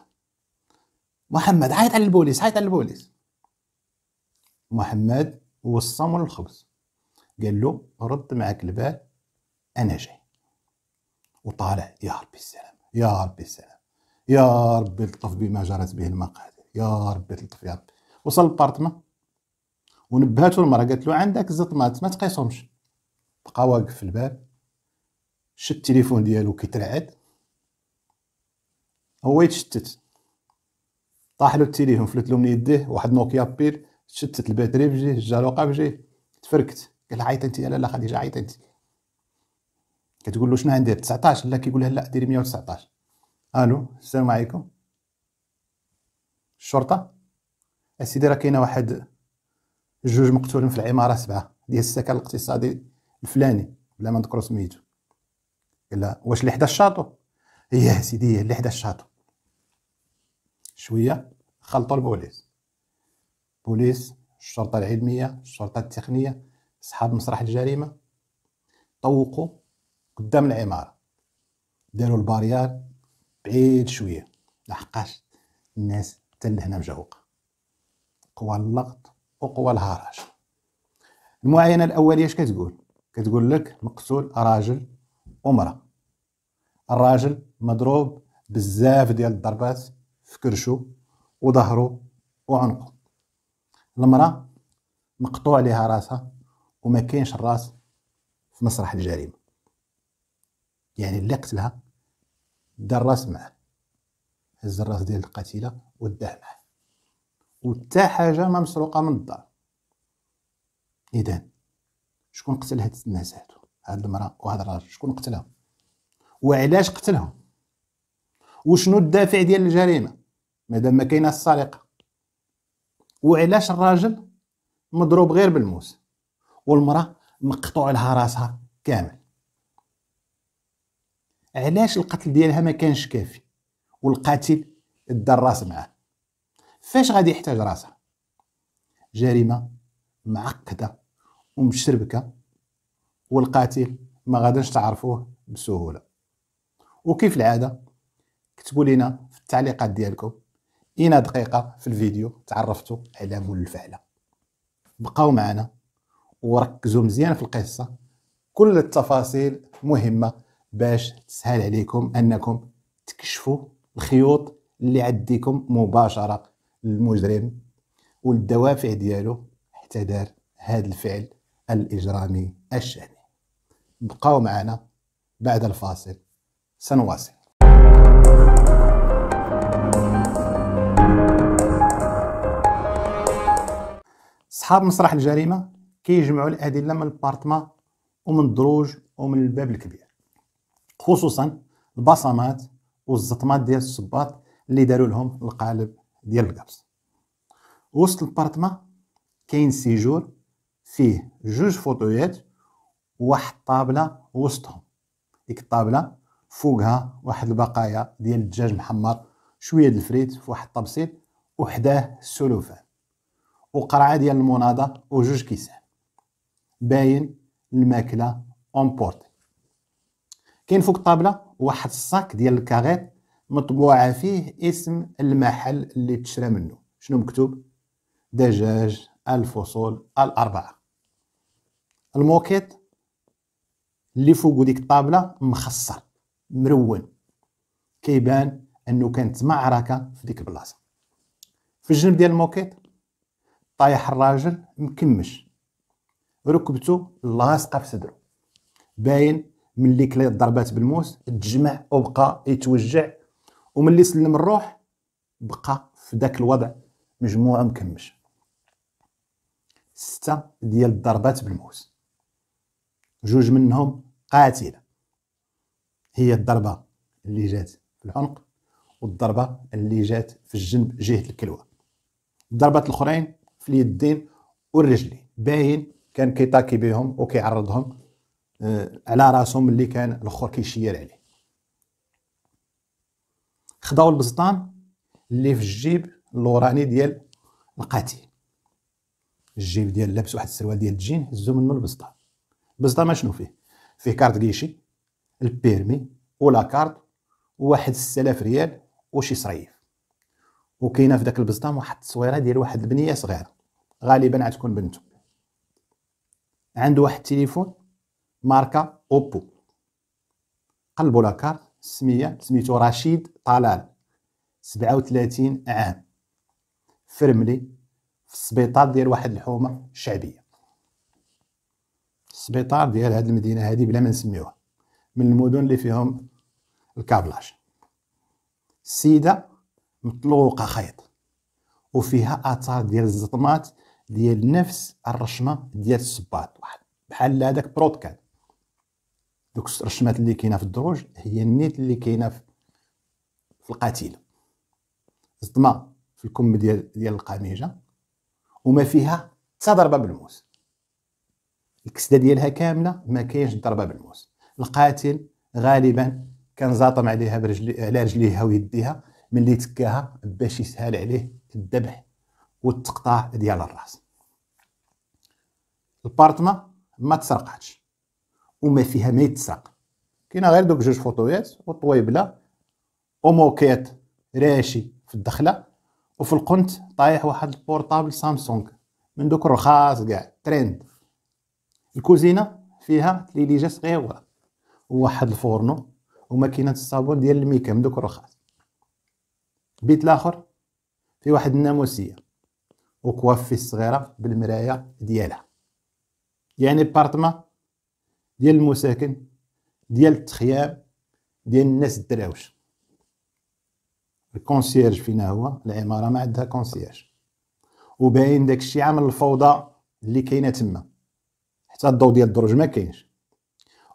محمد عيط على البوليس عيط على البوليس محمد وصموا الخبز قال له رد معك البال انا جاي وطالع يا ربي السلام يا ربي السلام يا ربي الطف بما جرت به المقادير يا ربي الطف يا ربي وصل للبارتما ونبهاتو المراه قالت له عندك زطمات ما تقيسهمش بقى واقف في الباب شد التليفون ديالو كيترعد هو يتشتت طاح له التليفون فلت له من يديه واحد نوكيا بيل شتت الباتري بجيه الجالوقه بجيه تفركت قال عيط انت لا لا خديجه عيط انت كتقول له شنو عندي 19 لا كيقول لها لا ديري 119 الو السلام عليكم الشرطه اسيدي راه كاينه واحد جوج مقتولين في العماره سبعه ديال السكن الاقتصادي الفلاني بلا ما نذكرو سميتو قال لها واش اللي حدا الشاطو هي سيدي اللي حدا الشاطو شويه خلطوا البوليس بوليس الشرطه العلميه الشرطه التقنيه اصحاب مسرح الجريمه طوقوا قدام العماره داروا الباريار بعيد شويه لحقاش الناس حتى لهنا قوى اللغط وقوى الهراج المعاينة الأولية اش كتقول كتقول لك مقتول راجل ومرأة الراجل مضروب بزاف ديال الضربات في كرشو وظهرو وعنقو المرأة مقطوع لها راسها وما كاينش الراس في مسرح الجريمة يعني اللي قتلها دار الراس معاه هز الراس ديال القتيلة وداه معاه وتا حاجه ما مسروقه من الدار اذا شكون قتل هاد الناس هادو هاد المراه وهاد الراجل شكون قتلهم وعلاش قتلهم وشنو الدافع ديال الجريمه مادام ما كاينه السرقه وعلاش الراجل مضروب غير بالموس والمراه مقطوع لها راسها كامل علاش القتل ديالها ما كانش كافي والقاتل الدراس معاه فاش غادي يحتاج راسه جريمه معقده ومشربكه والقاتل ما غاداش تعرفوه بسهوله وكيف العاده كتبوا لنا في التعليقات ديالكم اين دقيقه في الفيديو تعرفتوا على مول الفعله بقاو معنا وركزوا مزيان في القصه كل التفاصيل مهمه باش تسهل عليكم انكم تكشفوا الخيوط اللي عديكم مباشره المجرم والدوافع ديالو حتى دار هذا الفعل الاجرامي الشنيع بقاو معنا بعد الفاصل سنواصل صحاب مسرح الجريمه كيجمعوا الادله من البارتما ومن الدروج ومن الباب الكبير خصوصا البصمات والزطمات ديال الصباط اللي داروا لهم القالب ديال القبص وسط البارتما كاين سيجور فيه جوج فوتويات وواحد الطابله وسطهم ديك الطابله فوقها واحد البقايا ديال الدجاج محمر شويه د الفريت في واحد الطبسيل وحداه السلوفان وقرعه ديال المناضه وجوج كيسان باين الماكله بورتي كاين فوق الطابله واحد الصاك ديال الكاغيط مطبوعة فيه اسم المحل اللي تشرى منه شنو مكتوب دجاج الفصول الأربعة الموكيت اللي فوقو ديك الطابلة مخصر مرون كيبان انه كانت معركة في ديك البلاصة في الجنب ديال الموكيت طايح الراجل مكمش ركبته لاصقة في صدره باين ملي كلا ضربات بالموس تجمع وبقى يتوجع وملي سلم الروح بقى في ذاك الوضع مجموعه مكمش سته ديال الضربات بالموس جوج منهم قاتله هي الضربه اللي جات في العنق والضربه اللي جات في الجنب جهه الكلوه الضربات الاخرين في اليدين والرجلين باين كان كيطاكي بهم وكيعرضهم آه، على راسهم اللي كان الاخر كيشير عليه خداو البسطام اللي في الجيب اللوراني ديال القاتل الجيب ديال لابس واحد السروال ديال الجين هزو منو البسطام البسطام شنو فيه فيه كارت كيشي البيرمي ولا كارت وواحد 6000 ريال وشي صريف وكاينه في داك البسطام واحد التصويره ديال واحد البنيه صغيره غالبا غتكون بنته عنده واحد التليفون ماركه اوبو قلبوا لاكارت سمية سميتو رشيد طلال سبعة وثلاثين عام فرملي في السبيطار ديال واحد الحومة شعبية السبيطار ديال هاد المدينة هادي بلا ما نسميوها من المدن اللي فيهم الكابلاج السيدة مطلوقة خيط وفيها اثار ديال الزطمات ديال نفس الرشمه ديال الصباط واحد بحال هذاك بروتكال دوك الرشمات اللي كاينه في الدروج هي النيت اللي كاينه في القتيل زطمه في الكم ديال ديال القميجه وما فيها حتى ضربه بالموس الكسده ديالها كامله ما كاينش ضربه بالموس القاتل غالبا كان زاطم عليها برجلي على رجليها ويديها ملي تكاها باش يسهل عليه الذبح والتقطاع ديال الراس البارتما ما تسرقاتش وما فيها ما يتساق كاين غير دوك جوج فوطويات وطويبله وموكيت راشي في الدخله وفي القنت طايح واحد البورطابل سامسونج من دوك الرخاص كاع ترند الكوزينه فيها ليليجا صغيره وواحد الفورنو وماكينه الصابون ديال الميكا من دوك الرخاص بيت الاخر في واحد الناموسيه وكوافي صغيره بالمرايه ديالها يعني بارتمان ديال المساكن ديال التخيام ديال الناس الدراوش الكونسيرج فينا هو العماره ما عندها كونسيرج وباين داك الشيء عامل الفوضى اللي كاينه تما حتى الضوء ديال الدروج ما كاينش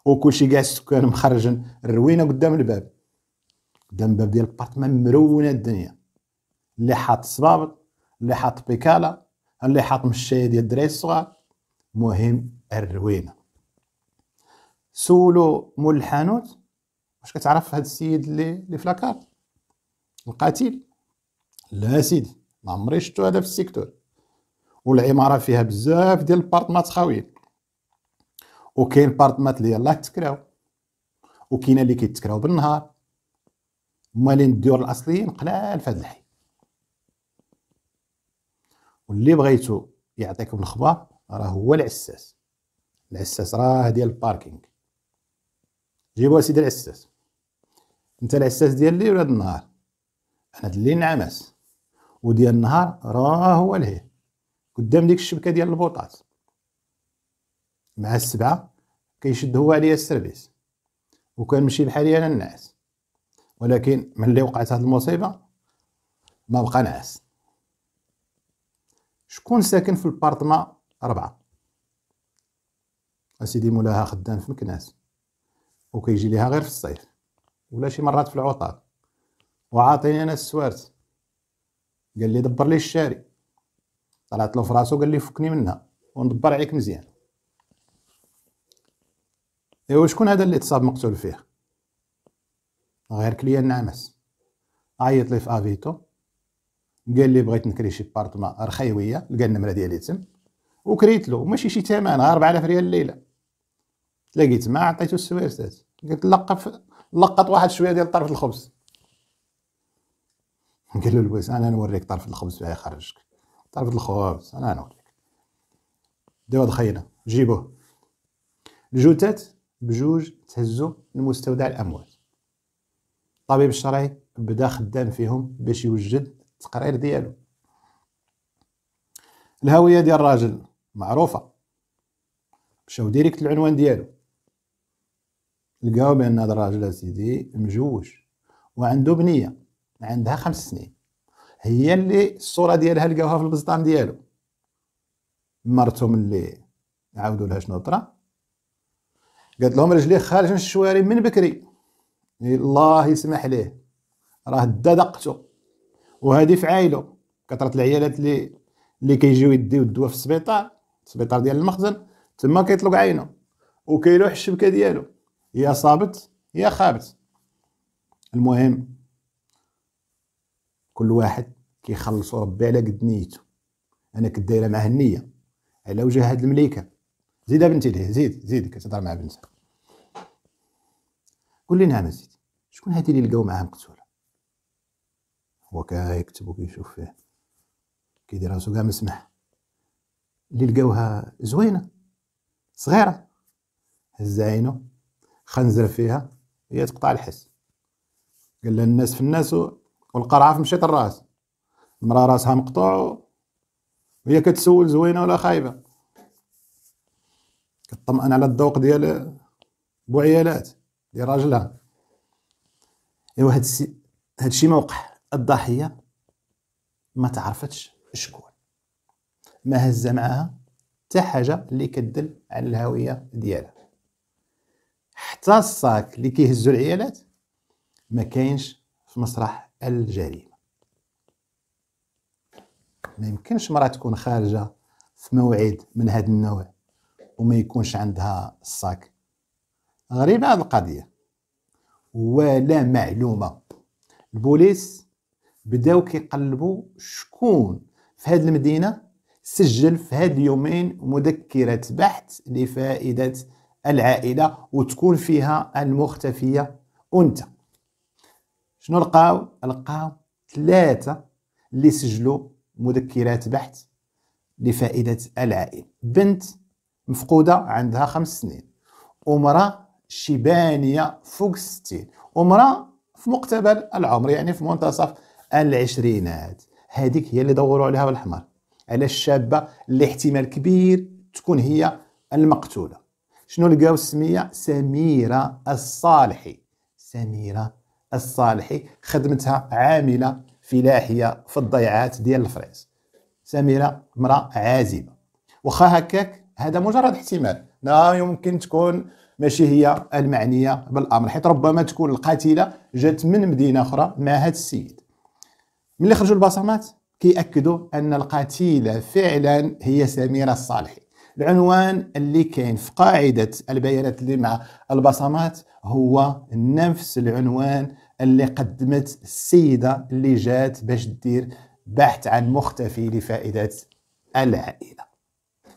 وكلشي كاع السكان مخرجن الروينه قدام الباب قدام الباب ديال البارتمان مرونه الدنيا اللي حاط صبابط اللي حاط بيكالا اللي حاط مشايه ديال الدراري الصغار مهم الروينه سولو مول الحانوت واش كتعرف هذا السيد اللي اللي في لاكار القاتل لا سيدي ما عمري شفتو هذا في السيكتور والعماره فيها بزاف ديال البارطمات خاويين وكاين بارطمات اللي يلاه تكراو وكاين اللي كيتكراو بالنهار مالين الديور الاصليين قلال في هذا الحي واللي بغيتو يعطيكم الخبر راه هو العساس العساس راه ديال الباركينغ جيبوا سيدي العساس انت العساس ديال الليل ولا النهار انا ديال الليل نعمس وديال النهار راه هو لهيه قدام ديك الشبكه ديال البوطات مع السبعه كيشد هو عليا السيرفيس وكان مشي بحالي انا النعاس ولكن ملي وقعت هاد المصيبه ما بقى نعاس شكون ساكن في البارطما ربعه اسيدي مولاها خدام في مكناس وكيجي ليها غير في الصيف ولا شي مرات في العطل وعاطيني انا السوارت قال لي دبر لي الشاري طلعت له في راسو قال لي فكني منها وندبر عليك مزيان ايوا شكون هذا اللي تصاب مقتول فيه غير كليا نعمس عيط لي في افيتو قال لي بغيت نكري شي بارتما رخيويه لقى النمره ديالي تم وكريت له ماشي شي ثمن 4000 ريال الليله لقيت ما عطيتو السويرسات قلت لقف لقط واحد شويه ديال طرف الخبز قال له البويس انا نوريك طرف الخبز باه يخرجك طرف الخبز انا نوريك دوا الخينا جيبوه الجثث بجوج تهزو لمستودع الاموات الطبيب الشرعي بدا خدام فيهم باش يوجد التقرير ديالو الهويه ديال الراجل معروفه مشاو ديريكت العنوان ديالو لقاو بان هذا الراجل سيدي مجوج وعنده بنيه عندها خمس سنين هي اللي الصوره ديالها لقاوها في البسطام ديالو مرتو ملي عاودوا لها شنو طرا قالت لهم رجليه خارج من الشواري من بكري الله يسمح ليه راه دقته وهذه في عائله كثره العيالات اللي اللي كيجيو يديو الدواء في السبيطار السبيطار ديال المخزن تما كيطلق عينه وكيلوح الشبكه ديالو يا صابت يا خابت المهم كل واحد كيخلص ربي على قد نيته انا كدايره دايره معاه النيه على وجه هاد المليكه زيد بنتي ليه زيد زيد كتهضر مع بنتها قول لي نعم زيد شكون هادي اللي لقاو معاه مقتوله هو كيكتب وكيشوف فيه كيدير راسو كاع مسمح اللي لقاوها زوينه صغيره هز عينو خنزر فيها هي تقطع الحس قال لها الناس في الناس والقرعه في مشيط الراس المراه راسها مقطوع وهي كتسول زوينه ولا خايبه كطمئن على الذوق ديال بو عيالات ديال راجلها ايوا هاد السي هادشي ما الضحيه ما تعرفتش شكون ما هز معاها حتى حاجه اللي كدل على الهويه ديالها حتى الصاك اللي كيهزوا العيالات ما كاينش في مسرح الجريمه ما يمكنش مرأة تكون خارجه في موعد من هذا النوع وما يكونش عندها الصاك غريبه هذه القضيه ولا معلومه البوليس بداو كيقلبوا شكون في هذه المدينه سجل في هذه اليومين مذكره بحث لفائده العائلة وتكون فيها المختفية أنثى شنو لقاو لقاو ثلاثة اللي سجلوا مذكرات بحث لفائدة العائلة بنت مفقودة عندها خمس سنين ومرأة شيبانية فوق ستين ومرأة في مقتبل العمر يعني في منتصف العشرينات هذيك هي اللي دوروا عليها بالحمر على الشابة اللي احتمال كبير تكون هي المقتولة شنو لقاو السميه سميره الصالحي سميره الصالحي خدمتها عامله فلاحيه في الضيعات ديال الفريز سميره امراه عازبه وخا هكاك هذا مجرد احتمال لا يمكن تكون ماشي هي المعنيه بالامر حيت ربما تكون القاتله جات من مدينه اخرى مع هذا السيد ملي خرجوا البصمات كيأكدوا ان القتيله فعلا هي سميره الصالحي العنوان اللي كاين في قاعده البيانات اللي مع البصمات هو نفس العنوان اللي قدمت السيده اللي جات باش دير بحث عن مختفي لفائده العائله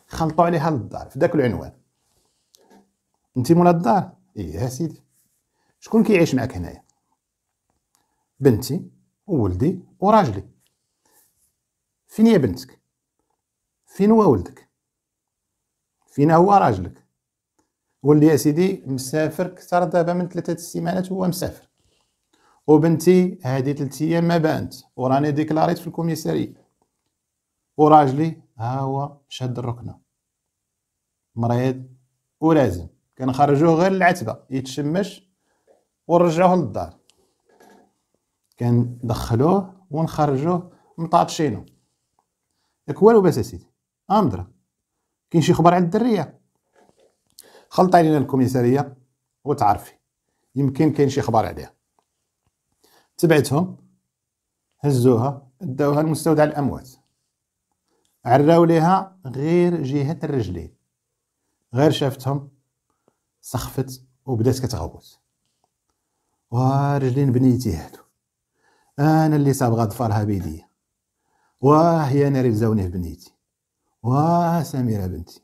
خلطوا عليها الدار في ذاك العنوان انت مولا الدار ايه سيدي شكون كيعيش معك هنايا بنتي وولدي وراجلي فين هي بنتك فين هو ولدك فينا هو راجلك واللي يا سيدي مسافر كثر دابا من ثلاثة السيمانات هو مسافر وبنتي هادي ثلاثة ايام ما بانت وراني ديكلاريت في الكوميساري وراجلي ها هو شاد الركنه مريض ولازم كنخرجوه غير العتبه يتشمش ونرجعوه للدار كندخلوه ونخرجوه مطاطشينو ياك والو باس اسيدي امدرك آه، كاين شي خبر عند الدريه خلط علينا الكوميساريه وتعرفي يمكن كاين شي خبر عليها تبعتهم هزوها داوها لمستودع الاموات عراو ليها غير جهه الرجلين غير شافتهم سخفت وبدات كتغوت ورجلين بنيتي هادو انا اللي صابغه ظفرها بيديا واه يا ناري لزونيه بنيتي سميرة بنتي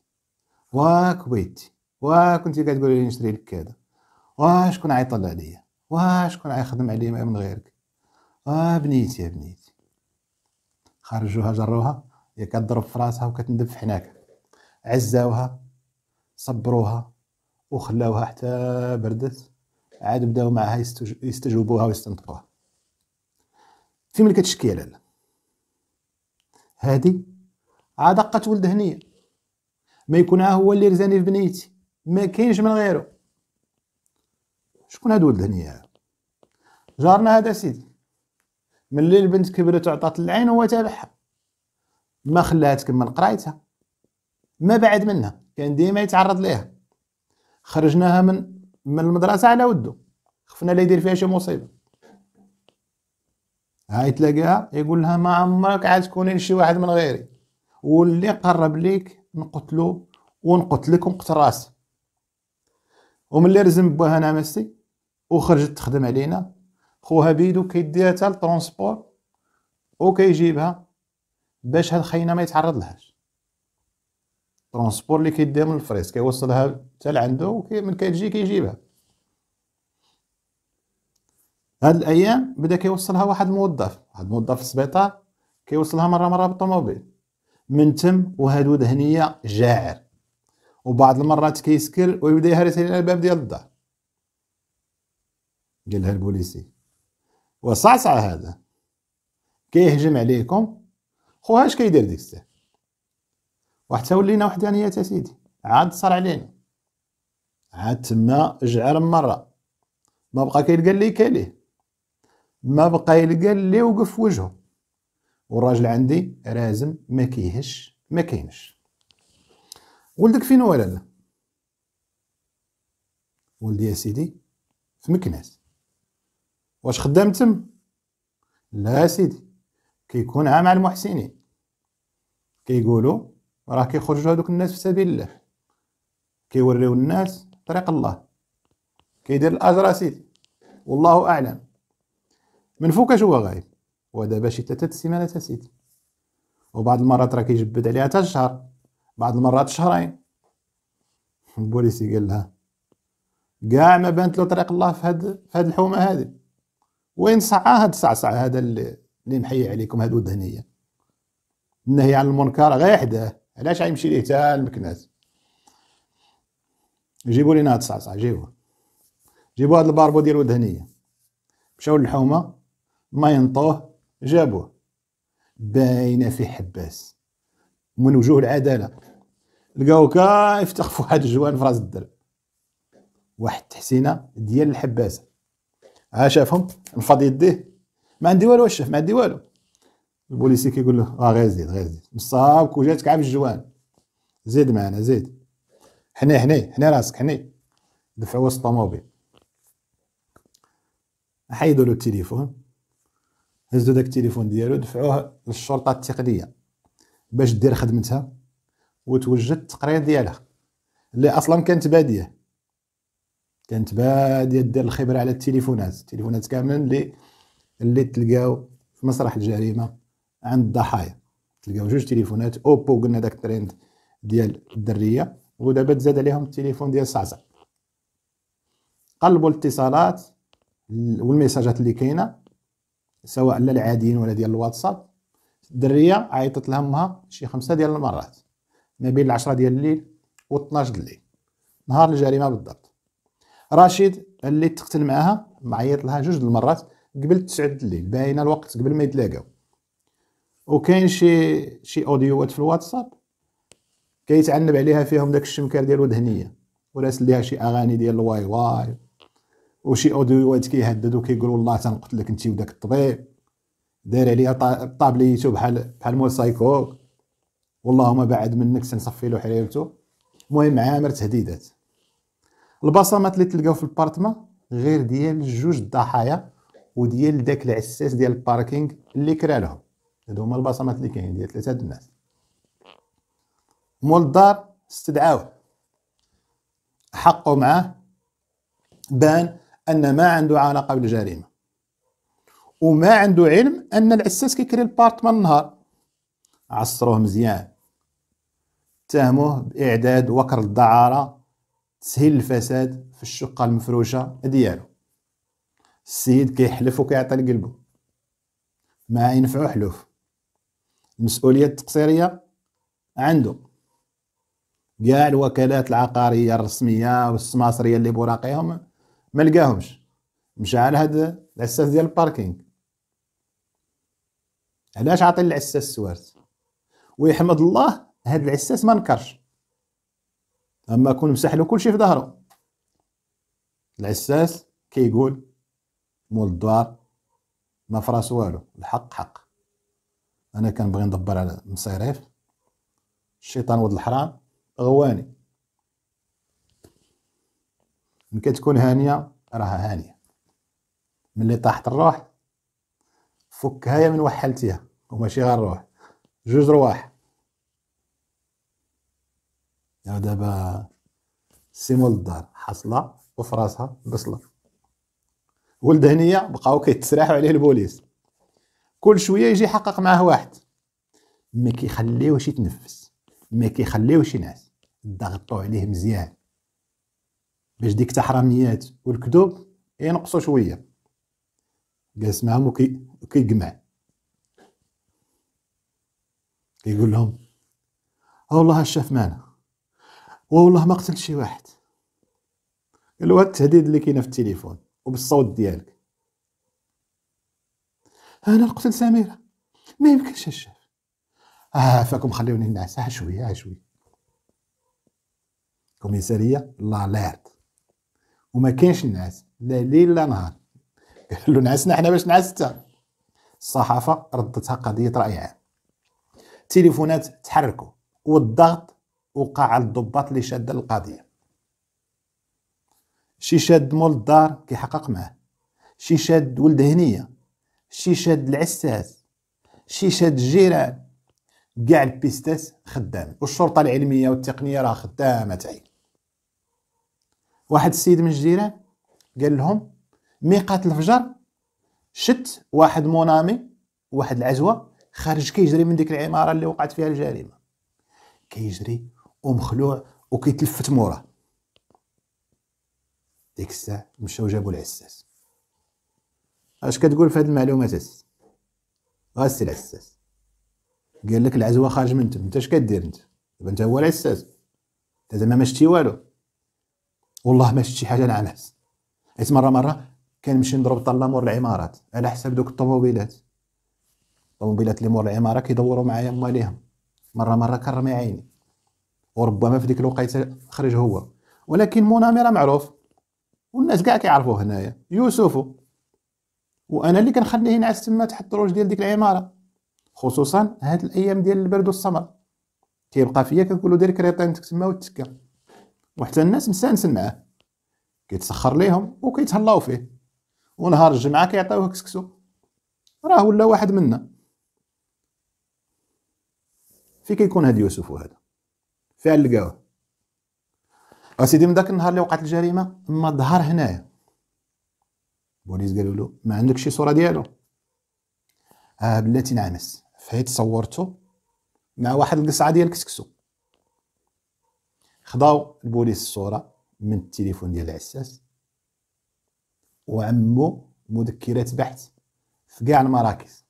وا كنتي كتقولي لي نشري لك كذا شكون عيطل عليا شكون عيخدم عليا من غيرك بنيتي يا بنيتي خرجوها جروها هي كتضرب في راسها وكتندب في حناك عزاوها صبروها وخلاوها حتى بردت عاد بداو معها يستجوبوها ويستنطقوها في ملي كتشكي لالا هادي عاد قت ولد هنيه ما يكون هو اللي رزاني في بنيتي ما كاينش من غيره شكون هاد ولد هنيه جارنا هذا سيدي ملي البنت كبرت وعطات العين هو تابعها ما خلاها تكمل قرايتها ما بعد منها كان ديما يتعرض ليها خرجناها من من المدرسه على ودو خفنا لا يدير فيها شي مصيبه هاي تلاقيها يقول لها ما عمرك عاد تكونين لشي واحد من غيري واللي قرب ليك نقتلو ونقتلك ونقتل راسي وملي رزم بوها نامسي نعم وخرجت تخدم علينا خوها بيدو كيديها حتى للترونسبور وكيجيبها باش هاد خينا ما يتعرض لهاش ترونسبور اللي كيديها من الفريس كيوصلها حتى لعندو من كتجي كيجيبها هاد الايام بدا كيوصلها واحد الموظف واحد الموظف في السبيطار كيوصلها مره مره بالطوموبيل من تم وهادو دهنية جاعر وبعض المرات كيسكر ويبدا يهرس على الباب ديال الدار قالها البوليسي وصعصع هذا كيهجم عليكم خو اش كيدير ديك الساعه واحد ولينا وحدانيات اسيدي عاد صار علينا عاد تما جعر مره ما بقى كيلقى لي كاليه ما بقى يلقى لي وقف وجهه والراجل عندي رازم ما كيهش ما كاينش ولدك فين ولا لا ولدي يا سيدي في مكناس واش خدام تم لا سيدي كيكون عام مع المحسنين كيقولوا راه كيخرجوا هذوك الناس في سبيل الله كيوريو الناس طريق الله كيدير الاجر سيدي والله اعلم من فوق هو غايب وهذا باش ثلاثة سيمانات اسيدي وبعض المرات راه كيجبد عليها حتى شهر بعض المرات شهرين البوليسي قال لها كاع ما بانت له طريق الله في هاد في هاد الحومه هذه وين صعها هاد السعسع هذا اللي محيي عليكم هاد ودهنيه النهي عن المنكر غير حداه علاش غيمشي ليه تا المكناس جيبوا لينا هاد السعسع جيبوه جيبوا هاد الباربو ديال ودهنيه مشاو للحومه ما ينطوه جابوه باينه في حباس من وجوه العداله لقاو كا يفتخ في واحد الجوان في راس الدرب واحد التحسينه ديال الحباس ها شافهم انفض يديه ما عندي والو الشاف ما عندي والو البوليسي كيقول له اه غير زيد غير زيد مصابك وجاتك عام الجوان زيد معنا زيد حني حني حني راسك حني دفعوا وسط الطوموبيل حيدوا له التليفون هزو داك التليفون ديالو دفعوه للشرطه التقنيه باش دير خدمتها وتوجد التقرير ديالها اللي اصلا كانت باديه كانت باديه دير الخبره على التليفونات التليفونات كاملين اللي اللي تلقاو في مسرح الجريمه عند الضحايا تلقاو جوج تليفونات اوبو قلنا داك الترند ديال الدريه ودابا تزاد عليهم التليفون ديال صعصع قلبوا الاتصالات والميساجات اللي كاينه سواء لا العاديين ولا ديال الواتساب الدريه عيطت لامها شي خمسه ديال المرات ما بين العشرة ديال الليل و 12 الليل نهار الجريمه بالضبط رشيد اللي تقتل معاها معيط لها جوج المرات قبل 9 الليل باينه الوقت قبل ما يتلاقاو وكاين شي شي اوديوات في الواتساب كيتعنب عليها فيهم داك الشمكار ديال ودهنيه وراسل ليها شي اغاني ديال الواي واي وشي اوديوات كيهدد وكيقولوا والله تنقتلك انت وداك الطبيب داير عليا طابليتو بحال بحال مول سايكو والله ما بعد منك تنصفي له حريرته المهم عامر تهديدات البصمات اللي تلقاو في البارتما غير ديال جوج الضحايا وديال داك العساس ديال الباركينغ اللي كرا لهم هادو هما البصمات اللي كاينين ديال ثلاثه الناس مول الدار استدعاوه حقه معاه بان ان ما عنده علاقه بالجريمه وما عنده علم ان العساس كيكري البارت من النهار عصروه مزيان اتهموه باعداد وكر الدعاره تسهيل الفساد في الشقه المفروشه ديالو السيد كيحلف وكيعطي لقلبه ما ينفعو حلوف المسؤوليه التقصيريه عنده كاع الوكالات العقاريه الرسميه والسماسريه اللي بوراقيهم ما لقاهمش مشى على هذا العساس ديال الباركينغ علاش عاطي العساس السوارت ويحمد الله هذا العساس ما نكرش اما كون مسح له كلشي في ظهره العساس كيقول مول الدار ما فراس والو الحق حق انا كنبغي ندبر على مصيريف الشيطان ولد الحرام غواني من كتكون هانيه راها هانيه ملي طاحت الروح فكها يا من وحلتيها وماشي غير الروح جوج رواح يا يعني دابا سيمول الدار حصله وفراسها بصله ولد هنيه بقاو كيتسراحوا عليه البوليس كل شويه يجي يحقق معاه واحد ما كيخليوش يتنفس ما كيخليوش ينعس ضغطوا عليه مزيان باش ديك التحراميات والكذوب ينقصوا شويه جالس معاهم كيجمع كيقول لهم ها والله الشاف و والله ما قتلت شي واحد قال هاد التهديد اللي كاينه في التليفون وبالصوت ديالك انا نقتل سميره ما يمكنش الشاف اه فاكم خليوني نعس شويه شويه كوميساريه لا لارد وما كانش نعاس لا ليل لا نهار قال له نعسنا حنا باش نعست الصحافه ردتها قضيه راي عام التليفونات تحركوا والضغط وقع على الضباط اللي شاد القضيه شي شاد مول الدار كيحقق معاه شي شاد ولد هنيه شي شاد العساس شي شاد الجيران كاع البيستاس خدام والشرطه العلميه والتقنيه راه خدامه تعيل واحد السيد من الجزيره قال لهم ميقات الفجر شت واحد مونامي واحد العزوه خارج كيجري من ديك العماره اللي وقعت فيها الجريمه كيجري ومخلوع وكيتلفت موراه ديك الساعه مشاو جابوا العساس اش كتقول في هذه المعلومات اس غاسل العساس قال لك العزوه خارج من تم انت اش كدير انت دابا انت هو العساس انت زعما ما شتي والو والله ما شفت شي حاجه نعنعس حيت مره مره كنمشي نضرب الطله مور العمارات على حساب دوك الطوموبيلات الطوموبيلات اللي مور العماره كيدوروا معايا مواليهم مره مره كرمي عيني وربما في ديك الوقيته خرج هو ولكن مونامي راه معروف والناس كاع كيعرفوه هنايا يوسف وانا اللي كنخليه ينعس تما تحت الروج ديال ديك العماره خصوصا هاد الايام ديال البرد والسمر كيبقى فيا كنقولو دير كريطين تما وتكا وحتى الناس مستانسين معاه كيتسخر ليهم وكيتهلاو فيه ونهار الجمعه كيعطيوه كسكسو راه ولا واحد منا في كيكون هاد يوسف وهذا فين لقاوه اسيدي من داك النهار اللي وقعت الجريمه ما ظهر هنايا البوليس قالوا له ما عندك شي صوره ديالو اه بلاتي نعمس فهي تصورته مع واحد القصعه ديال كسكسو خداو البوليس الصوره من التليفون ديال العساس وعمو مذكرات بحث في كاع المراكز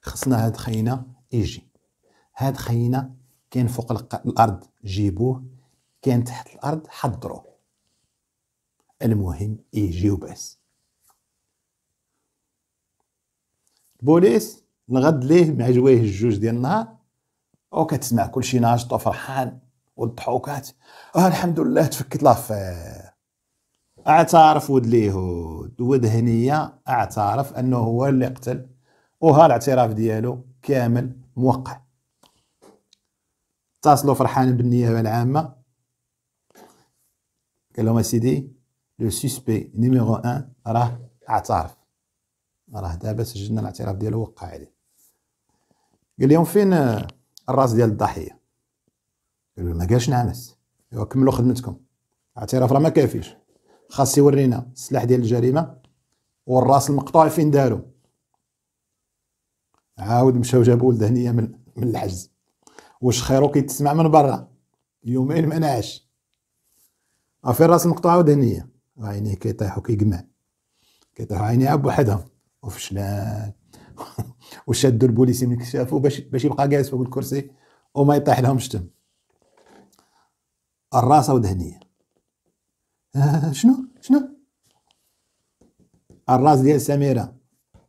خصنا هاد خينا يجي هاد خينا كان فوق الارض جيبوه كان تحت الارض حضروه المهم يجي وبس البوليس نغد ليه مع جوايه الجوج ديال النهار وكتسمع كلشي ناشط وفرحان والضحوكات آه الحمد لله تفكت لافير اعترف ود اليهود ود هنيه اعترف انه هو اللي قتل وها الاعتراف ديالو كامل موقع اتصلوا فرحان بالنيابه العامه قال لهم اسيدي لو سيسبي نيميرو 1 راه اعترف راه دابا سجلنا الاعتراف ديالو وقع عليه قال لهم فين الراس ديال الضحيه ما قالش نعمس كملوا خدمتكم اعتراف راه ما كافيش خاص يورينا السلاح ديال الجريمه والراس المقطوع فين دارو عاود مشاو جابوا الدهنيه من من الحجز واش خيرو كيتسمع من برا يومين ما نعش اه، فين راس المقطوعه ودهنيه عينيه كيطيحو كيجمع كيطيحو عينيه عب وحدهم وفشلان وشدوا البوليسي من كشافه باش باش يبقى جالس فوق الكرسي وما يطيح لهم شتم الراسة ودهنية آه شنو شنو الراس ديال سميرة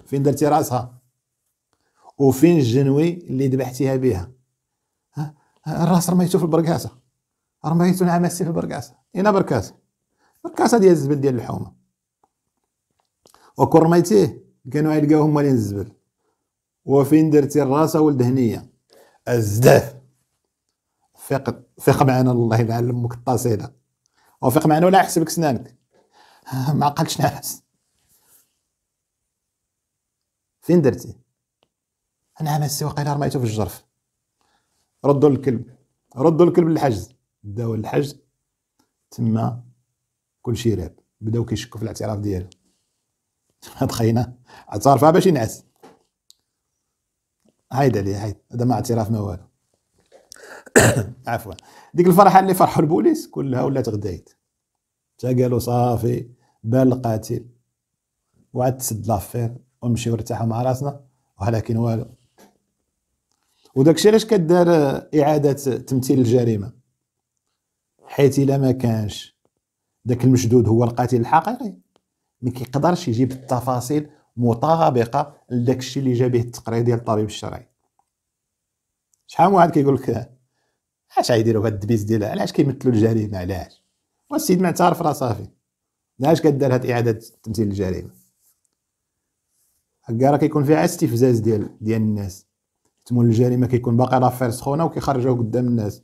فين درتي راسها وفين الجنوي اللي ذبحتيها بها آه، آه، الراس رميتو في البركاسة رميتو نعم في البركاسة اين بركاسة بركاسة ديال الزبل ديال الحومة وكون رميتيه كانوا يلقاو هما لين الزبل وفين درتي الراسة والدهنية الزداف ثق ثق معنا الله يعلمك امك الطاسيله وثق معنا ولا يحسبك سنانك ما عقلتش نعس فين درتي انا عمس وقيلا رميته في الجرف ردوا الكلب ردوا الكلب للحجز داو الحجز تما كلشي راب بداو كيشكوا في الاعتراف ديالو هاد خينا اعترفها باش ينعس هايد عليه هايد هذا ما اعتراف ما والو عفوا ديك الفرحه اللي فرحوا البوليس كلها ولات غدايت تا قالوا صافي بان القاتل وعاد تسد لافير ونمشيو نرتاحوا مع راسنا ولكن والو وداكشي علاش كدار اعاده تمثيل الجريمه حيت الا ما كانش داك المشدود هو القاتل الحقيقي ما كيقدرش يجيب التفاصيل مطابقه لداكشي اللي جابه التقرير ديال الطبيب الشرعي شحال واحد كيقول لك علاش غيديروا هاد الدبيس ديالها علاش كيمثلوا الجريمه علاش والسيد تعرف راه صافي علاش كدار هاد اعاده تمثيل الجريمه هكا راه كيكون فيها استفزاز ديال ديال الناس تمول الجريمه كيكون باقي لافير سخونه وكيخرجوه قدام الناس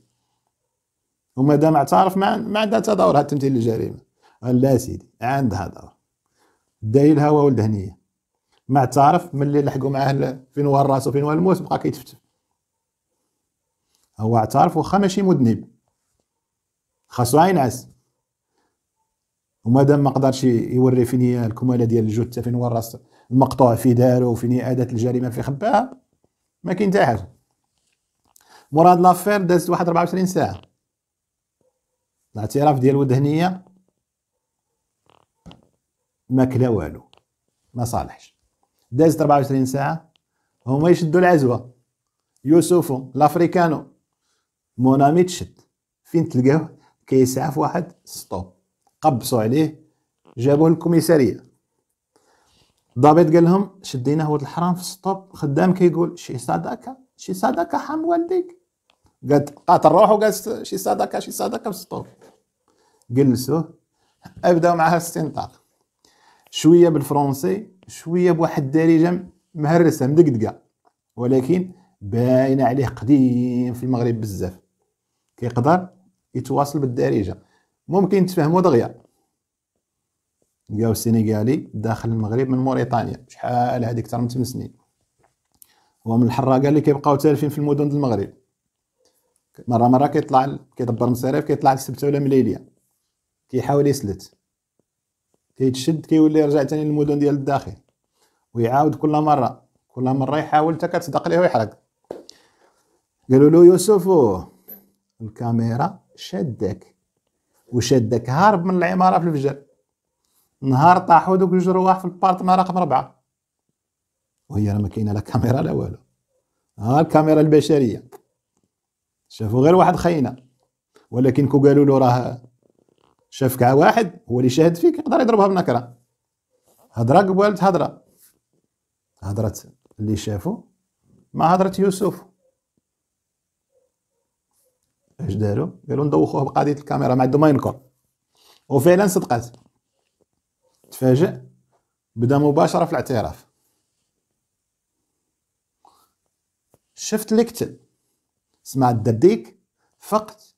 ومادام اعترف ما ما عندها حتى دور هاد تمثيل الجريمه لا سيدي عندها دور داير الهوا هنيه ما اعترف ملي لحقوا معاه فين هو الراس وفين هو الموس بقى كيتفتف هو اعترف واخا ماشي مذنب خاصو ينعس ومادام ما قدرش يوري فين هي الكماله ديال الجثه فين هو الراس المقطوع في دارو وفين اداه الجريمه في خباها ما كاين حتى حاجه مراد لافير دازت واحد 24 ساعه الاعتراف ديال ود ما كلا والو ما صالحش دازت 24 ساعه هما يشدوا العزوه يوسفو لافريكانو تشد فين تلقاه كيسعى في واحد ستوب قبصوا عليه جابوه للكوميساريه الضابط قال لهم شديناه ولد الحرام في ستوب خدام كيقول شي صدقه شي صدقه حام والديك قالت قاتل روحو قال شي صدقه شي صدقه في ستوب جلسوه ابداو معها استنطاق شويه بالفرنسي شويه بواحد الدارجه مهرسه مدقدقه ولكن باينه عليه قديم في المغرب بزاف كيقدر يتواصل بالدارجه ممكن تفهموا دغيا لقاو السنغالي داخل المغرب من موريتانيا شحال هذيك اكثر من 8 سنين هو من الحراقه اللي كيبقاو تالفين في المدن ديال المغرب مره مره كيطلع كيدبر مصاريف كيطلع السبت ولا مليليه كيحاول يسلت كيتشد كيولي يرجع تاني للمدن ديال الداخل ويعاود كل مره كل مره يحاول حتى كتصدق ليه ويحرق قالوا له يوسف الكاميرا شدك وشدك هارب من العماره في الفجر نهار طاحوا دوك جوج رواح في البارتمان رقم ربعه وهي راه ما كاينه لا كاميرا لا والو ها الكاميرا البشريه شافوا غير واحد خينا ولكن كو قالوا له راه شاف كاع واحد هو اللي شاهد فيك يقدر يضربها بنكره هضره قبالت هضره هضره اللي شافوا مع هضره يوسف اش داروا قالوا ندوخوه بقضيه الكاميرا مع الدومين ما ينكر وفعلا صدقت تفاجئ بدا مباشره في الاعتراف شفت ليكتل سمعت الدرديك فقت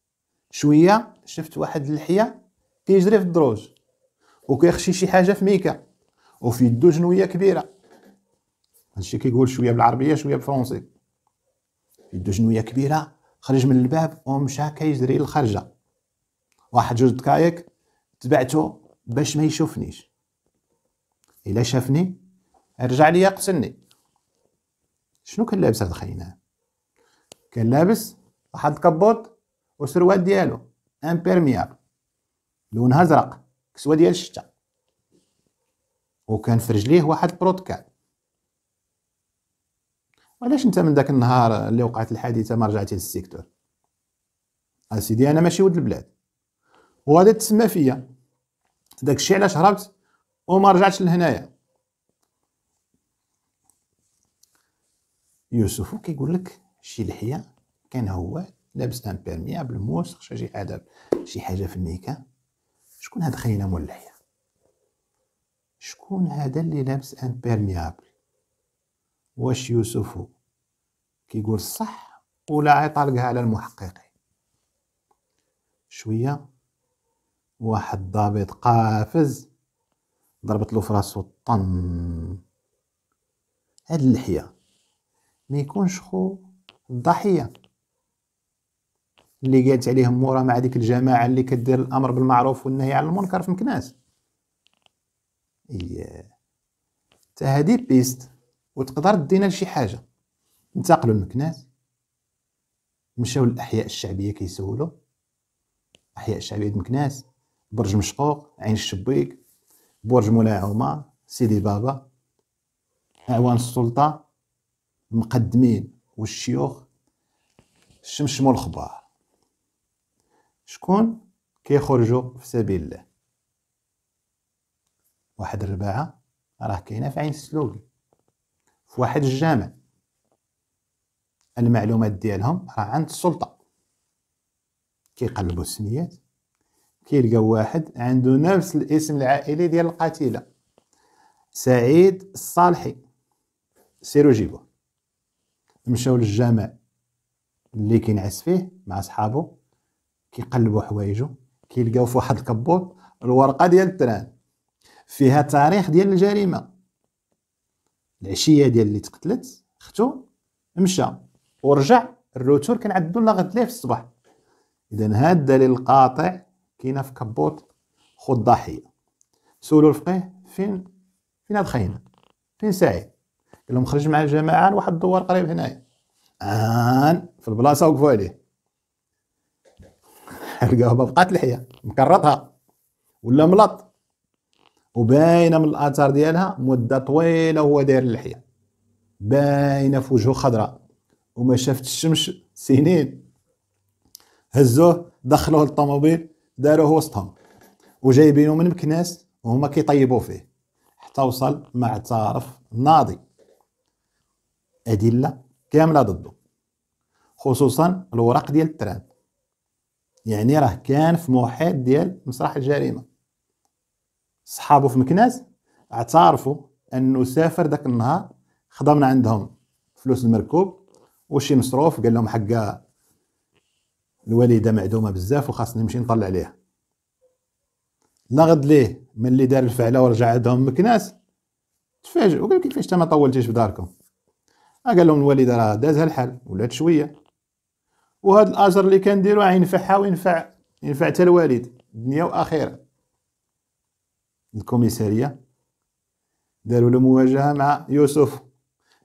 شويه شفت واحد اللحيه كيجري في الدروج وكيخشي شي حاجه في ميكا وفي يدو جنويه كبيره هادشي كيقول شويه بالعربيه شويه بالفرنسي يدو جنويه كبيره خرج من الباب ومشى كيجري للخرجه واحد جوج دقائق تبعته باش ما يشوفنيش الا شافني رجع لي قتلني شنو كان لابس هذا خينا كان لابس واحد كبوط وسروال ديالو امبيرمياب لونها ازرق كسوه ديال الشتاء وكان في رجليه واحد بروتكال وعلاش انت من ذاك النهار اللي وقعت الحادثه ما رجعتي للسيكتور اسيدي انا ماشي ولد البلاد وغادي تسمى فيا داك الشيء علاش هربت وما رجعتش لهنايا يوسف كيقول لك شي لحيه كان هو لابس ان بيرميابل موسخ شي حاجه شي حاجه في الميكا شكون هاد خينا مول اللحيه شكون هذا اللي لابس ان بيرميابل واش يوسف كيقول صح ولا عيطلقها على المحققين شويه واحد ضابط قافز ضربت له في راسو طن هاد اللحيه ما يكونش خو الضحيه اللي قالت عليهم مورا مع ديك الجماعه اللي كدير الامر بالمعروف والنهي عن المنكر في مكناس اييه تا هادي بيست وتقدر دينا لشي حاجه انتقلوا لمكناس مشاو للاحياء الشعبيه كيسولوا احياء الشعبيه مكناس برج مشقوق عين الشبيك برج مولاي عمر سيدي بابا اعوان السلطه المقدمين والشيوخ شمشمو الخبار شكون كيخرجوا في سبيل الله واحد الرباعه راه كاينه في عين السلوكي في واحد الجامع المعلومات ديالهم راه عند السلطه كيقلبوا السميات كيلقاو واحد عنده نفس الاسم العائلي ديال القتيله سعيد الصالحي سيرو جيبوه مشاو للجامع اللي كينعس فيه مع صحابو كيقلبوا حوايجو كيلقاو في واحد الكبوط الورقه ديال التران فيها تاريخ ديال الجريمه العشيه ديال اللي تقتلت اختو مشى ورجع الروتور كنعدو لا غدليه في الصباح اذا هذا الدليل القاطع كاينه في كبوط خو الضحيه سولو الفقيه فين فين هاد خينا فين سعيد قال لهم خرج مع الجماعه لواحد الدوار قريب هنايا ان في البلاصه وقفوا عليه لقاوها بقات لحيه مكرطها ولا ملط وباينه من الاثار ديالها مده طويله وهو داير اللحيه باينه في وجهه خضراء وما شافت الشمس سنين هزوه دخلوه للطوموبيل داروه وسطهم وجايبينو من مكناس وهما كيطيبوا فيه حتى وصل معترف ناضي ادله كامله ضده خصوصا الوراق ديال التراب يعني راه كان في محيط ديال مسرح الجريمه صحابه في مكناس اعترفوا انه سافر ذاك النهار خدمنا عندهم فلوس المركوب وشي مصروف قال لهم حقا الوالده معدومه بزاف وخاصني نمشي نطلع عليها لا ليه ليه ملي دار الفعله ورجع عندهم مكناس تفاجئوا قال كيفاش انت ما طولتيش في داركم قال لهم الوالده راه دازها الحال ولات شويه وهذا الاجر اللي كنديرو ينفعها وينفع ينفع حتى الوالد دنيا واخره الكوميساريه داروا له مواجهه مع يوسف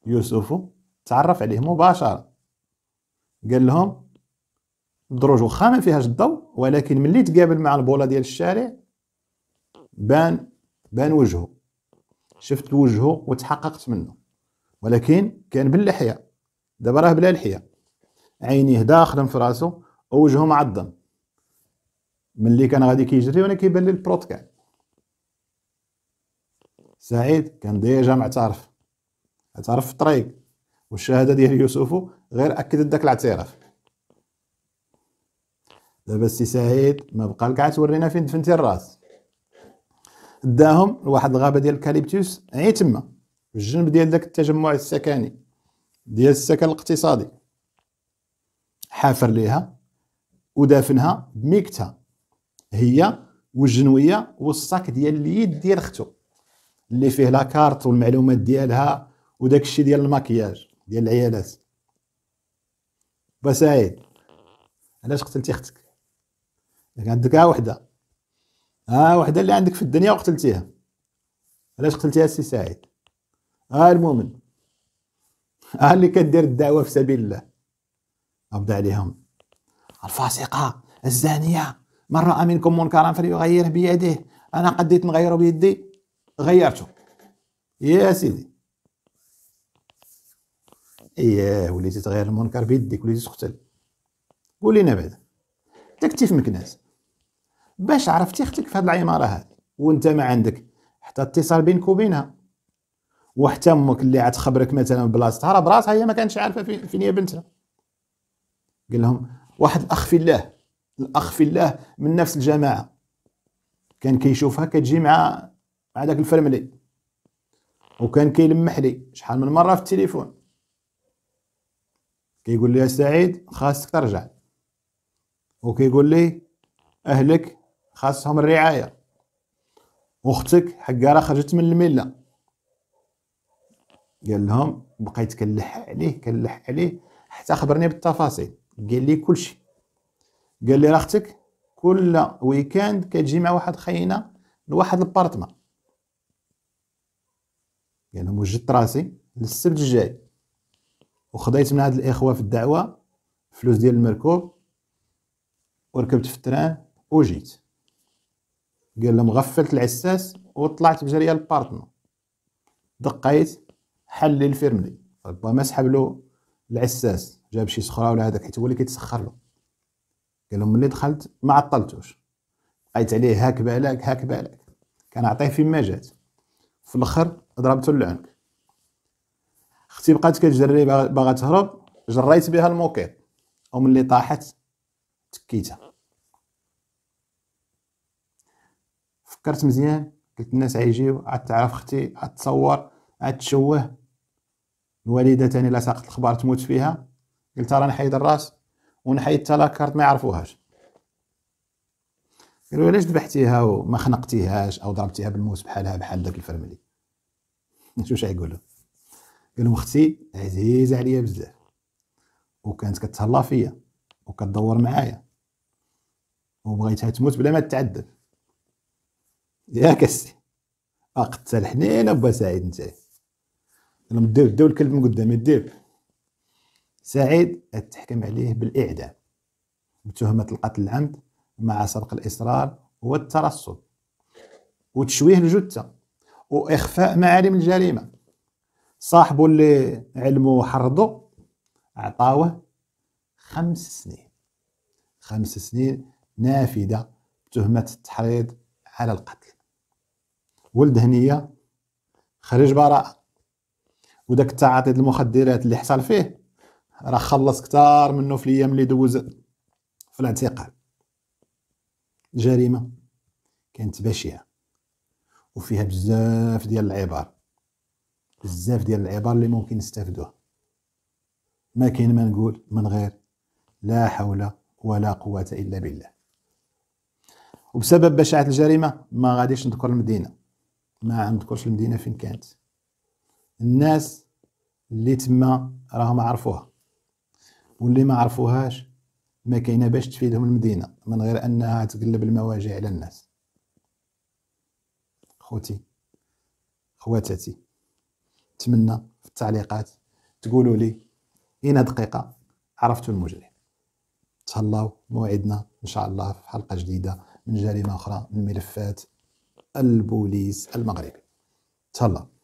يوسف تعرف عليه مباشره قال لهم الدروج واخا ما فيهاش الضوء ولكن ملي تقابل مع البوله ديال الشارع بان بان وجهه شفت وجهه وتحققت منه ولكن كان باللحيه دابا راه بلا لحيه عينيه داخل في راسه ووجهه معضم ملي كان غادي كيجري وانا كيبان لي البروتكال سعيد كان ديجا معترف اعترف في الطريق والشهاده ديال يوسفو غير اكدت داك الاعتراف دابا السي سعيد ما بقى لك تورينا فين دفنتي الراس داهم لواحد الغابه ديال الكاليبتوس عي تما في الجنب ديال داك التجمع السكني ديال السكن الاقتصادي حافر ليها ودافنها بميكتها هي والجنويه والصاك ديال اليد ديال اختو اللي فيه لاكارت والمعلومات ديالها وداك الشيء ديال الماكياج ديال العيالات بسعيد علاش قتلتي اختك عندك ها وحده ها وحده اللي عندك في الدنيا وقتلتيها علاش قتلتيها السي سعيد ها المؤمن ها اللي كدير الدعوه في سبيل الله ابدا عليهم الفاسقه الزانيه من راى منكم منكرا فليغيره بيده انا قديت نغيره بيدي غيرته يا سيدي ايه وليتي تغير المنكر بيدك وليتي تقتل قول لينا بعدا تكتيف مكناس باش عرفتي اختك في هاد العماره هاد وانت ما عندك حتى اتصال بينك وبينها وحتى امك اللي عاد خبرك مثلا بلاصتها راه براسها هي ما كانتش عارفه فين هي بنتها قال لهم واحد الاخ في الله الاخ في الله من نفس الجماعه كان كيشوفها كتجي مع هذاك الفرملي وكان كيلمح لي شحال من مره في التليفون كيقول لي يا سعيد خاصك ترجع وكيقول لي اهلك خاصهم الرعايه اختك حقا راه خرجت من المله قال لهم بقيت كنلح عليه كنلح عليه حتى خبرني بالتفاصيل قال لي كلشي قال لي راه اختك كل ويكاند كتجي مع واحد خينا لواحد البارتمان يعني وجدت راسي للسبت الجاي وخديت من هاد الاخوه في الدعوه فلوس ديال المركوب وركبت في التران وجيت قال لهم غفلت العساس وطلعت بجريه للبارتنو دقيت حل الفيرملي ربما سحب له العساس جاب شي سخره ولا هذاك حيت هو اللي كيتسخر له قال لهم ملي دخلت ما عطلتوش بقيت عليه هاك بالك هاك بالك كنعطيه ما جات في الاخر ضربته للعنق اختي بقات كتجري باغا تهرب جريت بها الموكيط ملي طاحت تكيتها فكرت مزيان قلت الناس عيجيو عاد تعرف اختي عاد تصور عاد تشوه الوالده تاني لا ساقت الخبار تموت فيها قلت راه نحيد الراس ونحيد حتى لاكارت ما يعرفوهاش قالوا علاش ذبحتيها وما خنقتيهاش او ضربتيها بالموس بحالها بحال داك الفرملي شو شاي قال لهم اختي عزيزه عليا بزاف وكانت كتهلا فيا وكتدور معايا وبغيتها تموت بلا ما تتعذب ياك كسي اقتل حنينه با سعيد نتايا قال لهم دول الكلب من قدامي ديب سعيد اتحكم عليه بالاعدام بتهمه القتل العمد مع سبق الإصرار هو الترصد وتشويه الجثة وإخفاء معالم الجريمة صاحبه اللي علمه حرضه عطاوه خمس سنين خمس سنين نافذة بتهمة التحريض على القتل ولد هنية خرج براءة وداك التعاطي المخدرات اللي حصل فيه راه خلص كتار منه في الايام اللي دوز في الاعتقال جريمه كانت بشعه وفيها بزاف ديال العبار بزاف ديال العبار اللي ممكن نستافدوها ما كاين ما نقول من غير لا حول ولا قوه الا بالله وبسبب بشاعه الجريمه ما غاديش نذكر المدينه ما نذكرش المدينه فين كانت الناس اللي تما راهم عرفوها واللي ما عرفوهاش ما كاينه باش تفيدهم المدينه من غير انها تقلب المواجع على الناس خوتي خواتاتي نتمنى في التعليقات تقولوا لي اين دقيقه عرفتوا المجرم تهلاو موعدنا ان شاء الله في حلقه جديده من جريمه اخرى من ملفات البوليس المغربي تهلاو